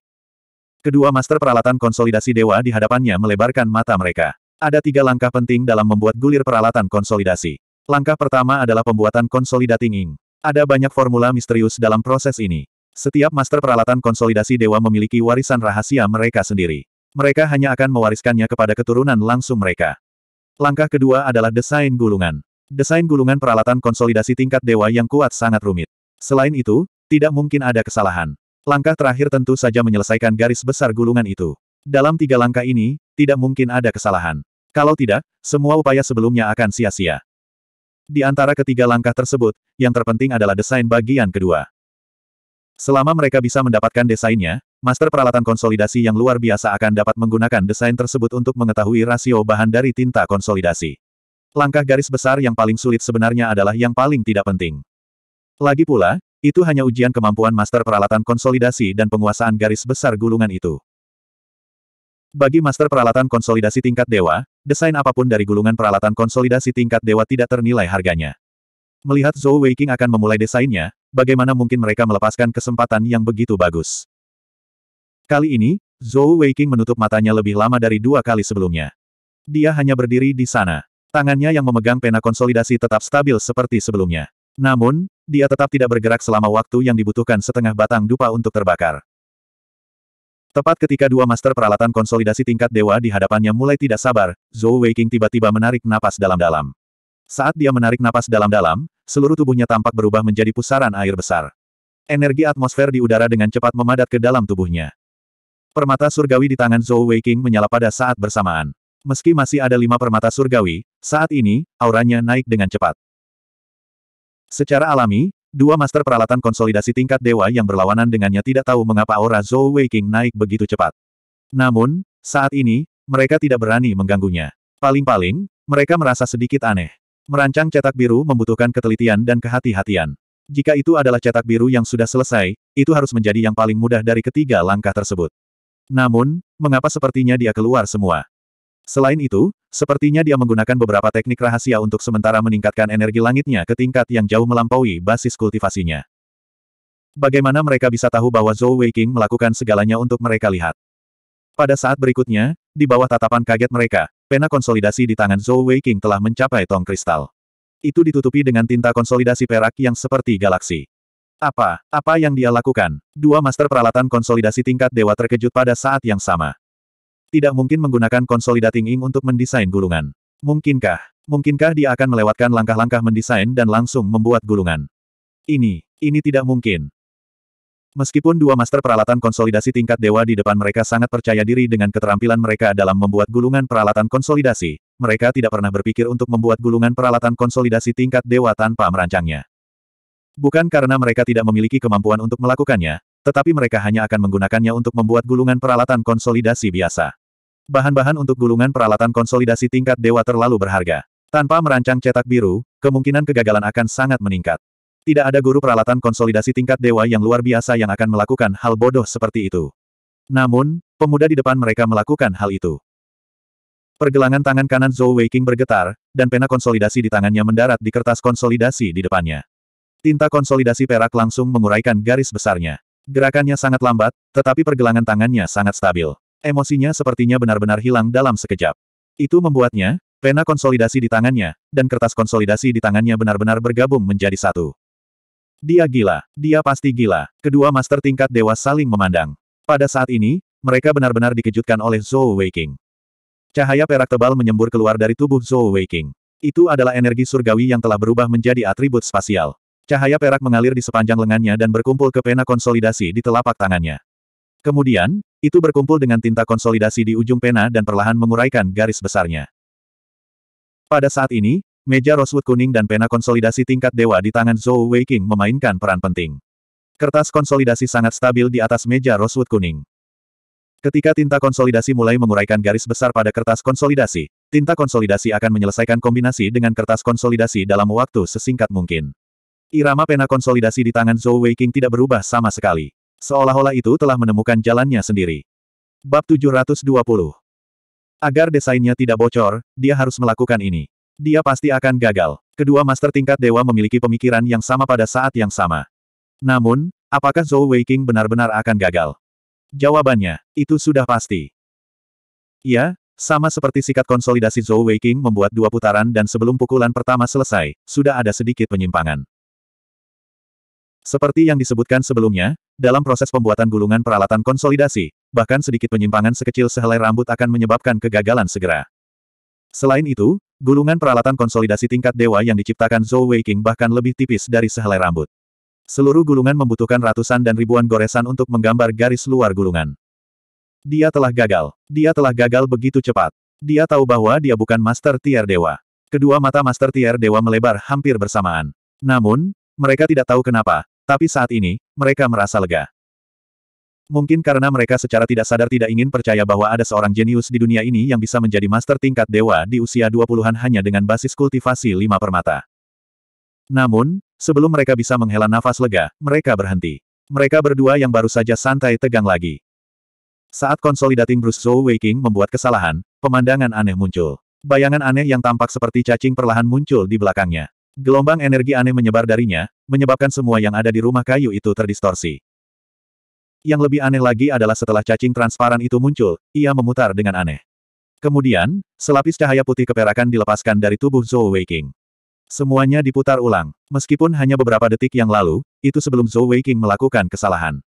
Kedua master peralatan konsolidasi dewa di hadapannya melebarkan mata mereka. Ada tiga langkah penting dalam membuat gulir peralatan konsolidasi. Langkah pertama adalah pembuatan konsolidating. ink. Ada banyak formula misterius dalam proses ini. Setiap master peralatan konsolidasi dewa memiliki warisan rahasia mereka sendiri. Mereka hanya akan mewariskannya kepada keturunan langsung mereka. Langkah kedua adalah desain gulungan. Desain gulungan peralatan konsolidasi tingkat dewa yang kuat sangat rumit. Selain itu, tidak mungkin ada kesalahan. Langkah terakhir tentu saja menyelesaikan garis besar gulungan itu. Dalam tiga langkah ini, tidak mungkin ada kesalahan. Kalau tidak, semua upaya sebelumnya akan sia-sia. Di antara ketiga langkah tersebut, yang terpenting adalah desain bagian kedua. Selama mereka bisa mendapatkan desainnya, master peralatan konsolidasi yang luar biasa akan dapat menggunakan desain tersebut untuk mengetahui rasio bahan dari tinta konsolidasi. Langkah garis besar yang paling sulit sebenarnya adalah yang paling tidak penting. Lagi pula, itu hanya ujian kemampuan master peralatan konsolidasi dan penguasaan garis besar gulungan itu. Bagi master peralatan konsolidasi tingkat dewa, desain apapun dari gulungan peralatan konsolidasi tingkat dewa tidak ternilai harganya. Melihat Zhou Weiking akan memulai desainnya, bagaimana mungkin mereka melepaskan kesempatan yang begitu bagus. Kali ini, Zhou Weiking menutup matanya lebih lama dari dua kali sebelumnya. Dia hanya berdiri di sana. Tangannya yang memegang pena konsolidasi tetap stabil seperti sebelumnya. Namun, dia tetap tidak bergerak selama waktu yang dibutuhkan setengah batang dupa untuk terbakar. Tepat ketika dua master peralatan konsolidasi tingkat dewa di hadapannya mulai tidak sabar, Zhou Weiqing tiba-tiba menarik napas dalam-dalam. Saat dia menarik napas dalam-dalam, seluruh tubuhnya tampak berubah menjadi pusaran air besar. Energi atmosfer di udara dengan cepat memadat ke dalam tubuhnya. Permata surgawi di tangan Zhou Weiqing menyala pada saat bersamaan. Meski masih ada lima permata surgawi, saat ini, auranya naik dengan cepat. Secara alami, Dua master peralatan konsolidasi tingkat dewa yang berlawanan dengannya tidak tahu mengapa aura Zhou Weiqing naik begitu cepat. Namun, saat ini, mereka tidak berani mengganggunya. Paling-paling, mereka merasa sedikit aneh. Merancang cetak biru membutuhkan ketelitian dan kehati-hatian. Jika itu adalah cetak biru yang sudah selesai, itu harus menjadi yang paling mudah dari ketiga langkah tersebut. Namun, mengapa sepertinya dia keluar semua? Selain itu, sepertinya dia menggunakan beberapa teknik rahasia untuk sementara meningkatkan energi langitnya ke tingkat yang jauh melampaui basis kultivasinya. Bagaimana mereka bisa tahu bahwa Zhou Weiqing melakukan segalanya untuk mereka lihat? Pada saat berikutnya, di bawah tatapan kaget mereka, pena konsolidasi di tangan Zhou Weiqing telah mencapai tong kristal. Itu ditutupi dengan tinta konsolidasi perak yang seperti galaksi. Apa, apa yang dia lakukan? Dua master peralatan konsolidasi tingkat dewa terkejut pada saat yang sama. Tidak mungkin menggunakan konsolidating Ink untuk mendesain gulungan. Mungkinkah? Mungkinkah dia akan melewatkan langkah-langkah mendesain dan langsung membuat gulungan? Ini, ini tidak mungkin. Meskipun dua master peralatan konsolidasi tingkat dewa di depan mereka sangat percaya diri dengan keterampilan mereka dalam membuat gulungan peralatan konsolidasi, mereka tidak pernah berpikir untuk membuat gulungan peralatan konsolidasi tingkat dewa tanpa merancangnya. Bukan karena mereka tidak memiliki kemampuan untuk melakukannya, tetapi mereka hanya akan menggunakannya untuk membuat gulungan peralatan konsolidasi biasa. Bahan-bahan untuk gulungan peralatan konsolidasi tingkat dewa terlalu berharga. Tanpa merancang cetak biru, kemungkinan kegagalan akan sangat meningkat. Tidak ada guru peralatan konsolidasi tingkat dewa yang luar biasa yang akan melakukan hal bodoh seperti itu. Namun, pemuda di depan mereka melakukan hal itu. Pergelangan tangan kanan Zhou Weiqing bergetar, dan pena konsolidasi di tangannya mendarat di kertas konsolidasi di depannya. Tinta konsolidasi perak langsung menguraikan garis besarnya. Gerakannya sangat lambat, tetapi pergelangan tangannya sangat stabil. Emosinya sepertinya benar-benar hilang dalam sekejap. Itu membuatnya, pena konsolidasi di tangannya, dan kertas konsolidasi di tangannya benar-benar bergabung menjadi satu. Dia gila, dia pasti gila. Kedua master tingkat dewa saling memandang. Pada saat ini, mereka benar-benar dikejutkan oleh Zhou Weiking. Cahaya perak tebal menyembur keluar dari tubuh Zhou Weiking. Itu adalah energi surgawi yang telah berubah menjadi atribut spasial. Cahaya perak mengalir di sepanjang lengannya dan berkumpul ke pena konsolidasi di telapak tangannya. Kemudian, itu berkumpul dengan tinta konsolidasi di ujung pena dan perlahan menguraikan garis besarnya. Pada saat ini, meja rosewood kuning dan pena konsolidasi tingkat dewa di tangan Zhou Weiqing memainkan peran penting. Kertas konsolidasi sangat stabil di atas meja rosewood kuning. Ketika tinta konsolidasi mulai menguraikan garis besar pada kertas konsolidasi, tinta konsolidasi akan menyelesaikan kombinasi dengan kertas konsolidasi dalam waktu sesingkat mungkin. Irama pena konsolidasi di tangan Zhou Weiqing tidak berubah sama sekali. Seolah-olah itu telah menemukan jalannya sendiri. Bab 720 Agar desainnya tidak bocor, dia harus melakukan ini. Dia pasti akan gagal. Kedua master tingkat dewa memiliki pemikiran yang sama pada saat yang sama. Namun, apakah Zhou Weiqing benar-benar akan gagal? Jawabannya, itu sudah pasti. Ya, sama seperti sikat konsolidasi Zhou Weiqing membuat dua putaran dan sebelum pukulan pertama selesai, sudah ada sedikit penyimpangan. Seperti yang disebutkan sebelumnya, dalam proses pembuatan gulungan peralatan konsolidasi, bahkan sedikit penyimpangan sekecil sehelai rambut akan menyebabkan kegagalan segera. Selain itu, gulungan peralatan konsolidasi tingkat dewa yang diciptakan Zhou Weiqing bahkan lebih tipis dari sehelai rambut. Seluruh gulungan membutuhkan ratusan dan ribuan goresan untuk menggambar garis luar gulungan. Dia telah gagal. Dia telah gagal begitu cepat. Dia tahu bahwa dia bukan Master Tier Dewa. Kedua mata Master Tier Dewa melebar hampir bersamaan. Namun, mereka tidak tahu kenapa, tapi saat ini, mereka merasa lega. Mungkin karena mereka secara tidak sadar tidak ingin percaya bahwa ada seorang jenius di dunia ini yang bisa menjadi master tingkat dewa di usia 20-an hanya dengan basis kultivasi lima permata. Namun, sebelum mereka bisa menghela nafas lega, mereka berhenti. Mereka berdua yang baru saja santai tegang lagi. Saat konsolidating Bruce Zhou Waking membuat kesalahan, pemandangan aneh muncul. Bayangan aneh yang tampak seperti cacing perlahan muncul di belakangnya. Gelombang energi aneh menyebar darinya, menyebabkan semua yang ada di rumah kayu itu terdistorsi. Yang lebih aneh lagi adalah setelah cacing transparan itu muncul, ia memutar dengan aneh. Kemudian, selapis cahaya putih keperakan dilepaskan dari tubuh Zhou Weiqing. Semuanya diputar ulang, meskipun hanya beberapa detik yang lalu, itu sebelum Zhou Weiqing melakukan kesalahan.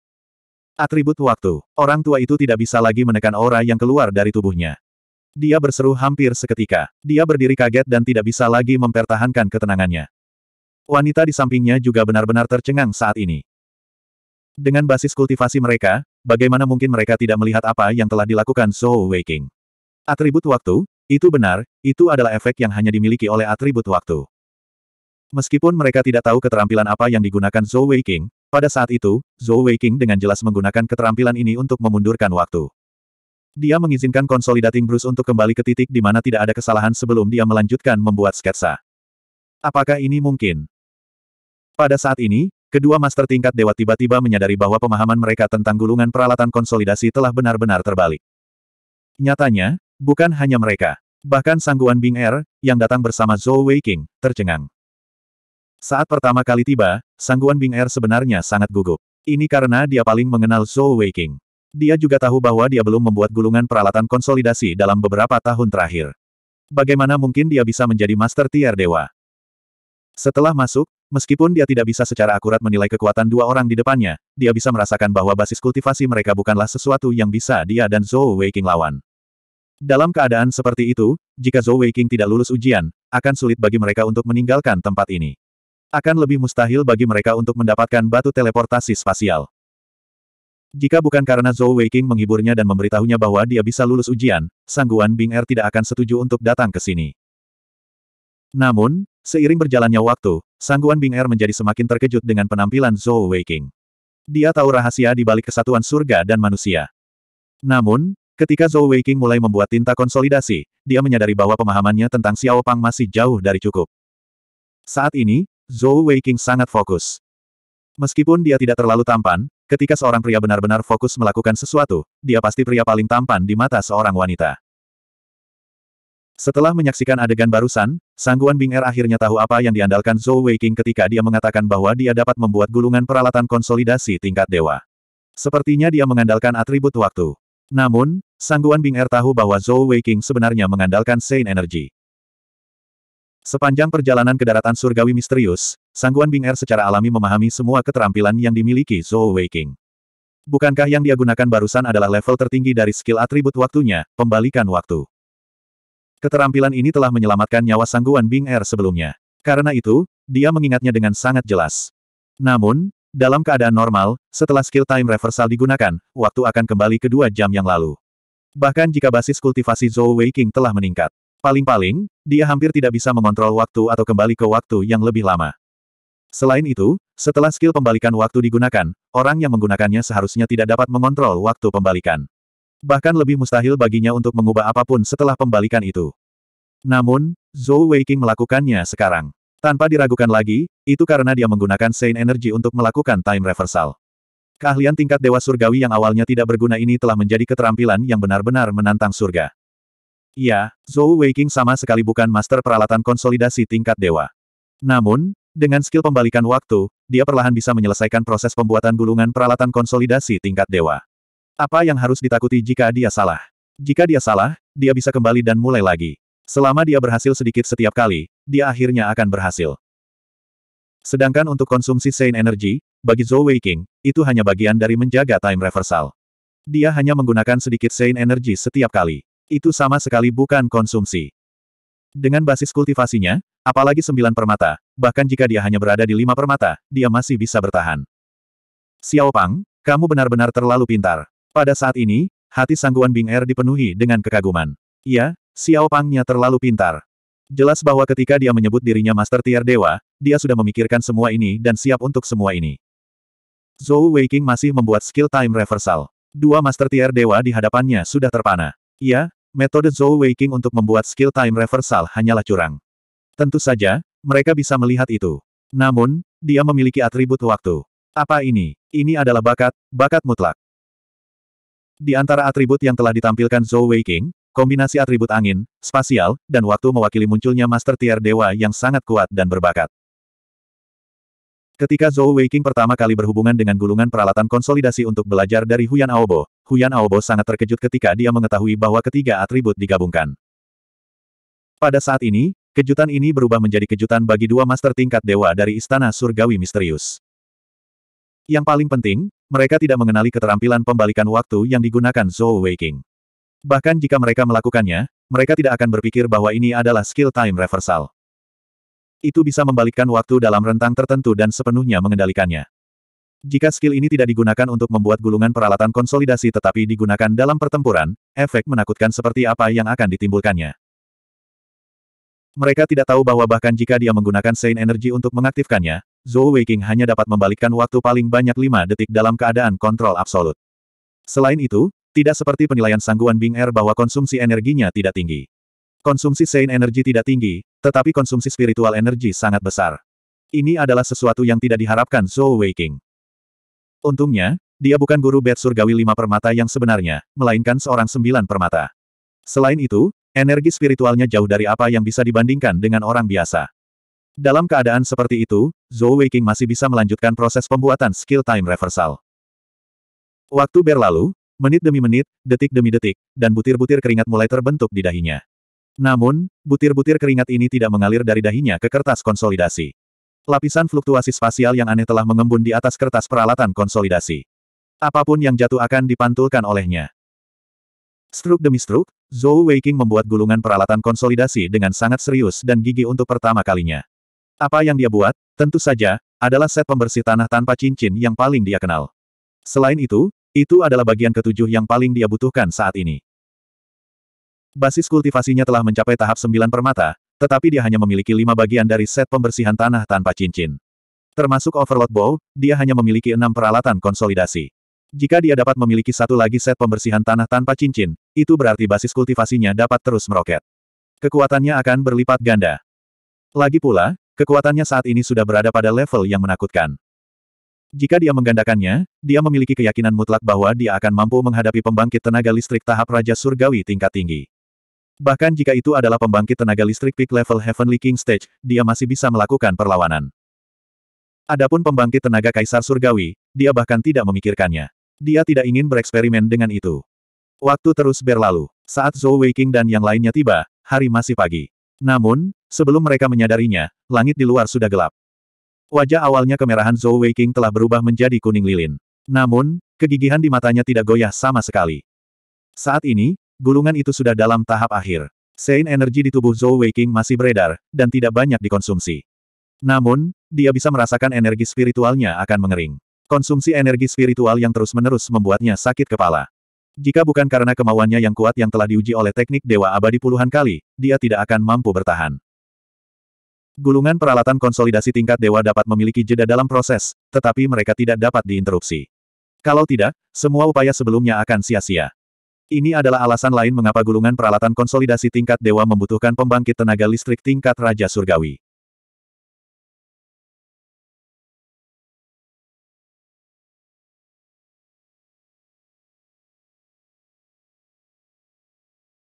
Atribut waktu, orang tua itu tidak bisa lagi menekan aura yang keluar dari tubuhnya. Dia berseru hampir seketika. Dia berdiri kaget dan tidak bisa lagi mempertahankan ketenangannya. Wanita di sampingnya juga benar-benar tercengang saat ini. Dengan basis kultivasi mereka, bagaimana mungkin mereka tidak melihat apa yang telah dilakukan Zhou Weiqing? Atribut waktu, itu benar, itu adalah efek yang hanya dimiliki oleh atribut waktu. Meskipun mereka tidak tahu keterampilan apa yang digunakan Zhou Weiqing, pada saat itu, Zhou Weiqing dengan jelas menggunakan keterampilan ini untuk memundurkan waktu. Dia mengizinkan Consolidating Bruce untuk kembali ke titik di mana tidak ada kesalahan sebelum dia melanjutkan membuat sketsa. Apakah ini mungkin? Pada saat ini, kedua master tingkat dewa tiba-tiba menyadari bahwa pemahaman mereka tentang gulungan peralatan konsolidasi telah benar-benar terbalik. Nyatanya, bukan hanya mereka. Bahkan sangguan Bing Er, yang datang bersama Zhou Weiqing, tercengang. Saat pertama kali tiba, sangguan Bing Er sebenarnya sangat gugup. Ini karena dia paling mengenal Zhou Weiqing. Dia juga tahu bahwa dia belum membuat gulungan peralatan konsolidasi dalam beberapa tahun terakhir. Bagaimana mungkin dia bisa menjadi master tier dewa? Setelah masuk, meskipun dia tidak bisa secara akurat menilai kekuatan dua orang di depannya, dia bisa merasakan bahwa basis kultivasi mereka bukanlah sesuatu yang bisa dia dan Zhou Weiqing lawan. Dalam keadaan seperti itu, jika Zhou Weiqing tidak lulus ujian, akan sulit bagi mereka untuk meninggalkan tempat ini. Akan lebih mustahil bagi mereka untuk mendapatkan batu teleportasi spasial. Jika bukan karena Zhou Weiqing menghiburnya dan memberitahunya bahwa dia bisa lulus ujian, Sangguan Bing Er tidak akan setuju untuk datang ke sini. Namun, seiring berjalannya waktu, Sangguan Bing Er menjadi semakin terkejut dengan penampilan Zhou Weiqing. Dia tahu rahasia di balik kesatuan surga dan manusia. Namun, ketika Zhou Weiqing mulai membuat tinta konsolidasi, dia menyadari bahwa pemahamannya tentang Xiao Pang masih jauh dari cukup. Saat ini, Zhou Weiqing sangat fokus. Meskipun dia tidak terlalu tampan, ketika seorang pria benar-benar fokus melakukan sesuatu, dia pasti pria paling tampan di mata seorang wanita. Setelah menyaksikan adegan barusan, Sangguan Bing Er akhirnya tahu apa yang diandalkan Zhou Weiqing ketika dia mengatakan bahwa dia dapat membuat gulungan peralatan konsolidasi tingkat dewa. Sepertinya dia mengandalkan atribut waktu. Namun, Sangguan Bing Er tahu bahwa Zhou Weiqing sebenarnya mengandalkan Saint Energy. Sepanjang perjalanan ke daratan surgawi misterius, Sangguan Bing Er secara alami memahami semua keterampilan yang dimiliki Zhou Weiqing. Bukankah yang dia gunakan barusan adalah level tertinggi dari skill atribut waktunya, pembalikan waktu. Keterampilan ini telah menyelamatkan nyawa Sangguan Bing Er sebelumnya. Karena itu, dia mengingatnya dengan sangat jelas. Namun, dalam keadaan normal, setelah skill time reversal digunakan, waktu akan kembali ke dua jam yang lalu. Bahkan jika basis kultivasi Zhou Weiqing telah meningkat. Paling-paling, dia hampir tidak bisa mengontrol waktu atau kembali ke waktu yang lebih lama. Selain itu, setelah skill pembalikan waktu digunakan, orang yang menggunakannya seharusnya tidak dapat mengontrol waktu pembalikan. Bahkan lebih mustahil baginya untuk mengubah apapun setelah pembalikan itu. Namun, Zhou Weiqing melakukannya sekarang. Tanpa diragukan lagi, itu karena dia menggunakan Saint Energy untuk melakukan time reversal. Keahlian tingkat Dewa Surgawi yang awalnya tidak berguna ini telah menjadi keterampilan yang benar-benar menantang surga. Ya, Zhou Weiqing sama sekali bukan master peralatan konsolidasi tingkat dewa. Namun, dengan skill pembalikan waktu, dia perlahan bisa menyelesaikan proses pembuatan gulungan peralatan konsolidasi tingkat dewa. Apa yang harus ditakuti jika dia salah? Jika dia salah, dia bisa kembali dan mulai lagi. Selama dia berhasil sedikit setiap kali, dia akhirnya akan berhasil. Sedangkan untuk konsumsi Sein Energy, bagi Zhou Wei King, itu hanya bagian dari menjaga time reversal. Dia hanya menggunakan sedikit Sein Energy setiap kali. Itu sama sekali bukan konsumsi. Dengan basis kultivasinya, Apalagi sembilan permata, bahkan jika dia hanya berada di lima permata, dia masih bisa bertahan. Xiao Pang, kamu benar-benar terlalu pintar. Pada saat ini, hati sangguan Bing Er dipenuhi dengan kekaguman. Iya, Xiao Pangnya terlalu pintar. Jelas bahwa ketika dia menyebut dirinya Master Tier Dewa, dia sudah memikirkan semua ini dan siap untuk semua ini. Zhou Weiking masih membuat skill time reversal. Dua Master Tier Dewa di hadapannya sudah terpana. Iya, metode Zhou Weiking untuk membuat skill time reversal hanyalah curang. Tentu saja, mereka bisa melihat itu. Namun, dia memiliki atribut waktu. Apa ini? Ini adalah bakat, bakat mutlak. Di antara atribut yang telah ditampilkan Zhou Weiqing, kombinasi atribut angin, spasial, dan waktu mewakili munculnya Master Tier Dewa yang sangat kuat dan berbakat. Ketika Zhou Weiqing pertama kali berhubungan dengan gulungan peralatan konsolidasi untuk belajar dari Huyan Aobo, Huyan Aobo sangat terkejut ketika dia mengetahui bahwa ketiga atribut digabungkan. Pada saat ini, Kejutan ini berubah menjadi kejutan bagi dua master tingkat dewa dari Istana Surgawi Misterius. Yang paling penting, mereka tidak mengenali keterampilan pembalikan waktu yang digunakan Zhou Weiking. Bahkan jika mereka melakukannya, mereka tidak akan berpikir bahwa ini adalah skill time reversal. Itu bisa membalikkan waktu dalam rentang tertentu dan sepenuhnya mengendalikannya. Jika skill ini tidak digunakan untuk membuat gulungan peralatan konsolidasi tetapi digunakan dalam pertempuran, efek menakutkan seperti apa yang akan ditimbulkannya. Mereka tidak tahu bahwa bahkan jika dia menggunakan sein Energy untuk mengaktifkannya, Zhou Weiqing hanya dapat membalikkan waktu paling banyak 5 detik dalam keadaan kontrol absolut. Selain itu, tidak seperti penilaian sangguan Bing Er bahwa konsumsi energinya tidak tinggi. Konsumsi sein Energy tidak tinggi, tetapi konsumsi spiritual energi sangat besar. Ini adalah sesuatu yang tidak diharapkan Zhou Weiqing. Untungnya, dia bukan guru bed surgawi lima permata yang sebenarnya, melainkan seorang sembilan permata. Selain itu, Energi spiritualnya jauh dari apa yang bisa dibandingkan dengan orang biasa. Dalam keadaan seperti itu, Zhou Weiqing masih bisa melanjutkan proses pembuatan skill time reversal. Waktu berlalu, menit demi menit, detik demi detik, dan butir-butir keringat mulai terbentuk di dahinya. Namun, butir-butir keringat ini tidak mengalir dari dahinya ke kertas konsolidasi. Lapisan fluktuasi spasial yang aneh telah mengembun di atas kertas peralatan konsolidasi. Apapun yang jatuh akan dipantulkan olehnya. Struk demi struk, Zhou Weiqing membuat gulungan peralatan konsolidasi dengan sangat serius dan gigi untuk pertama kalinya. Apa yang dia buat, tentu saja, adalah set pembersih tanah tanpa cincin yang paling dia kenal. Selain itu, itu adalah bagian ketujuh yang paling dia butuhkan saat ini. Basis kultivasinya telah mencapai tahap sembilan permata, tetapi dia hanya memiliki lima bagian dari set pembersihan tanah tanpa cincin. Termasuk overload Bow, dia hanya memiliki enam peralatan konsolidasi. Jika dia dapat memiliki satu lagi set pembersihan tanah tanpa cincin, itu berarti basis kultivasinya dapat terus meroket. Kekuatannya akan berlipat ganda. Lagi pula, kekuatannya saat ini sudah berada pada level yang menakutkan. Jika dia menggandakannya, dia memiliki keyakinan mutlak bahwa dia akan mampu menghadapi pembangkit tenaga listrik tahap Raja Surgawi tingkat tinggi. Bahkan jika itu adalah pembangkit tenaga listrik peak level Heavenly King Stage, dia masih bisa melakukan perlawanan. Adapun pembangkit tenaga Kaisar Surgawi, dia bahkan tidak memikirkannya. Dia tidak ingin bereksperimen dengan itu. Waktu terus berlalu. Saat Zhou Weiqing dan yang lainnya tiba, hari masih pagi. Namun, sebelum mereka menyadarinya, langit di luar sudah gelap. Wajah awalnya kemerahan Zhou Weiqing telah berubah menjadi kuning lilin. Namun, kegigihan di matanya tidak goyah sama sekali. Saat ini, gulungan itu sudah dalam tahap akhir. Sein energi di tubuh Zhou Weiqing masih beredar, dan tidak banyak dikonsumsi. Namun, dia bisa merasakan energi spiritualnya akan mengering. Konsumsi energi spiritual yang terus-menerus membuatnya sakit kepala. Jika bukan karena kemauannya yang kuat yang telah diuji oleh teknik Dewa Abadi puluhan kali, dia tidak akan mampu bertahan. Gulungan peralatan konsolidasi tingkat dewa dapat memiliki jeda dalam proses, tetapi mereka tidak dapat diinterupsi. Kalau tidak, semua upaya sebelumnya akan sia-sia. Ini adalah alasan lain mengapa gulungan peralatan konsolidasi tingkat dewa membutuhkan pembangkit tenaga listrik tingkat Raja Surgawi.